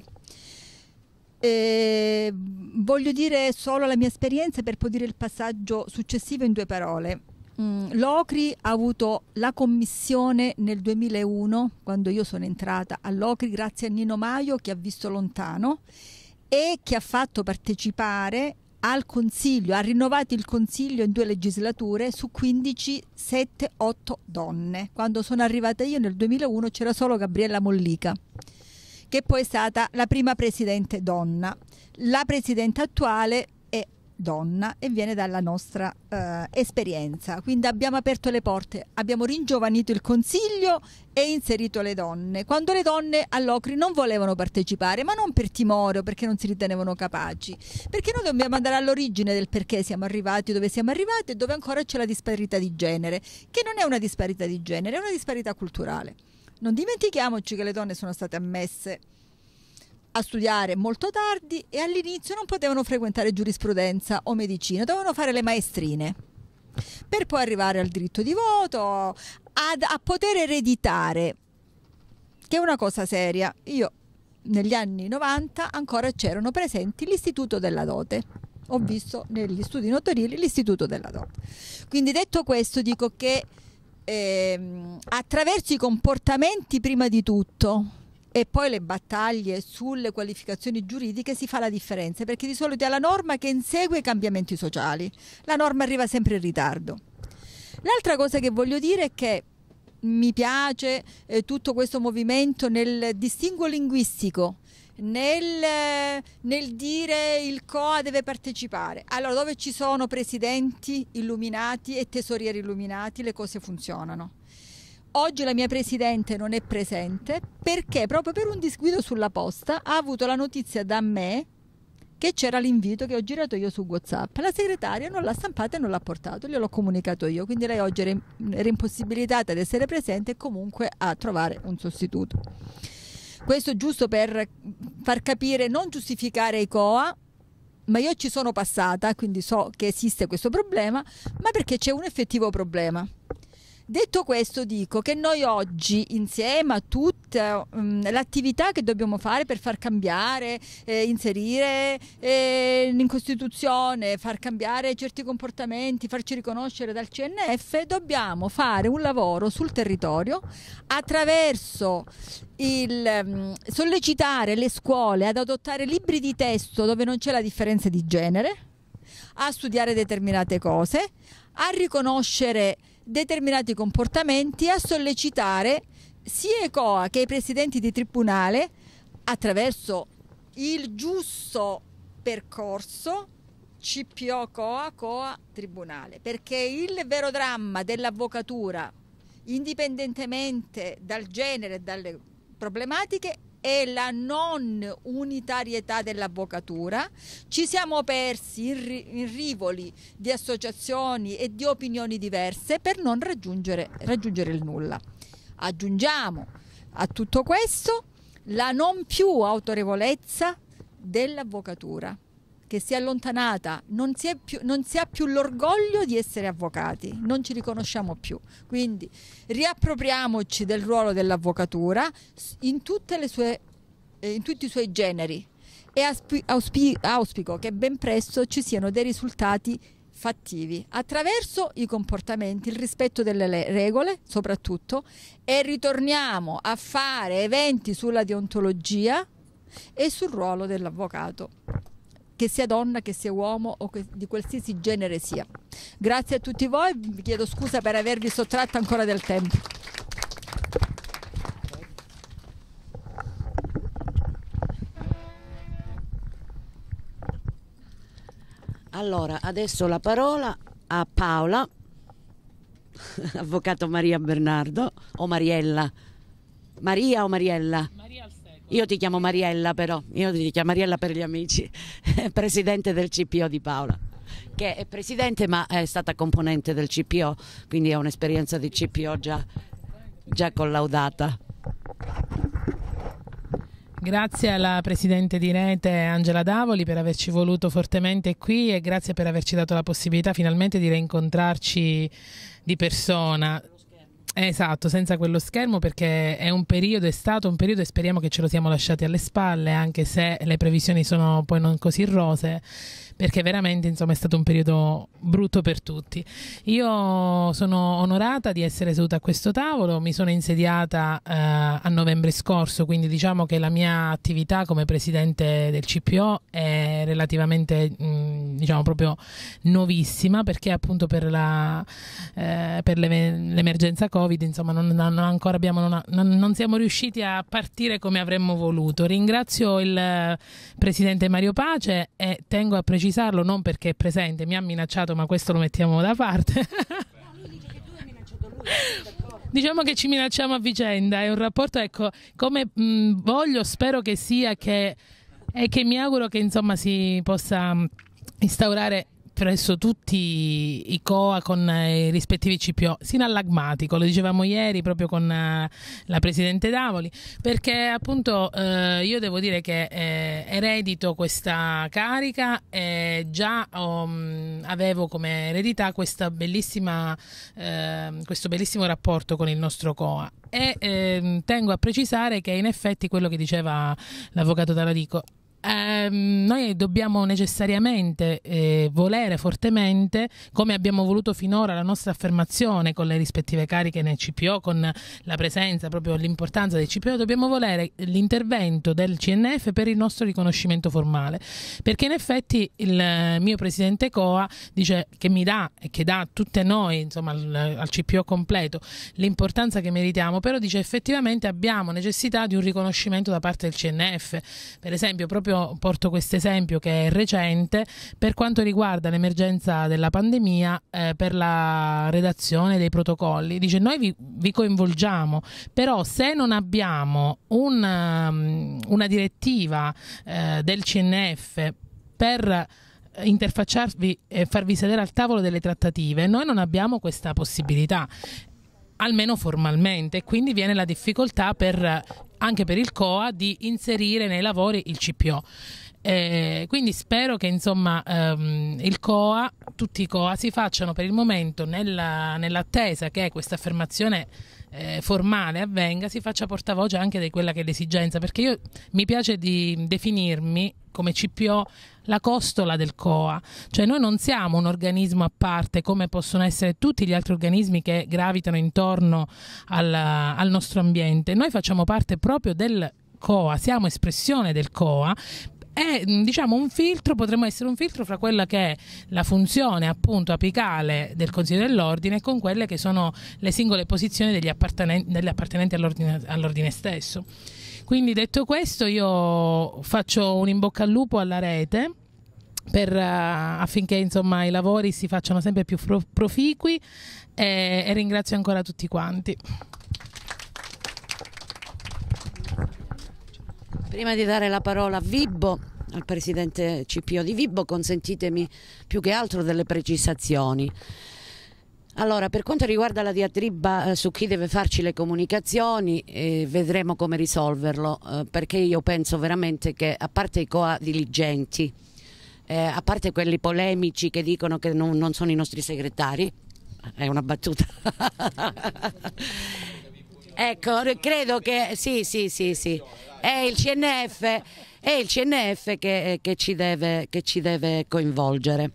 Eh, voglio dire solo la mia esperienza per poi dire il passaggio successivo in due parole. Mm, L'Ocri ha avuto la commissione nel 2001, quando io sono entrata all'Ocri, grazie a Nino Maio che ha visto lontano e che ha fatto partecipare al Consiglio, ha rinnovato il Consiglio in due legislature su 15, 7, 8 donne. Quando sono arrivata io nel 2001 c'era solo Gabriella Mollica, che poi è stata la prima presidente donna. La presidente attuale donna e viene dalla nostra eh, esperienza. Quindi abbiamo aperto le porte, abbiamo ringiovanito il consiglio e inserito le donne. Quando le donne all'Ocri non volevano partecipare, ma non per timore o perché non si ritenevano capaci, perché noi dobbiamo andare all'origine del perché siamo arrivati, dove siamo arrivati e dove ancora c'è la disparità di genere, che non è una disparità di genere, è una disparità culturale. Non dimentichiamoci che le donne sono state ammesse a studiare molto tardi e all'inizio non potevano frequentare giurisprudenza o medicina, dovevano fare le maestrine per poi arrivare al diritto di voto, ad, a poter ereditare, che è una cosa seria. Io negli anni 90 ancora c'erano presenti l'istituto della dote. Ho mm. visto negli studi notorili l'istituto della dote. Quindi detto questo dico che eh, attraverso i comportamenti prima di tutto e poi le battaglie sulle qualificazioni giuridiche si fa la differenza perché di solito è la norma che insegue i cambiamenti sociali, la norma arriva sempre in ritardo. L'altra cosa che voglio dire è che mi piace eh, tutto questo movimento nel distinguo linguistico, nel, nel, dire il COA deve partecipare. Allora, dove ci sono presidenti illuminati e tesorieri illuminati, le cose funzionano. Oggi la mia presidente non è presente perché proprio per un disguido sulla posta ha avuto la notizia da me che c'era l'invito che ho girato io su WhatsApp. La segretaria non l'ha stampata e non l'ha portato, gliel'ho comunicato io, quindi lei oggi era impossibilitata ad essere presente e comunque a trovare un sostituto. Questo giusto per far capire, non giustificare i COA, ma io ci sono passata, quindi so che esiste questo problema, ma perché c'è un effettivo problema. Detto questo dico che noi oggi insieme a tutta um, mm, l'attività che dobbiamo fare per far cambiare, eh, inserire eh, in Costituzione, far cambiare certi comportamenti, farci riconoscere dal CNF, dobbiamo fare un lavoro sul territorio attraverso il um, sollecitare le scuole ad adottare libri di testo dove non c'è la differenza di genere, a studiare determinate cose, a riconoscere determinati comportamenti a sollecitare sia i COA che i presidenti di tribunale attraverso il giusto percorso CPO COA COA Tribunale, perché il vero dramma dell'avvocatura, indipendentemente dal genere e dalle problematiche, e la non unitarietà dell'avvocatura, ci siamo persi in, rivoli di associazioni e di opinioni diverse per non raggiungere, raggiungere il nulla. Aggiungiamo a tutto questo la non più autorevolezza dell'avvocatura che si è allontanata, non si, è più, non si ha più l'orgoglio di essere avvocati, non ci riconosciamo più. Quindi riappropriamoci del ruolo dell'avvocatura in, sue, eh, in tutti i suoi generi e auspico che ben presto ci siano dei risultati fattivi attraverso i comportamenti, il rispetto delle regole soprattutto e ritorniamo a fare eventi sulla deontologia e sul ruolo dell'avvocato che sia donna, che sia uomo o che, di qualsiasi genere sia. Grazie a tutti voi, vi chiedo scusa per avervi sottratto ancora del tempo. Allora, adesso la parola a Paola, avvocato Maria Bernardo o Mariella. Maria o Mariella? Maria io ti chiamo Mariella però, io ti chiamo Mariella per gli amici, presidente del CPO di Paola, che è presidente ma è stata componente del CPO, quindi ha un'esperienza di CPO già, già collaudata. Grazie alla Presidente di Rete Angela Davoli per averci voluto fortemente qui e grazie per averci dato la possibilità finalmente di rincontrarci di persona. Esatto, senza quello schermo perché è un periodo, è stato un periodo e speriamo che ce lo siamo lasciati alle spalle, anche se le previsioni sono poi non così rose perché veramente insomma, è stato un periodo brutto per tutti. Io sono onorata di essere seduta a questo tavolo, mi sono insediata eh, a novembre scorso, quindi diciamo che la mia attività come presidente del CPO è relativamente mh, mm, diciamo proprio novissima perché appunto per, la, eh, per l'emergenza Covid insomma non, non ancora abbiamo, non, non siamo riusciti a partire come avremmo voluto. Ringrazio il eh, presidente Mario Pace e tengo a precisare precisarlo non perché è presente, mi ha minacciato, ma questo lo mettiamo da parte. diciamo che ci minacciamo a vicenda, è un rapporto, ecco, come mh, mm, voglio, spero che sia che, e che mi auguro che insomma si possa instaurare presso tutti i COA con eh, i rispettivi CPO, sino all'agmatico, lo dicevamo ieri proprio con eh, la Presidente Davoli, perché appunto eh, io devo dire che eh, eredito questa carica e già um, avevo come eredità ehm, questo bellissimo rapporto con il nostro COA e ehm, tengo a precisare che in effetti quello che diceva l'avvocato Talarico ehm, noi dobbiamo necessariamente eh, volere fortemente, come abbiamo voluto finora, la nostra affermazione con le rispettive cariche nel CPO, con la presenza, proprio l'importanza del CPO, dobbiamo volere l'intervento del CNF per il nostro riconoscimento formale, perché in effetti il mio presidente Coa dice che mi dà e che dà a tutte noi, insomma al, al CPO completo, l'importanza che meritiamo, però dice effettivamente abbiamo necessità di un riconoscimento da parte del CNF, per esempio proprio porto questo esempio che è recente per quanto riguarda l'emergenza della pandemia eh, per la redazione dei protocolli. Dice noi vi, vi coinvolgiamo, però se non abbiamo un, um, una direttiva eh, del CNF per eh, interfacciarvi e farvi sedere al tavolo delle trattative, noi non abbiamo questa possibilità almeno formalmente, quindi viene la difficoltà per anche per il COA di inserire nei lavori il CPO. Eh, quindi spero che insomma, ehm, il COA, tutti i COA si facciano per il momento nella, nell'attesa che questa affermazione eh, formale avvenga, si faccia portavoce anche di quella che è l'esigenza, perché io mi piace di definirmi come CPO la costola del COA, cioè noi non siamo un organismo a parte come possono essere tutti gli altri organismi che gravitano intorno al, al nostro ambiente, noi facciamo parte proprio del COA, siamo espressione del COA, è diciamo, un filtro, potremmo essere un filtro fra quella che è la funzione appunto apicale del Consiglio dell'Ordine con quelle che sono le singole posizioni degli appartenenti, degli appartenenti all'ordine, all'ordine stesso. Quindi detto questo io faccio un in bocca al lupo alla rete. Per, uh, affinché insomma, i lavori si facciano sempre più proficui e, eh, e ringrazio ancora tutti quanti. Prima di dare la parola a Vibbo, al presidente CPO di Vibbo, consentitemi più che altro delle precisazioni. Allora, per quanto riguarda la diatriba eh, su chi deve farci le comunicazioni, eh, vedremo come risolverlo, eh, perché io penso veramente che, a parte i coa diligenti, eh, a parte quelli polemici che dicono che non, non sono i nostri segretari, è una battuta. Ecco, credo che sì, sì, sì, sì. È il CNF, è il CNF che, che, ci deve, che ci deve coinvolgere.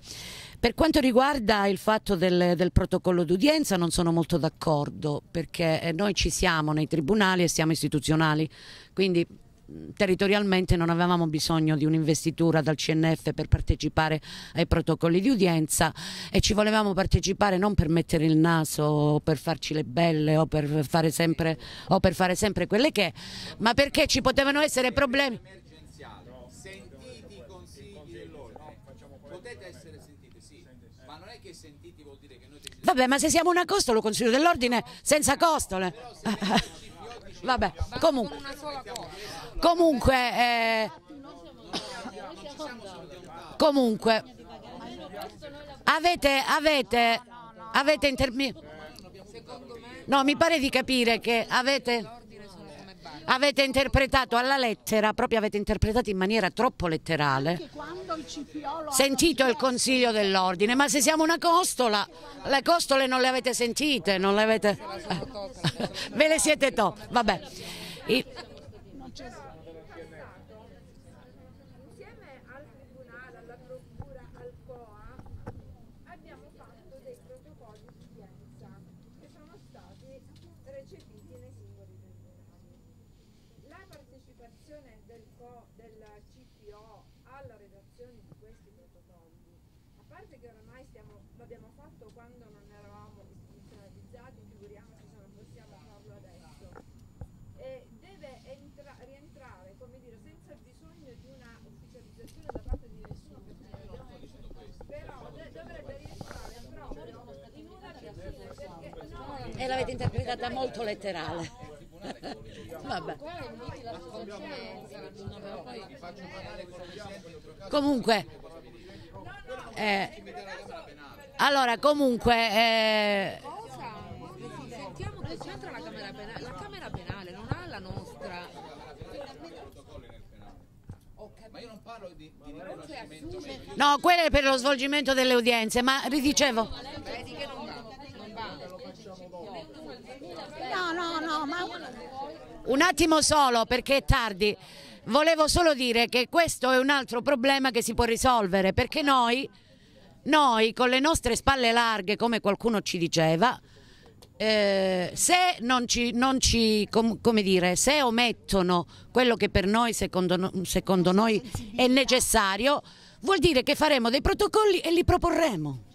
Per quanto riguarda il fatto del, del protocollo d'udienza non sono molto d'accordo perché eh, noi ci siamo nei tribunali e siamo istituzionali, quindi territorialmente non avevamo bisogno di un'investitura dal CNF per partecipare ai protocolli di udienza e ci volevamo partecipare non per mettere il naso o per farci le belle o per fare sempre, per fare sempre quelle che, ma perché ci potevano essere problemi. Sentiti i consigli potete essere sentiti, ma non è che sentiti vuol dire che noi... Vabbè, ma se siamo una costola, lo consiglio dell'ordine senza costole. Vabbè, comunque. Comunque... Eh, comunque... Avete... avete, avete interminato... No, mi pare di capire che avete avete interpretato alla lettera, proprio avete interpretato in maniera troppo letterale. Sentito il consiglio dell'ordine, ma se siamo una costola, le costole non le avete sentite, non le avete... Ve le siete to, vabbè. I... collaterale. Vabbè. Comunque, eh, allora comunque... Eh, Sentiamo che c'entra la Camera Penale. non ha la nostra... No, quello è per lo svolgimento delle udienze, ma ridicevo... Roma. Un attimo solo perché è tardi. Volevo solo dire che questo è un altro problema che si può risolvere perché noi, noi con le nostre spalle larghe, come qualcuno ci diceva, eh, se, non ci, non ci, com, dire, se omettono quello che per noi, secondo, secondo noi, è necessario, vuol dire che faremo dei protocolli e li proporremo.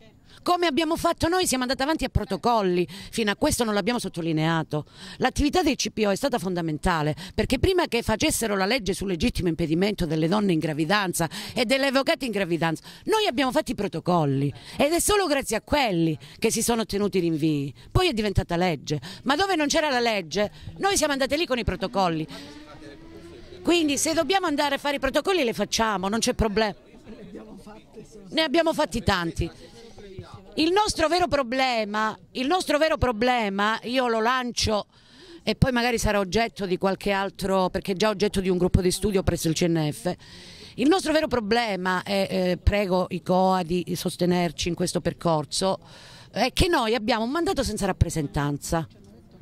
Come abbiamo fatto noi, siamo andati avanti a protocolli, fino a questo non l'abbiamo sottolineato. L'attività del CPO è stata fondamentale perché prima che facessero la legge sul legittimo impedimento delle donne in gravidanza e delle avvocate in gravidanza, noi abbiamo fatto i protocolli ed è solo grazie a quelli che si sono ottenuti i rinvii. Poi è diventata legge, ma dove non c'era la legge, noi siamo andati lì con i protocolli. Quindi se dobbiamo andare a fare i protocolli le facciamo, non c'è problema. Ne abbiamo fatti tanti. Il nostro vero problema, il nostro vero problema, io lo lancio e poi magari sarà oggetto di qualche altro, perché è già oggetto di un gruppo di studio presso il CNF. Il nostro vero problema, e eh, prego i COA di sostenerci in questo percorso, è che noi abbiamo un mandato senza rappresentanza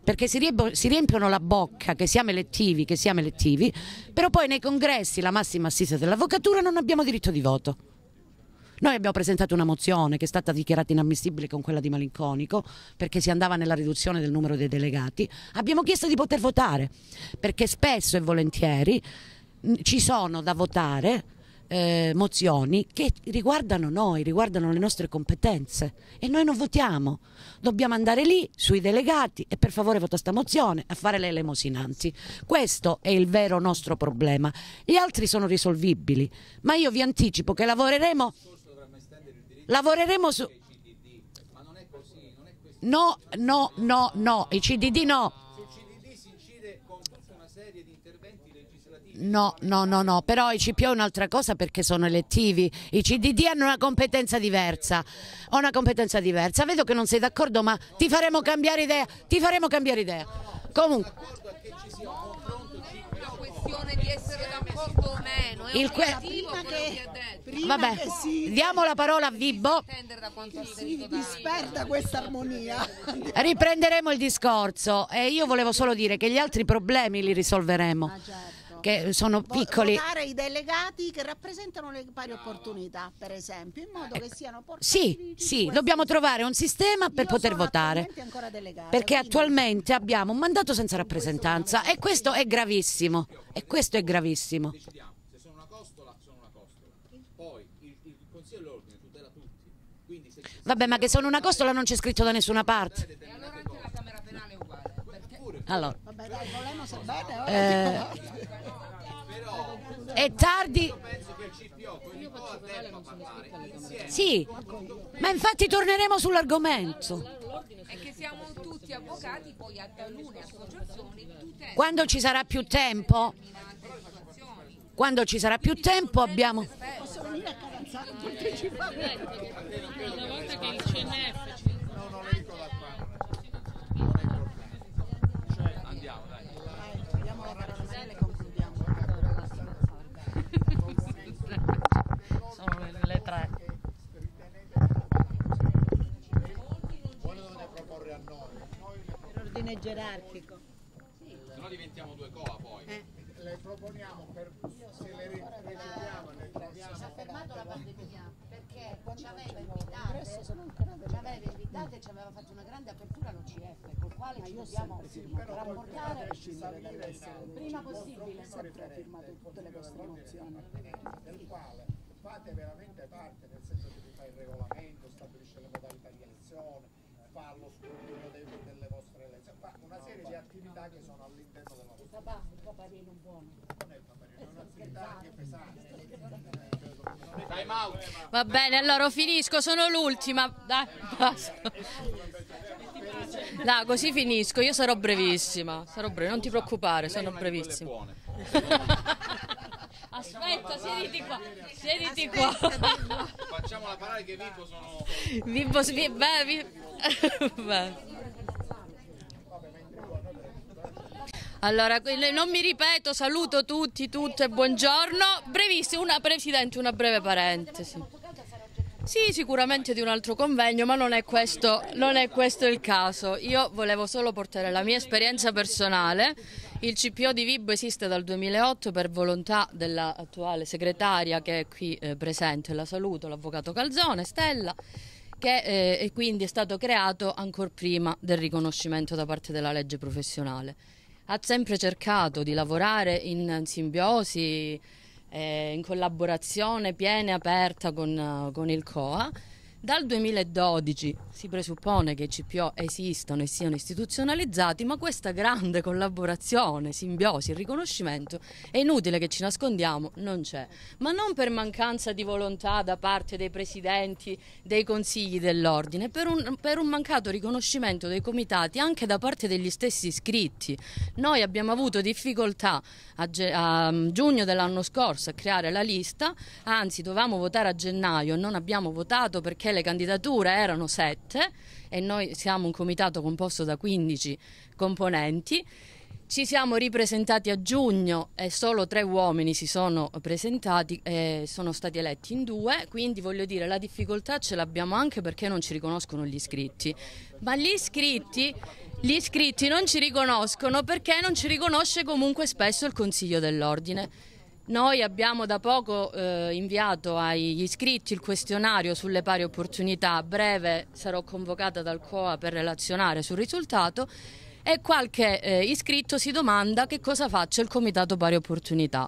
perché si, riempiono la bocca che siamo elettivi, che siamo elettivi, però poi nei congressi, la massima assise dell'avvocatura, non abbiamo diritto di voto. Noi abbiamo presentato una mozione che è stata dichiarata inammissibile con quella di Malinconico perché si andava nella riduzione del numero dei delegati. Abbiamo chiesto di poter votare perché spesso e volentieri mm, ci sono da votare eh, mozioni che riguardano noi, riguardano le nostre competenze e noi non votiamo. Dobbiamo andare lì sui delegati e per favore vota sta mozione a fare le elemosinanti. Questo è il vero nostro problema. Gli altri sono risolvibili, ma io vi anticipo che lavoreremo Lavoreremo su... No, no, no, no, i CDD no. No, no, no, no, però i CPO è un'altra cosa perché sono elettivi, i CDD hanno una competenza diversa, ho una competenza diversa, vedo che non sei d'accordo ma ti faremo cambiare idea, ti faremo cambiare idea. Comunque... Poco meno, il que- prima che, prima Vabbè, che si, diamo la parola a Vibbo. Si disperda questa armonia. Riprenderemo il discorso e io volevo solo dire che gli altri problemi li risolveremo. Ah, certo che sono piccoli. Votare i delegati che rappresentano le pari opportunità, per esempio, in modo che siano eh, portatori. Sì, sì, dobbiamo trovare un sistema per Io poter votare. Delegata, perché attualmente abbiamo un mandato senza rappresentanza questo e questo è gravissimo. E questo è gravissimo. se sono una costola, sono una costola. Poi il, il Consiglio dell'Ordine tutela tutti. Quindi se Vabbè, ma che sono una costola non c'è scritto da nessuna parte. allora Vabbè, dai, volemo se Eh... eh è tardi. Sì, ma infatti torneremo sull'argomento. È che siamo tutti avvocati, poi ad alcune associazioni. Quando ci sarà più tempo? Quando ci sarà più tempo abbiamo... Posso venire a Una volta che il CNF ordine gerarchico. Se no diventiamo due coa poi. Eh. Le proponiamo per se le riceviamo, le troviamo. Si è fermato la pandemia perché ci aveva invitate, ci aveva invitate e ci aveva fatto una grande apertura all'OCF, col quale ci dobbiamo sì, rapportare prima possibile. sempre firmato tutte le vostre mozioni. Del quale fate veramente parte, nel senso che vi fa il regolamento, stabilisce le modalità di elezione, fa lo studio delle votazioni una serie di attività che sono all'interno della Il papà, il paparino buono. Non è Va bene, allora finisco, sono l'ultima. Dai, basta. No, così finisco, io sarò brevissima. Sarò breve, non ti preoccupare, sono brevissima. Aspetta, siediti qua. Siediti qua. Facciamo la parola che Vipo sono. Vipo, vi, beh, vi... Allora, non mi ripeto, saluto tutti, tutte, buongiorno. Brevissimo, una Presidente, una breve parentesi. Sì, sicuramente di un altro convegno, ma non è, questo, non è questo il caso. Io volevo solo portare la mia esperienza personale. Il CPO di Vibo esiste dal 2008 per volontà dell'attuale segretaria che è qui eh, presente, la saluto, l'avvocato Calzone, Stella che eh, e quindi è stato creato ancora prima del riconoscimento da parte della legge professionale ha sempre cercato di lavorare in simbiosi, eh, in collaborazione piena e aperta con, eh, con il COA. Dal 2012 si presuppone che i CPO esistano e siano istituzionalizzati, ma questa grande collaborazione, simbiosi riconoscimento è inutile che ci nascondiamo, non c'è. Ma non per mancanza di volontà da parte dei presidenti, dei consigli dell'ordine, per un, per un mancato riconoscimento dei comitati anche da parte degli stessi iscritti. Noi abbiamo avuto difficoltà a, a mm, giugno dell'anno scorso a creare la lista, anzi dovevamo votare a gennaio, non abbiamo votato perché le candidature erano sette e noi siamo un comitato composto da 15 componenti. Ci siamo ripresentati a giugno e solo tre uomini si sono presentati e sono stati eletti in due, quindi voglio dire la difficoltà ce l'abbiamo anche perché non ci riconoscono gli iscritti. Ma gli iscritti, gli iscritti non ci riconoscono perché non ci riconosce comunque spesso il Consiglio dell'Ordine. Noi abbiamo da poco eh, inviato agli iscritti il questionario sulle pari opportunità, a breve sarò convocata dal COA per relazionare sul risultato e qualche eh, iscritto si domanda che cosa faccia il Comitato Pari Opportunità.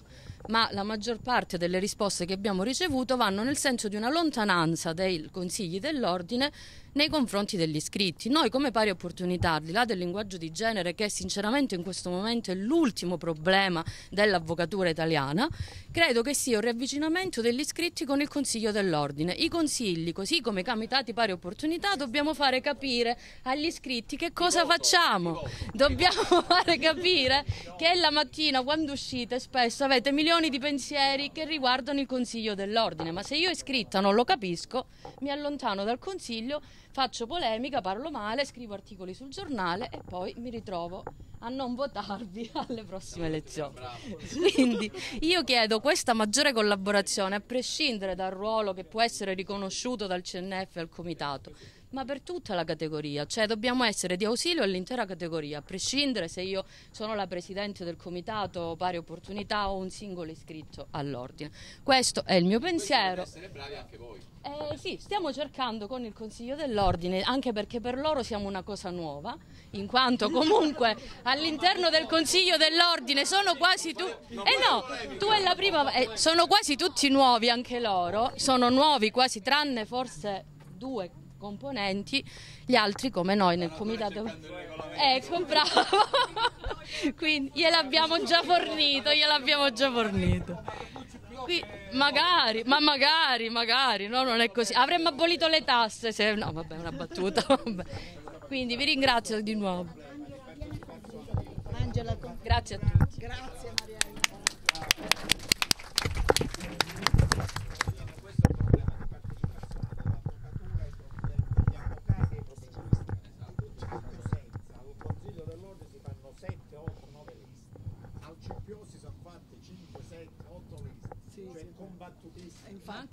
Ma la maggior parte delle risposte che abbiamo ricevuto vanno nel senso di una lontananza dei consigli dell'ordine nei confronti degli iscritti. Noi come pari opportunità, al di là del linguaggio di genere che sinceramente in questo momento è l'ultimo problema dell'avvocatura italiana, credo che sia un riavvicinamento degli iscritti con il Consiglio dell'Ordine. I consigli, così come i comitati pari opportunità, dobbiamo fare capire agli iscritti che cosa voto, facciamo. Dobbiamo fare capire che la mattina quando uscite spesso avete milioni di pensieri che riguardano il Consiglio dell'Ordine, ma se io iscritta non lo capisco, mi allontano dal Consiglio faccio polemica, parlo male, scrivo articoli sul giornale e poi mi ritrovo a non votarvi alle prossime elezioni. Quindi io chiedo questa maggiore collaborazione a prescindere dal ruolo che può essere riconosciuto dal CNF al Comitato ma per tutta la categoria, cioè dobbiamo essere di ausilio all'intera categoria, a prescindere se io sono la presidente del comitato pari opportunità o un singolo iscritto all'ordine. Questo è il mio pensiero. Essere bravi anche voi. Eh, sì, stiamo cercando con il Consiglio dell'Ordine, anche perché per loro siamo una cosa nuova, in quanto comunque all'interno del Consiglio dell'Ordine sono quasi tutti... Eh no, tu è la prima... Eh, sono quasi tutti nuovi anche loro, sono nuovi quasi tranne forse due componenti, gli altri come noi nel comitato. Ecco, bravo. Quindi gliel'abbiamo già fornito, gliel'abbiamo già fornito. Qui, magari, ma magari, magari, no, non è così. Avremmo abolito le tasse se... No, vabbè, una battuta. Vabbè. Quindi vi ringrazio di nuovo. Grazie a tutti.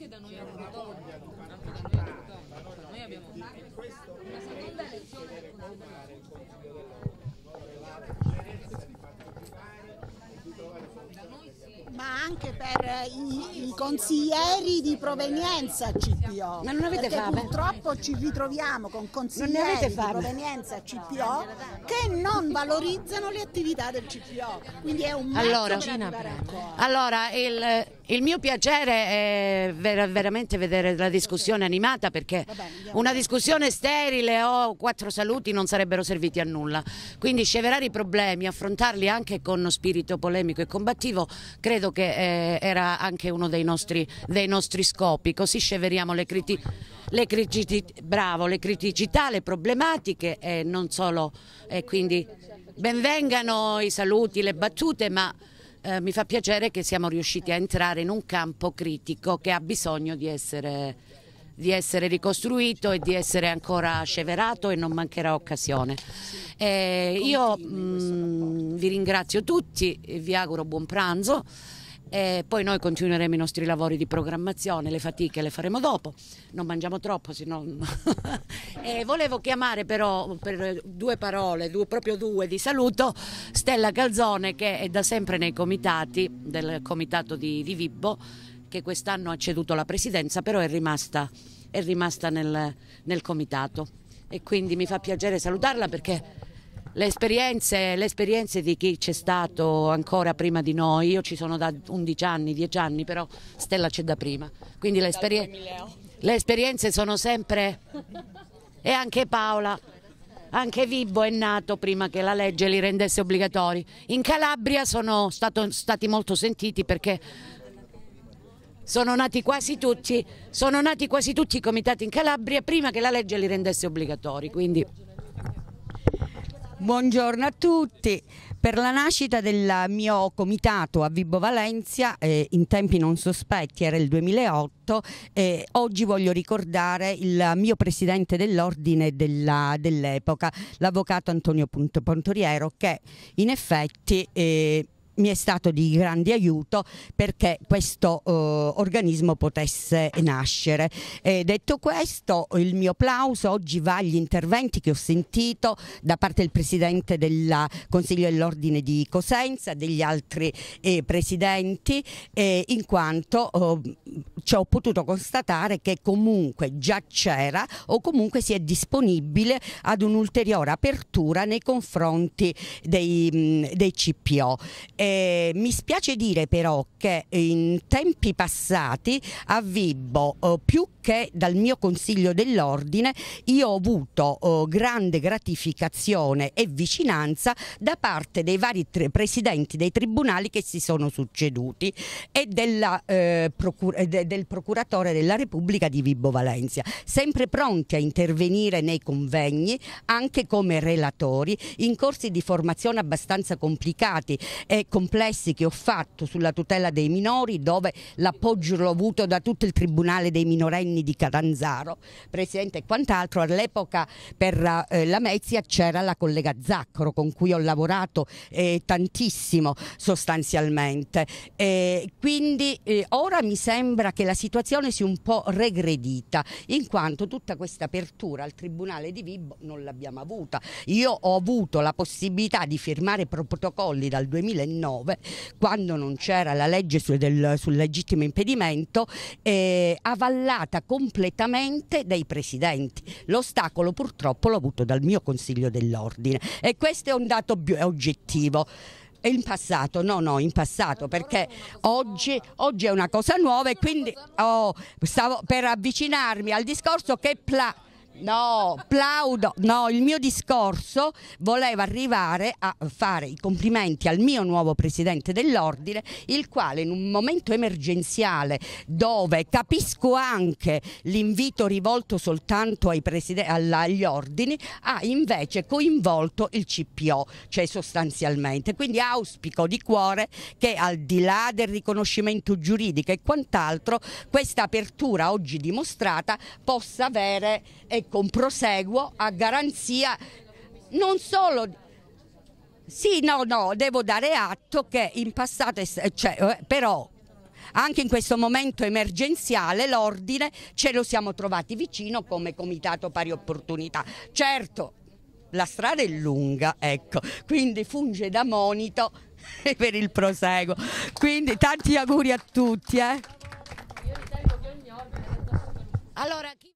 anche da noi adottato. Noi abbiamo una seconda elezione del Consiglio ma anche per i, i consiglieri di provenienza CPO. Ma non avete fame? Purtroppo ci ritroviamo con consiglieri di provenienza CPO che non valorizzano le attività del CPO. Quindi è un mezzo allora, allora il, il, mio piacere è ver veramente vedere la discussione animata perché una discussione sterile o quattro saluti non sarebbero serviti a nulla. Quindi sceverare i problemi, affrontarli anche con spirito polemico e combattivo, credo che eh, era anche uno dei nostri, dei nostri scopi, così sceveriamo le, criti le, criticità, bravo, le criticità, le problematiche e eh, non solo. Eh, quindi benvengano i saluti, le battute, ma eh, mi fa piacere che siamo riusciti a entrare in un campo critico che ha bisogno di essere di essere ricostruito e di essere ancora sceverato e non mancherà occasione. Eh, io mh, mm, vi ringrazio tutti, e vi auguro buon pranzo. E poi noi continueremo i nostri lavori di programmazione, le fatiche le faremo dopo, non mangiamo troppo, sennò... volevo chiamare però per due parole, due, proprio due di saluto, Stella Calzone che è da sempre nei comitati del comitato di, di Vibbo che quest'anno ha ceduto la presidenza, però è rimasta, è rimasta nel, nel comitato e quindi mi fa piacere salutarla perché le esperienze, le esperienze, di chi c'è stato ancora prima di noi, io ci sono da 11 anni, 10 anni, però Stella c'è da prima, quindi le, esperien le esperienze sono sempre... e anche Paola, anche Vibbo è nato prima che la legge li rendesse obbligatori. In Calabria sono stato, stati molto sentiti perché sono nati, tutti, sono nati quasi tutti i comitati in Calabria prima che la legge li rendesse obbligatori, quindi... Buongiorno a tutti. Per la nascita del mio comitato a Vibo Valencia, eh, in tempi non sospetti, era il 2008, eh, oggi voglio ricordare il mio presidente dell'ordine dell'epoca, dell l'avvocato Antonio Pontoriero, che in effetti eh, mi è stato di grande aiuto perché questo eh, organismo potesse nascere. E detto questo, il mio applauso oggi va agli interventi che ho sentito da parte del Presidente del Consiglio dell'Ordine di Cosenza, degli altri eh, presidenti, eh, in quanto eh, ci ho potuto constatare che comunque già c'era o comunque si è disponibile ad un'ulteriore apertura nei confronti dei, mh, mm, dei CPO. Eh, mi spiace dire però che in tempi passati a Vibbo, eh, più che dal mio consiglio dell'ordine, io ho avuto eh, grande gratificazione e vicinanza da parte dei vari presidenti dei tribunali che si sono succeduti e della, eh, procura de del procuratore della Repubblica di Vibbo Valencia, sempre pronti a intervenire nei convegni, anche come relatori, in corsi di formazione abbastanza complicati e complessi che ho fatto sulla tutela dei minori dove l'appoggio l'ho avuto da tutto il Tribunale dei minorenni di Catanzaro, Presidente e quant'altro. All'epoca per eh, la Mezia c'era la collega Zaccaro con cui ho lavorato eh, tantissimo sostanzialmente. Eh, quindi ora mi sembra che la situazione sia un po' regredita in quanto tutta questa apertura al Tribunale di Vibo non l'abbiamo avuta. Io ho avuto la possibilità di firmare protocolli dal 2009 2009, quando non c'era la legge sul, del, sul legittimo impedimento, eh, avallata completamente dai presidenti. L'ostacolo purtroppo l'ho avuto dal mio Consiglio dell'Ordine e questo è un dato oggettivo in passato, no, no, in passato, perché oggi, oggi è una cosa nuova e quindi oh, stavo per avvicinarmi al discorso che... Pla- No, plaudo. No, il mio discorso voleva arrivare a fare i complimenti al mio nuovo presidente dell'ordine, il quale in un momento emergenziale dove capisco anche l'invito rivolto soltanto agli ordini, ha invece coinvolto il CPO, cioè sostanzialmente. Quindi auspico di cuore che al di là del riconoscimento giuridico e quant'altro, questa apertura oggi dimostrata possa avere con proseguo a garanzia non solo sì, no, no, devo dare atto che in passato, eh, cioè, eh, però anche in questo momento emergenziale l'ordine ce lo siamo trovati vicino come Comitato Pari Opportunità. Certo, la strada è lunga, ecco, quindi funge da monito per il proseguo. Quindi tanti auguri a tutti. Eh. Allora, chi...